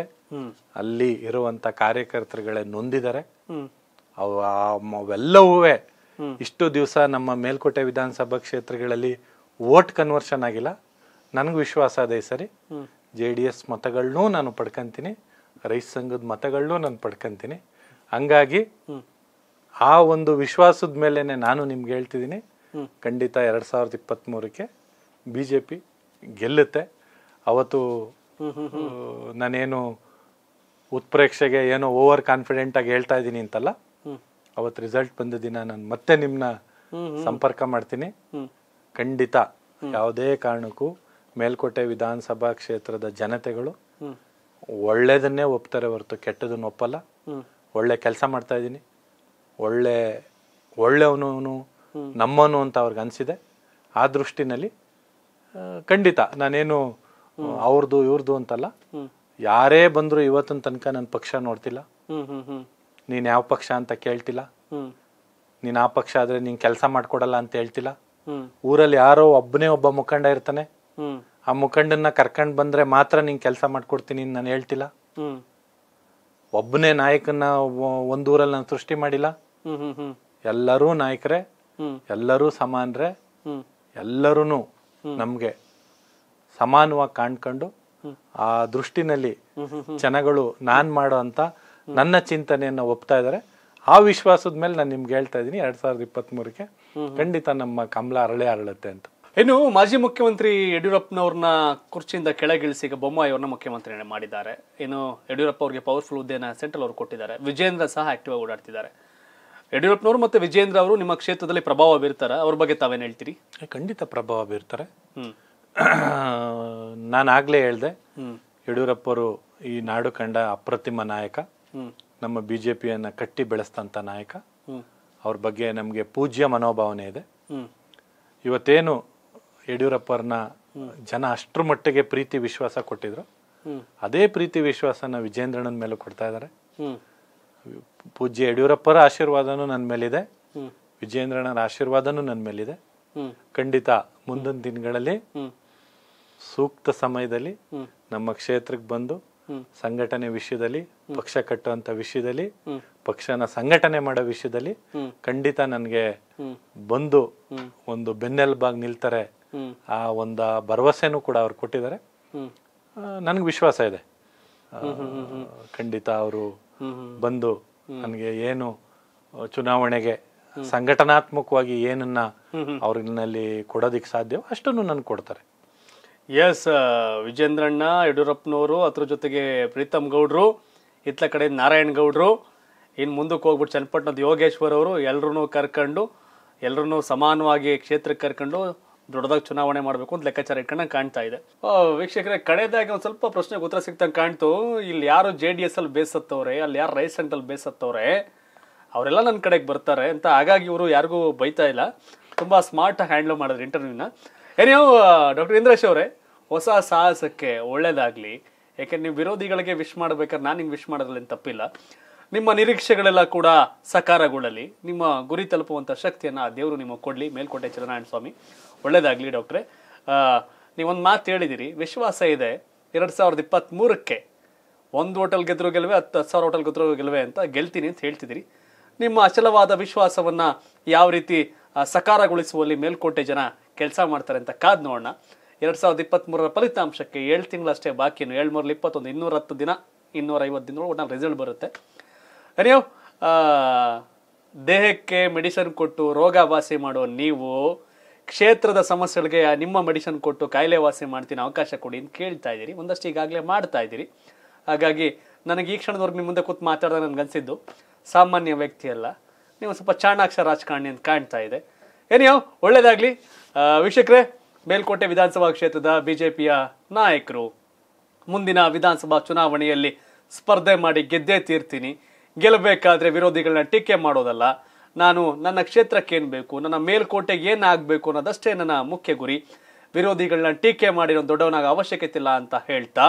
ಅಲ್ಲಿ ಇರುವಂತ ಕಾರ್ಯಕರ್ತರುಗಳೇ ನೊಂದಿದ್ದಾರೆ ಅವೆಲ್ಲವೂ ಇಷ್ಟು ದಿವಸ ನಮ್ಮ ಮೇಲ್ಕೋಟೆ ವಿಧಾನಸಭಾ ಕ್ಷೇತ್ರಗಳಲ್ಲಿ ವೋಟ್ ಕನ್ವರ್ಷನ್ ಆಗಿಲ್ಲ ನನಗೂ ವಿಶ್ವಾಸ ಅದೇ ಸರಿ ಜೆ ಡಿ ಎಸ್ ಮತಗಳನ್ನೂ ನಾನು ಪಡ್ಕೊಂತೀನಿ ರೈತ ಸಂಘದ ಮತಗಳನ್ನೂ ನಾನು ಪಡ್ಕೊತೀನಿ ಹಂಗಾಗಿ ಆ ಒಂದು ವಿಶ್ವಾಸದ ಮೇಲೇ ನಾನು ನಿಮ್ಗೆ ಹೇಳ್ತಿದ್ದೀನಿ ಖಂಡಿತ ಎರಡು ಸಾವಿರದ ಇಪ್ಪತ್ತ್ಮೂರಕ್ಕೆ ಬಿ ಜೆ ಪಿ ಗೆಲ್ಲುತ್ತೆ ಅವತ್ತು ನಾನೇನು ಉತ್ಪ್ರೇಕ್ಷೆಗೆ ಏನೋ ಓವರ್ ಕಾನ್ಫಿಡೆಂಟಾಗಿ ಹೇಳ್ತಾ ಇದ್ದೀನಿ ಅಂತಲ್ಲ ಅವತ್ ರಿಸಲ್ಟ್ ಬಂದ ದಿನ ನಾನು ಮತ್ತೆ ನಿಮ್ನ ಸಂಪರ್ಕ ಮಾಡ್ತೀನಿ ಖಂಡಿತ ಯಾವುದೇ ಕಾರಣಕ್ಕೂ ಮೇಲ್ಕೋಟೆ ವಿಧಾನಸಭಾ ಕ್ಷೇತ್ರದ ಜನತೆಗಳು ಒಳ್ಳೇದನ್ನೇ ಒಪ್ತಾರೆ ಹೊರತು ಕೆಟ್ಟದನ್ನು ಒಪ್ಪಲ್ಲ ಒಳ್ಳೆ ಕೆಲಸ ಮಾಡ್ತಾ ಇದ್ದೀನಿ ಒಳ್ಳೆ ಒಳ್ಳೆಯವನು ನಮ್ಮನು ಅಂತ ಅವ್ರಿಗೆ ಅನಿಸಿದೆ ಆ ದೃಷ್ಟಿನಲ್ಲಿ ಖಂಡಿತ ನಾನೇನು ಅವ್ರದ್ದು ಇವ್ರದ್ದು ಅಂತಲ್ಲ ಯಾರೇ ಬಂದರೂ ಇವತ್ತಿನ ತನಕ ನನ್ನ ಪಕ್ಷ ನೋಡ್ತಿಲ್ಲ ನೀನ್ ಯಾವ ಪಕ್ಷ ಅಂತ ಕೇಳ್ತಿಲ್ಲ ನೀನ್ ಆ ಪಕ್ಷ ಆದ್ರೆ ನೀನ್ ಕೆಲಸ ಮಾಡ್ಕೊಡಲ್ಲ ಅಂತ ಹೇಳ್ತಿಲ್ಲ ಊರಲ್ಲಿ ಯಾರೋ ಒಬ್ಬನೇ ಒಬ್ಬ ಮುಖಂಡ ಇರ್ತಾನೆ ಆ ಮುಖಂಡನ್ನ ಕರ್ಕೊಂಡ್ ಬಂದ್ರೆ ಮಾತ್ರ ನೀನು ಕೆಲಸ ಮಾಡ್ಕೊಡ್ತೀನಿ ನಾನು ಹೇಳ್ತಿಲ್ಲ ಒಬ್ಬನೇ ನಾಯಕನ ಒಂದೂರಲ್ಲಿ ನಾನು ಸೃಷ್ಟಿ ಮಾಡಿಲ್ಲ ಎಲ್ಲರೂ ನಾಯಕರೇ ಎಲ್ಲರೂ ಸಮಾನರೇ ಎಲ್ಲರೂ ನಮ್ಗೆ ಸಮಾನವಾಗಿ ಕಾಣ್ಕೊಂಡು ಆ ದೃಷ್ಟಿನಲ್ಲಿ ಜನಗಳು ನಾನ್ ಮಾಡೋ ಅಂತ ನನ್ನ ಚಿಂತನೆಯನ್ನ ಒಪ್ತಾ ಇದ್ದಾರೆ ಆ ವಿಶ್ವಾಸದ ಮೇಲೆ ನಾನು ನಿಮ್ಗೆ ಹೇಳ್ತಾ ಇದ್ದೀನಿ ಎರಡ್ ಸಾವಿರದ ಇಪ್ಪತ್ತ್ ಮೂರಕ್ಕೆ ಖಂಡಿತ ನಮ್ಮ ಕಮಲ ಅರಳೆ ಅರಳುತ್ತೆ ಅಂತ ಇನ್ನು ಮಾಜಿ ಮುಖ್ಯಮಂತ್ರಿ ಯಡಿಯೂರಪ್ಪನವ್ರನ್ನ ಕುರ್ಚಿಯಿಂದ ಕೆಳಗಿಳಿಸಿ ಈಗ ಬೊಮ್ಮಾಯಿ ಅವ್ರನ್ನ ಮುಖ್ಯಮಂತ್ರಿ ಮಾಡಿದ್ದಾರೆ ಇನ್ನು ಯಡಿಯೂರಪ್ಪ ಅವ್ರಿಗೆ ಪವರ್ಫುಲ್ ಹುದ್ದೆನ ಸೆಂಟ್ರಲ್ ಅವರು ಕೊಟ್ಟಿದ್ದಾರೆ ವಿಜೇಂದ್ರ ಸಹ ಆಕ್ಟಿವ್ ಆಗಿ ಓಡಾಡ್ತಿದ್ದಾರೆ ಯಡಿಯೂರಪ್ಪನವರು ಮತ್ತೆ ವಿಜೇಂದ್ರ ಅವರು ನಿಮ್ಮ ಕ್ಷೇತ್ರದಲ್ಲಿ ಪ್ರಭಾವ ಬೀರ್ತಾರೆ ಅವ್ರ ಬಗ್ಗೆ ತಾವೇನು ಹೇಳ್ತೀರಿ ಖಂಡಿತ ಪ್ರಭಾವ ಬೀರ್ತಾರೆ ನಾನು ಆಗ್ಲೇ ಯಡಿಯೂರಪ್ಪ ಅವರು ಈ ನಾಡು ಕಂಡ ಅಪ್ರತಿಮ ನಾಯಕ ನಮ್ಮ ಬಿ ಜೆ ಪಿಯನ್ನು ಕಟ್ಟಿ ಬೆಳೆಸ್ತಂತ ನಾಯಕ ಅವ್ರ ಬಗ್ಗೆ ನಮಗೆ ಪೂಜ್ಯ ಮನೋಭಾವನೆ ಇದೆ ಇವತ್ತೇನು ಯಡಿಯೂರಪ್ಪರನ್ನ ಜನ ಅಷ್ಟರ ಮಟ್ಟಿಗೆ ಪ್ರೀತಿ ವಿಶ್ವಾಸ ಕೊಟ್ಟಿದ್ರು ಅದೇ ಪ್ರೀತಿ ವಿಶ್ವಾಸನ ವಿಜೇಂದ್ರನ ಮೇಲೆ ಕೊಡ್ತಾ ಇದ್ದಾರೆ ಪೂಜ್ಯ ಯಡಿಯೂರಪ್ಪರ ಆಶೀರ್ವಾದನೂ ನನ್ನ ಮೇಲಿದೆ ವಿಜೇಂದ್ರಣ್ಣರ ಆಶೀರ್ವಾದನೂ ನನ್ನ ಮೇಲಿದೆ ಖಂಡಿತ ಮುಂದಿನ ದಿನಗಳಲ್ಲಿ ಸೂಕ್ತ ಸಮಯದಲ್ಲಿ ನಮ್ಮ ಕ್ಷೇತ್ರಕ್ಕೆ ಬಂದು ಸಂಘಟನೆ ವಿಷಯದಲ್ಲಿ ಪಕ್ಷ ಕಟ್ಟುವಂತ ವಿಷಯದಲ್ಲಿ ಪಕ್ಷನ ಸಂಘಟನೆ ಮಾಡೋ ವಿಷಯದಲ್ಲಿ ಖಂಡಿತ ನನಗೆ ಬಂದು ಒಂದು ಬೆನ್ನೆಲುಬಾಗಿ ನಿಲ್ತಾರೆ ಆ ಒಂದು ಭರವಸೆನೂ ಕೂಡ ಅವ್ರು ಕೊಟ್ಟಿದ್ದಾರೆ ನನ್ಗೆ ವಿಶ್ವಾಸ ಇದೆ ಖಂಡಿತ ಅವರು ಬಂದು ನನಗೆ ಏನು ಚುನಾವಣೆಗೆ ಸಂಘಟನಾತ್ಮಕವಾಗಿ ಏನನ್ನ ಅವ್ರನ್ನಲ್ಲಿ ಕೊಡೋದಿಕ್ ಸಾಧ್ಯವೋ ಅಷ್ಟನ್ನು ನನ್ಗೆ ಕೊಡ್ತಾರೆ ಎಸ್ ವಿಜೇಂದ್ರಣ್ಣ ಯಡಿಯೂರಪ್ಪನವರು ಅದ್ರ ಜೊತೆಗೆ ಪ್ರೀತಮ್ ಗೌಡ್ರು ಇತ್ಲ ಕಡೆ ನಾರಾಯಣ್ ಗೌಡ್ರು ಇನ್ನು ಮುಂದಕ್ಕೆ ಹೋಗ್ಬಿಟ್ಟು ಚನ್ನಪಟ್ಟಣದ ಯೋಗೇಶ್ವರ್ ಅವರು ಎಲ್ಲರೂ ಕರ್ಕೊಂಡು ಎಲ್ಲರೂ ಸಮಾನವಾಗಿ ಕ್ಷೇತ್ರಕ್ಕೆ ಕರ್ಕೊಂಡು ದೊಡ್ಡದಾಗಿ ಚುನಾವಣೆ ಮಾಡಬೇಕು ಅಂತ ಲೆಕ್ಕಾಚಾರ ಇಟ್ಕೊಂಡು ಕಾಣ್ತಾ ಇದೆ ವೀಕ್ಷಕರೇ ಕಡೆದಾಗಿ ಒಂದು ಸ್ವಲ್ಪ ಪ್ರಶ್ನೆಗೆ ಉತ್ತರ ಸಿಗ್ತಂಗೆ ಕಾಣ್ತು ಇಲ್ಲಿ ಯಾರು ಜೆ ಡಿ ಎಸ್ ಅಲ್ಲಿ ಬೇಸತ್ತವ್ರೆ ಅಲ್ಲಿ ಯಾರು ರೈಸ್ ಸೆಂಟ್ರಲ್ಲಿ ಬೇಸತ್ತವ್ರೆ ಅವರೆಲ್ಲ ನನ್ನ ಕಡೆಗೆ ಬರ್ತಾರೆ ಅಂತ ಹಾಗಾಗಿ ಇವರು ಯಾರಿಗೂ ಬೈತಾ ಇಲ್ಲ ತುಂಬ ಸ್ಮಾರ್ಟ್ ಹ್ಯಾಂಡ್ಲ್ ಮಾಡಿದ್ರು ಇಂಟರ್ವ್ಯೂನ ಏನೇ ಡಾಕ್ಟರ್ ಇಂದ್ರೇಶ್ ಅವರೇ ಹೊಸ ಸಾಹಸಕ್ಕೆ ಒಳ್ಳೇದಾಗಲಿ ಯಾಕೆಂದ್ರೆ ನೀವು ವಿರೋಧಿಗಳಿಗೆ ವಿಶ್ ಮಾಡ್ಬೇಕಾದ್ರೆ ನಾನು ನಿಮ್ಗೆ ವಿಶ್ ಮಾಡೋದ್ರಲ್ಲಿ ತಪ್ಪಿಲ್ಲ ನಿಮ್ಮ ನಿರೀಕ್ಷೆಗಳೆಲ್ಲ ಕೂಡ ಸಕಾರಗೊಳ್ಳಲಿ ನಿಮ್ಮ ಗುರಿ ತಲುಪುವಂಥ ಶಕ್ತಿಯನ್ನು ಆ ದೇವರು ನಿಮಗೆ ಕೊಡಲಿ ಮೇಲ್ಕೋಟೆ ಚಂದ್ರನಾರಾಯಣ ಸ್ವಾಮಿ ಒಳ್ಳೇದಾಗಲಿ ಡಾಕ್ಟ್ರೆ ನೀವೊಂದು ಮಾತು ಹೇಳಿದಿರಿ ವಿಶ್ವಾಸ ಇದೆ ಎರಡು ಸಾವಿರದ ಇಪ್ಪತ್ತ್ಮೂರಕ್ಕೆ ಒಂದು ಹೋಟೆಲ್ ಗೆದ್ದರೂ ಗೆಲುವೆ ಹತ್ತು ಹತ್ತು ಸಾವಿರ ಹೋಟೆಲ್ ಗೆದ್ದರೂ ಗೆಲುವೆ ಅಂತ ಗೆಲ್ತೀನಿ ಅಂತ ಹೇಳ್ತಿದ್ದೀರಿ ನಿಮ್ಮ ಅಚಲವಾದ ವಿಶ್ವಾಸವನ್ನು ಯಾವ ರೀತಿ ಸಕಾರಗೊಳಿಸುವಲ್ಲಿ ಮೇಲ್ಕೋಟೆ ಜನ ಕೆಲಸ ಮಾಡ್ತಾರೆ ಅಂತ ಕಾದ್ ನೋಡೋಣ ಎರಡು ಸಾವಿರದ ಇಪ್ಪತ್ತ್ಮೂರರ ಫಲಿತಾಂಶಕ್ಕೆ ಏಳು ತಿಂಗಳಷ್ಟೇ ಬಾಕಿ ಏಳು ಮೂರಲ್ಲಿ ಇಪ್ಪತ್ತೊಂದು ಇನ್ನೂರ ಹತ್ತು ದಿನ ಇನ್ನೂರ ಐವತ್ತು ದಿನಗಳು ಒಟ್ಟು ರಿಸಲ್ಟ್ ಬರುತ್ತೆ ಅರಿಯೋ ದೇಹಕ್ಕೆ ಮೆಡಿಸನ್ ಕೊಟ್ಟು ರೋಗ ವಾಸಿ ಮಾಡೋ ನೀವು ಕ್ಷೇತ್ರದ ಸಮಸ್ಯೆಗಳಿಗೆ ನಿಮ್ಮ ಮೆಡಿಸನ್ ಕೊಟ್ಟು ಕಾಯಿಲೆ ವಾಸಿ ಮಾಡ್ತೀನಿ ಅವಕಾಶ ಕೊಡಿ ಅಂತ ಕೇಳ್ತಾ ಇದ್ದೀರಿ ಒಂದಷ್ಟು ಈಗಾಗಲೇ ಮಾಡ್ತಾ ಇದ್ದೀರಿ ಹಾಗಾಗಿ ನನಗೆ ಈ ಕ್ಷಣದವ್ರಿಗೆ ನಿಮ್ಮ ಮುಂದೆ ಕೂತು ಮಾತಾಡೋದು ನನಗೆ ಅನಿಸಿದ್ದು ಸಾಮಾನ್ಯ ವ್ಯಕ್ತಿ ಅಲ್ಲ ನೀವು ಸ್ವಲ್ಪ ಚಾಣಾಕ್ಷ ರಾಜಕಾರಣಿ ಅಂತ ಕಾಣ್ತಾ ಇದೆ ಏನೋ ಒಳ್ಳೇದಾಗಲಿ ವೀಕ್ಷಕರೇ ಮೇಲ್ಕೋಟೆ ವಿಧಾನಸಭಾ ಕ್ಷೇತ್ರದ ಬಿಜೆಪಿಯ ನಾಯಕರು ಮುಂದಿನ ವಿಧಾನಸಭಾ ಚುನಾವಣೆಯಲ್ಲಿ ಸ್ಪರ್ಧೆ ಮಾಡಿ ಗೆದ್ದೇ ತೀರ್ತೀನಿ ಗೆಲ್ಲಬೇಕಾದ್ರೆ ವಿರೋಧಿಗಳನ್ನ ಟೀಕೆ ಮಾಡೋದಲ್ಲ ನಾನು ನನ್ನ ಕ್ಷೇತ್ರಕ್ಕೆ ಏನು ಬೇಕು ನನ್ನ ಮೇಲ್ಕೋಟೆಗೆ ಏನಾಗಬೇಕು ಅನ್ನೋದಷ್ಟೇ ನನ್ನ ಮುಖ್ಯ ಗುರಿ ವಿರೋಧಿಗಳನ್ನ ಟೀಕೆ ಮಾಡಿರೋ ದೊಡ್ಡವನಾಗ ಅವಶ್ಯಕತೆ ಇಲ್ಲ ಅಂತ ಹೇಳ್ತಾ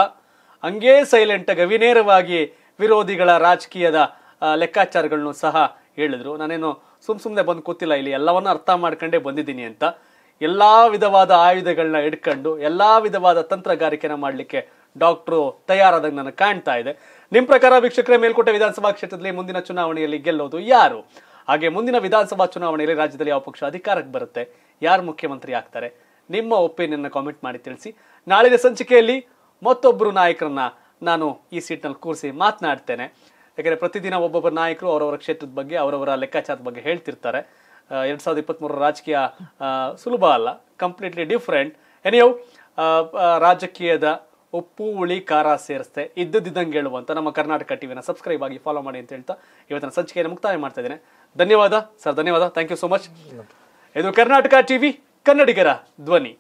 ಹಂಗೇ ಸೈಲೆಂಟಾಗಿ ವಿನೇರವಾಗಿ ವಿರೋಧಿಗಳ ರಾಜಕೀಯದ ಲೆಕ್ಕಾಚಾರಗಳನ್ನು ಸಹ ಹೇಳಿದ್ರು ನಾನೇನು ಸುಮ್ಮ ಸುಮ್ಮನೆ ಬಂದು ಕೂತಿಲ್ಲ ಇಲ್ಲಿ ಎಲ್ಲವನ್ನೂ ಅರ್ಥ ಮಾಡ್ಕೊಂಡೇ ಬಂದಿದ್ದೀನಿ ಅಂತ ಎಲ್ಲ ವಿಧವಾದ ಆಯುಧಗಳನ್ನ ಇಟ್ಕೊಂಡು ಎಲ್ಲ ವಿಧವಾದ ತಂತ್ರಗಾರಿಕೆನ ಮಾಡಲಿಕ್ಕೆ ಡಾಕ್ಟ್ರು ತಯಾರಾದಾಗ ನನಗೆ ಕಾಣ್ತಾ ಇದೆ ನಿಮ್ಮ ಪ್ರಕಾರ ವೀಕ್ಷಕರೇ ಮೇಲ್ಕೋಟೆ ವಿಧಾನಸಭಾ ಕ್ಷೇತ್ರದಲ್ಲಿ ಮುಂದಿನ ಚುನಾವಣೆಯಲ್ಲಿ ಗೆಲ್ಲೋದು ಯಾರು ಹಾಗೆ ಮುಂದಿನ ವಿಧಾನಸಭಾ ಚುನಾವಣೆಯಲ್ಲಿ ರಾಜ್ಯದಲ್ಲಿ ಯಾವ ಪಕ್ಷ ಅಧಿಕಾರಕ್ಕೆ ಬರುತ್ತೆ ಯಾರು ಮುಖ್ಯಮಂತ್ರಿ ಆಗ್ತಾರೆ ನಿಮ್ಮ ಒಪಿನಿಯನ್ನ ಕಾಮೆಂಟ್ ಮಾಡಿ ತಿಳಿಸಿ ನಾಳಿನ ಸಂಚಿಕೆಯಲ್ಲಿ ಮತ್ತೊಬ್ಬರು ನಾಯಕರನ್ನ ನಾನು ಈ ಸೀಟ್ನಲ್ಲಿ ಕೂರಿಸಿ ಮಾತನಾಡ್ತೇನೆ ಯಾಕೆಂದರೆ ಪ್ರತಿದಿನ ಒಬ್ಬೊಬ್ಬ ನಾಯಕರು ಅವರವರ ಕ್ಷೇತ್ರದ ಬಗ್ಗೆ ಅವರವರ ಲೆಕ್ಕಾಚಾರದ ಬಗ್ಗೆ ಹೇಳ್ತಿರ್ತಾರೆ ಎರಡು ಸಾವಿರದ ಮೂರರ ರಾಜಕೀಯ ಸುಲಭ ಅಲ್ಲ ಕಂಪ್ಲೀಟ್ಲಿ ಡಿಫ್ರೆಂಟ್ ಎನಿಯೋ ರಾಜಕೀಯದ ಉಪ್ಪು ಉಳಿ ಖಾರ ಸೇರಿಸ್ತೆ ಇದ್ದದಿದ್ದಂಗೆ ಹೇಳುವಂತ ನಮ್ಮ ಕರ್ನಾಟಕ ಟಿವಿನ ಸಬ್ಸ್ಕ್ರೈಬ್ ಆಗಿ ಫಾಲೋ ಮಾಡಿ ಅಂತ ಹೇಳ್ತಾ ಇವತ್ತಿನ ಸಂಚಿಕೆಯನ್ನು ಮುಕ್ತಾಯ ಮಾಡ್ತಾ ಇದ್ದೇನೆ ಧನ್ಯವಾದ ಸರ್ ಧನ್ಯವಾದ ಥ್ಯಾಂಕ್ ಯು ಸೋ ಮಚ್ ಇದು ಕರ್ನಾಟಕ ಟಿವಿ ಕನ್ನಡಿಗರ ಧ್ವನಿ